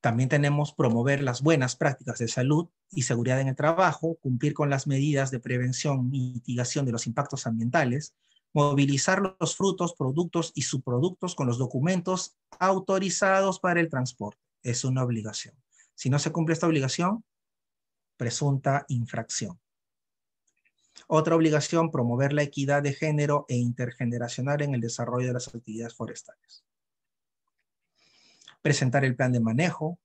S1: También tenemos promover las buenas prácticas de salud y seguridad en el trabajo, cumplir con las medidas de prevención y mitigación de los impactos ambientales, movilizar los frutos, productos y subproductos con los documentos autorizados para el transporte. Es una obligación. Si no se cumple esta obligación, presunta infracción. Otra obligación, promover la equidad de género e intergeneracional en el desarrollo de las actividades forestales. Presentar el plan de manejo,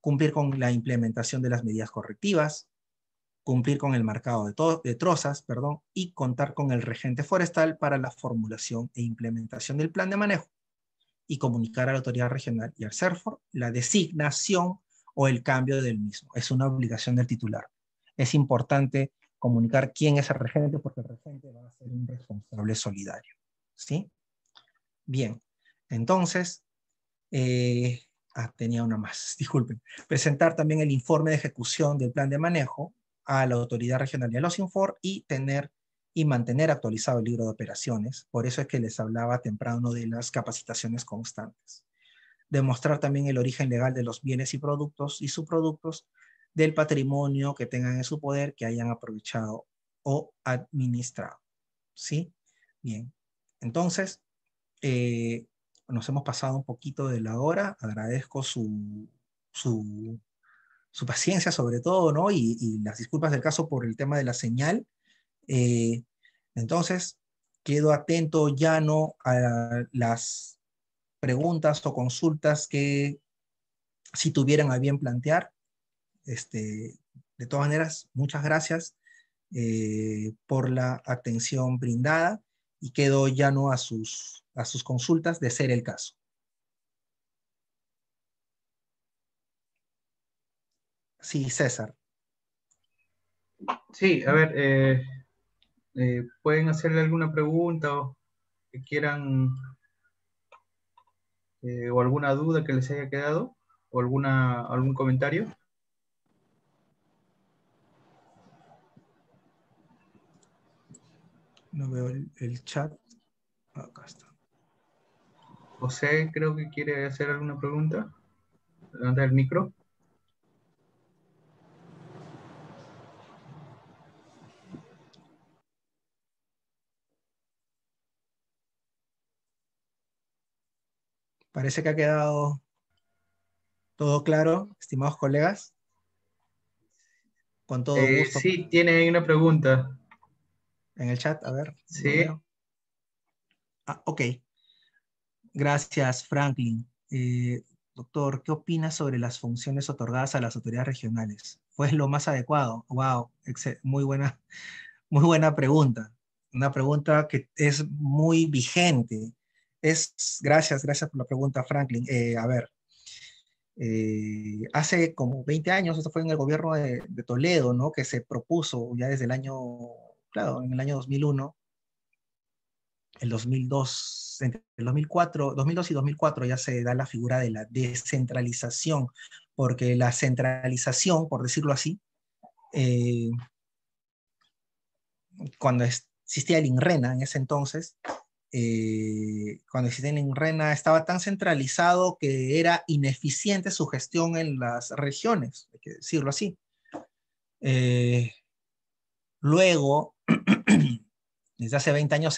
S1: cumplir con la implementación de las medidas correctivas, cumplir con el marcado de, de trozas perdón, y contar con el regente forestal para la formulación e implementación del plan de manejo y comunicar a la autoridad regional y al CERFOR la designación o el cambio del mismo. Es una obligación del titular. Es importante comunicar quién es el regente porque el regente va a ser un responsable solidario. ¿Sí? Bien, entonces, eh, ah, tenía una más, disculpen. Presentar también el informe de ejecución del plan de manejo a la Autoridad Regional de los Infor y tener y mantener actualizado el libro de operaciones. Por eso es que les hablaba temprano de las capacitaciones constantes. Demostrar también el origen legal de los bienes y productos y subproductos del patrimonio que tengan en su poder, que hayan aprovechado o administrado. ¿Sí? Bien. Entonces, eh, nos hemos pasado un poquito de la hora. Agradezco su, su su paciencia sobre todo, ¿no? Y, las disculpas del caso por el tema de la señal. Eh, entonces, quedo atento ya no a las preguntas o consultas que si tuvieran a bien plantear. Este, de todas maneras, muchas gracias eh, por la atención brindada y quedo ya no a sus, a sus consultas de ser el caso. Sí, César.
S2: Sí, a ver, eh, eh, pueden hacerle alguna pregunta o que quieran eh, o alguna duda que les haya quedado o alguna, algún comentario. No veo el, chat. Acá está. José, creo que quiere hacer alguna pregunta. Levanta el micro.
S1: Parece que ha quedado todo claro, estimados colegas. Con todo eh, Sí, tiene una pregunta. En el chat, a ver. Sí. Ah, ok. Gracias, Franklin. Eh, doctor, ¿qué opinas sobre las funciones otorgadas a las autoridades regionales? ¿Fue lo más adecuado? Wow, muy buena, muy buena pregunta. Una pregunta que es muy vigente gracias, gracias por la pregunta, Franklin. Eh, a ver, eh, hace como 20 años, esto fue en el gobierno de, Toledo, ¿no? Que se propuso ya desde el año, claro, en el año 2001, el 2002, entre el 2004, 2002 y 2004 ya se da la figura de la descentralización, porque la centralización, por decirlo así, eh, cuando existía el INRENA en ese entonces, eh, cuando existen en Rena, estaba tan centralizado que era ineficiente su gestión en las regiones, hay que decirlo así. Eh, luego, desde hace 20 años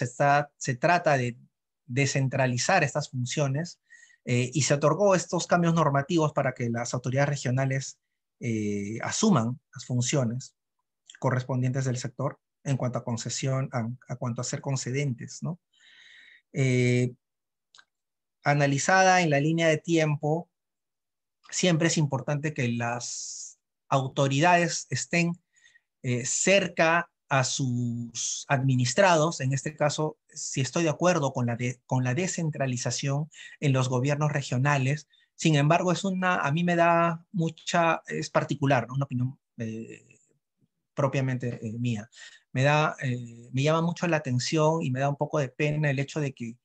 S1: se, trata de descentralizar estas funciones eh, y se otorgó estos cambios normativos para que las autoridades regionales asuman las funciones correspondientes del sector en cuanto a concesión, a cuanto a ser concedentes, ¿no? Eh, analizada en la línea de tiempo, siempre es importante que las autoridades estén eh, cerca a sus administrados, en este caso, si estoy de acuerdo con la, con la descentralización en los gobiernos regionales, sin embargo, es una, a mí me da mucha, es particular, una opinión eh, propiamente mía me, da, eh, me llama mucho la atención y me da un poco de pena el hecho de que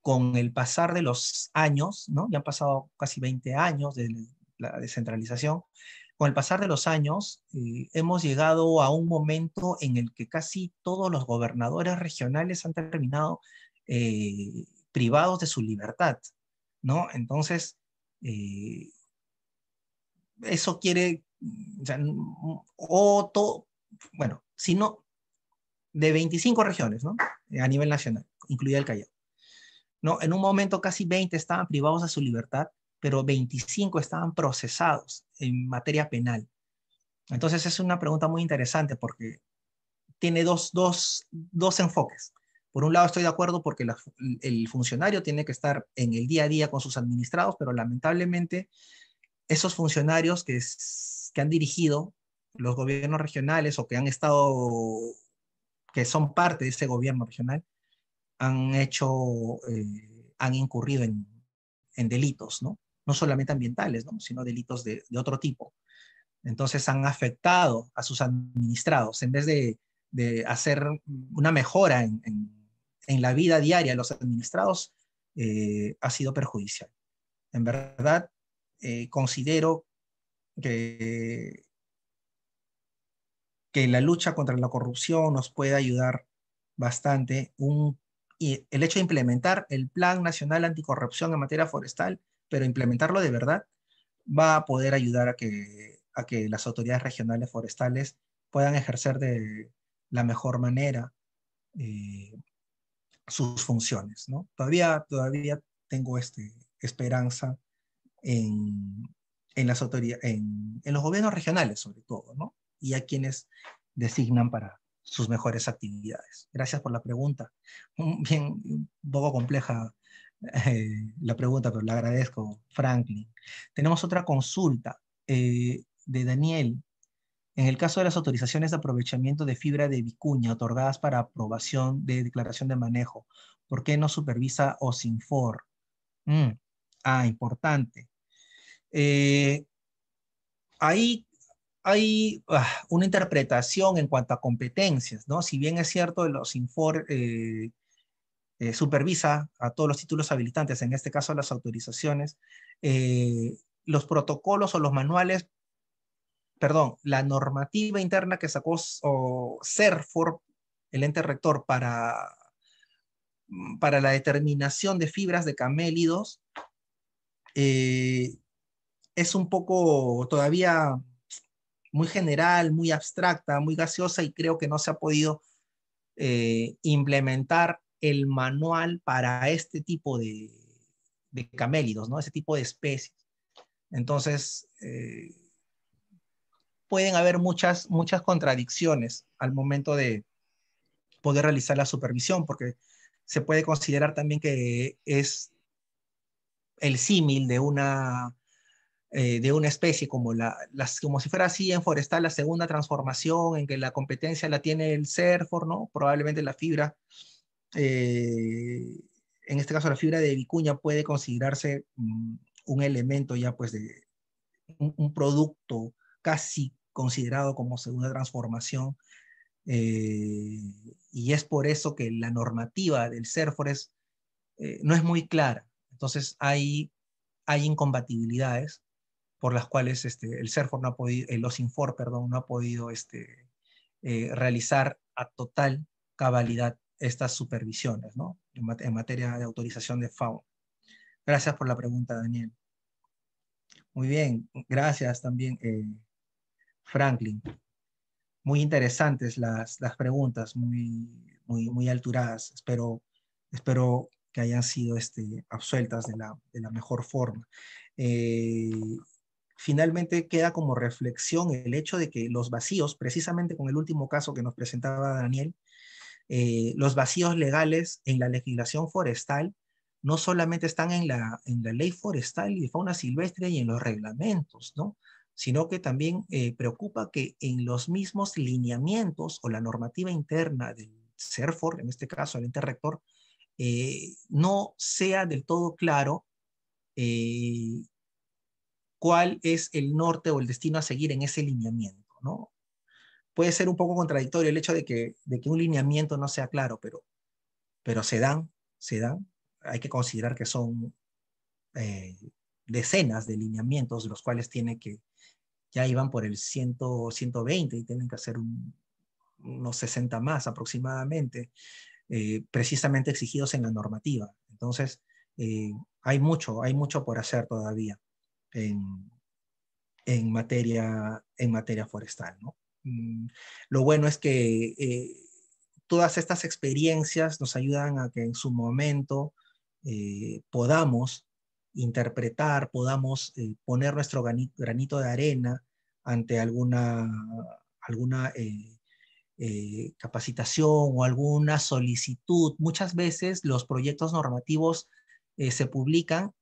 S1: con el pasar de los años, ¿no? ya han pasado casi 20 años de la descentralización, con el pasar de los años eh, hemos llegado a un momento en el que casi todos los gobernadores regionales han terminado eh, privados de su libertad. ¿no? Entonces, eso quiere, o bueno, si no, de 25 regiones, ¿no? Eh, a nivel nacional, incluida el Callao. ¿No? En un momento casi 20 estaban privados de su libertad, pero 25 estaban procesados en materia penal. Entonces es una pregunta muy interesante porque tiene dos, dos, dos enfoques. Por un lado estoy de acuerdo porque el funcionario tiene que estar en el día a día con sus administrados, pero lamentablemente esos funcionarios que, que han dirigido los gobiernos regionales o que han estado que son parte de ese gobierno regional, han hecho, eh, han incurrido en, delitos, ¿no? No solamente ambientales, Sino delitos de, otro tipo. Entonces han afectado a sus administrados. En vez de, de hacer una mejora en, en, la vida diaria de los administrados, eh, ha sido perjudicial. En verdad, eh, considero que que la lucha contra la corrupción nos puede ayudar bastante. y el hecho de implementar el Plan Nacional Anticorrupción en materia forestal, pero implementarlo de verdad, va a poder ayudar a que, las autoridades regionales forestales puedan ejercer de la mejor manera eh, sus funciones. ¿no? Todavía, todavía tengo este, esperanza en, en los gobiernos regionales sobre todo, ¿no? y a quienes designan para sus mejores actividades. Gracias por la pregunta. Bien, un poco compleja eh, la pregunta, pero la agradezco, Franklin. Tenemos otra consulta eh, de Daniel. En el caso de las autorizaciones de aprovechamiento de fibra de vicuña otorgadas para aprobación de declaración de manejo, ¿por qué no supervisa OSINFOR? Mm, ah, importante. Eh, ahí hay ah, una interpretación en cuanto a competencias, ¿no? Si bien es cierto, los Infor eh, eh, supervisa a todos los títulos habilitantes, en este caso las autorizaciones, eh, los protocolos o los manuales, perdón, la normativa interna que sacó Serfor, el ente rector, para, mm, para la determinación de fibras de camélidos, es un poco todavía muy general, muy abstracta, muy gaseosa y creo que no se ha podido eh, implementar el manual para este tipo de, camélidos, ¿no? Ese tipo de especies. Entonces, eh, pueden haber muchas, muchas contradicciones al momento de poder realizar la supervisión, porque se puede considerar también que es el símil de una eh, de una especie, como, la, como si fuera así en forestal, la segunda transformación, en que la competencia la tiene el SERFOR, ¿no? Probablemente la fibra, eh, en este caso la fibra de vicuña puede considerarse mm, un elemento ya pues de un, producto casi considerado como segunda transformación. Eh, y es por eso que la normativa del serfores no es muy clara. Entonces hay, hay incompatibilidades por las cuales este, el CERFOR no ha podido, el OSINFOR, perdón, no ha podido este, eh, realizar a total cabalidad estas supervisiones, ¿no? En, materia de autorización de FAO. Gracias por la pregunta, Daniel. Muy bien, gracias también, eh, Franklin. Muy interesantes las, preguntas, muy, muy, muy alturadas. Espero, espero que hayan sido este, absueltas de la, mejor forma. Eh, finalmente queda como reflexión el hecho de que los vacíos, precisamente con el último caso que nos presentaba Daniel, eh, los vacíos legales en la legislación forestal no solamente están en la, en la ley forestal y de fauna silvestre y en los reglamentos, ¿no? sino que también eh, preocupa que en los mismos lineamientos o la normativa interna del CERFOR, en este caso el ente eh, no sea del todo claro cuál es el norte o el destino a seguir en ese lineamiento, ¿no? Puede ser un poco contradictorio el hecho de que, de que un lineamiento no sea claro, pero, pero se dan, se dan. Hay que considerar que son eh, decenas de lineamientos, los cuales tiene que, ya iban por el 120 y tienen que hacer unos 60 más aproximadamente, eh, precisamente exigidos en la normativa. Entonces, eh, hay mucho, hay mucho por hacer todavía en, materia, en materia forestal. Mm, lo bueno es que eh, todas estas experiencias nos ayudan a que en su momento eh, podamos interpretar, podamos eh, poner nuestro granito de arena ante alguna, alguna capacitación o alguna solicitud. Muchas veces los proyectos normativos se publican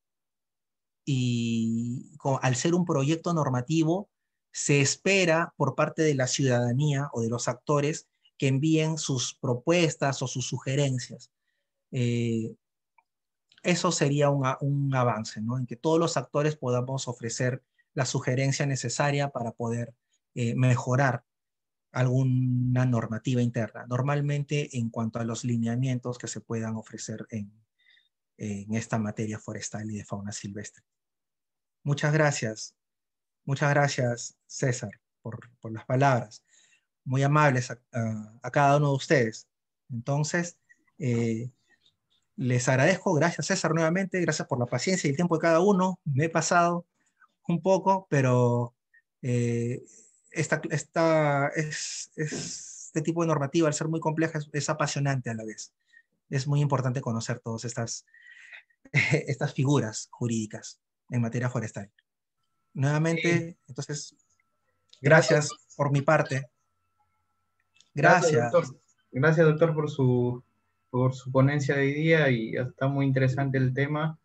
S1: y al ser un proyecto normativo, se espera por parte de la ciudadanía o de los actores que envíen sus propuestas o sus sugerencias. Eh, eso sería un, un avance, ¿no? en que todos los actores podamos ofrecer la sugerencia necesaria para poder eh, mejorar alguna normativa interna, normalmente en cuanto a los lineamientos que se puedan ofrecer en, en esta materia forestal y de fauna silvestre. Muchas gracias. Muchas gracias, César, por, las palabras. Muy amables a, cada uno de ustedes. Entonces, eh, les agradezco. Gracias, César, nuevamente. Gracias por la paciencia y el tiempo de cada uno. Me he pasado un poco, pero eh, este tipo de normativa, al ser muy compleja, es, es apasionante a la vez. Es muy importante conocer todas estas, estas figuras jurídicas en materia forestal. Nuevamente, entonces, gracias, por mi parte. Gracias.
S2: Gracias doctor. por su, por su ponencia de hoy día y está muy interesante el tema.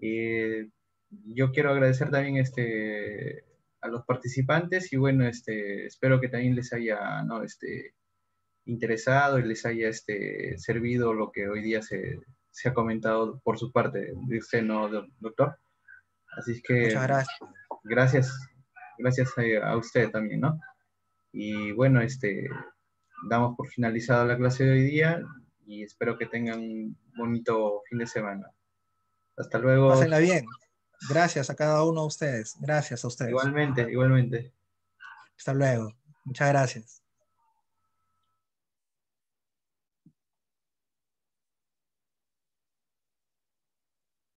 S2: Eh, yo quiero agradecer también este, a los participantes y bueno, este, espero que también les haya ¿no? Este, interesado y les haya este, servido lo que hoy día se, ha comentado por su parte. ¿Dice no, doctor? Así es pues, que... gracias. Gracias, a, usted también, ¿no? Y bueno, este, damos por finalizada la clase de hoy día y espero que tengan un bonito fin de semana. Hasta luego. Pásenla
S1: bien. Gracias a cada uno de ustedes.
S2: Gracias a ustedes. Igualmente, igualmente. Hasta luego. Muchas gracias.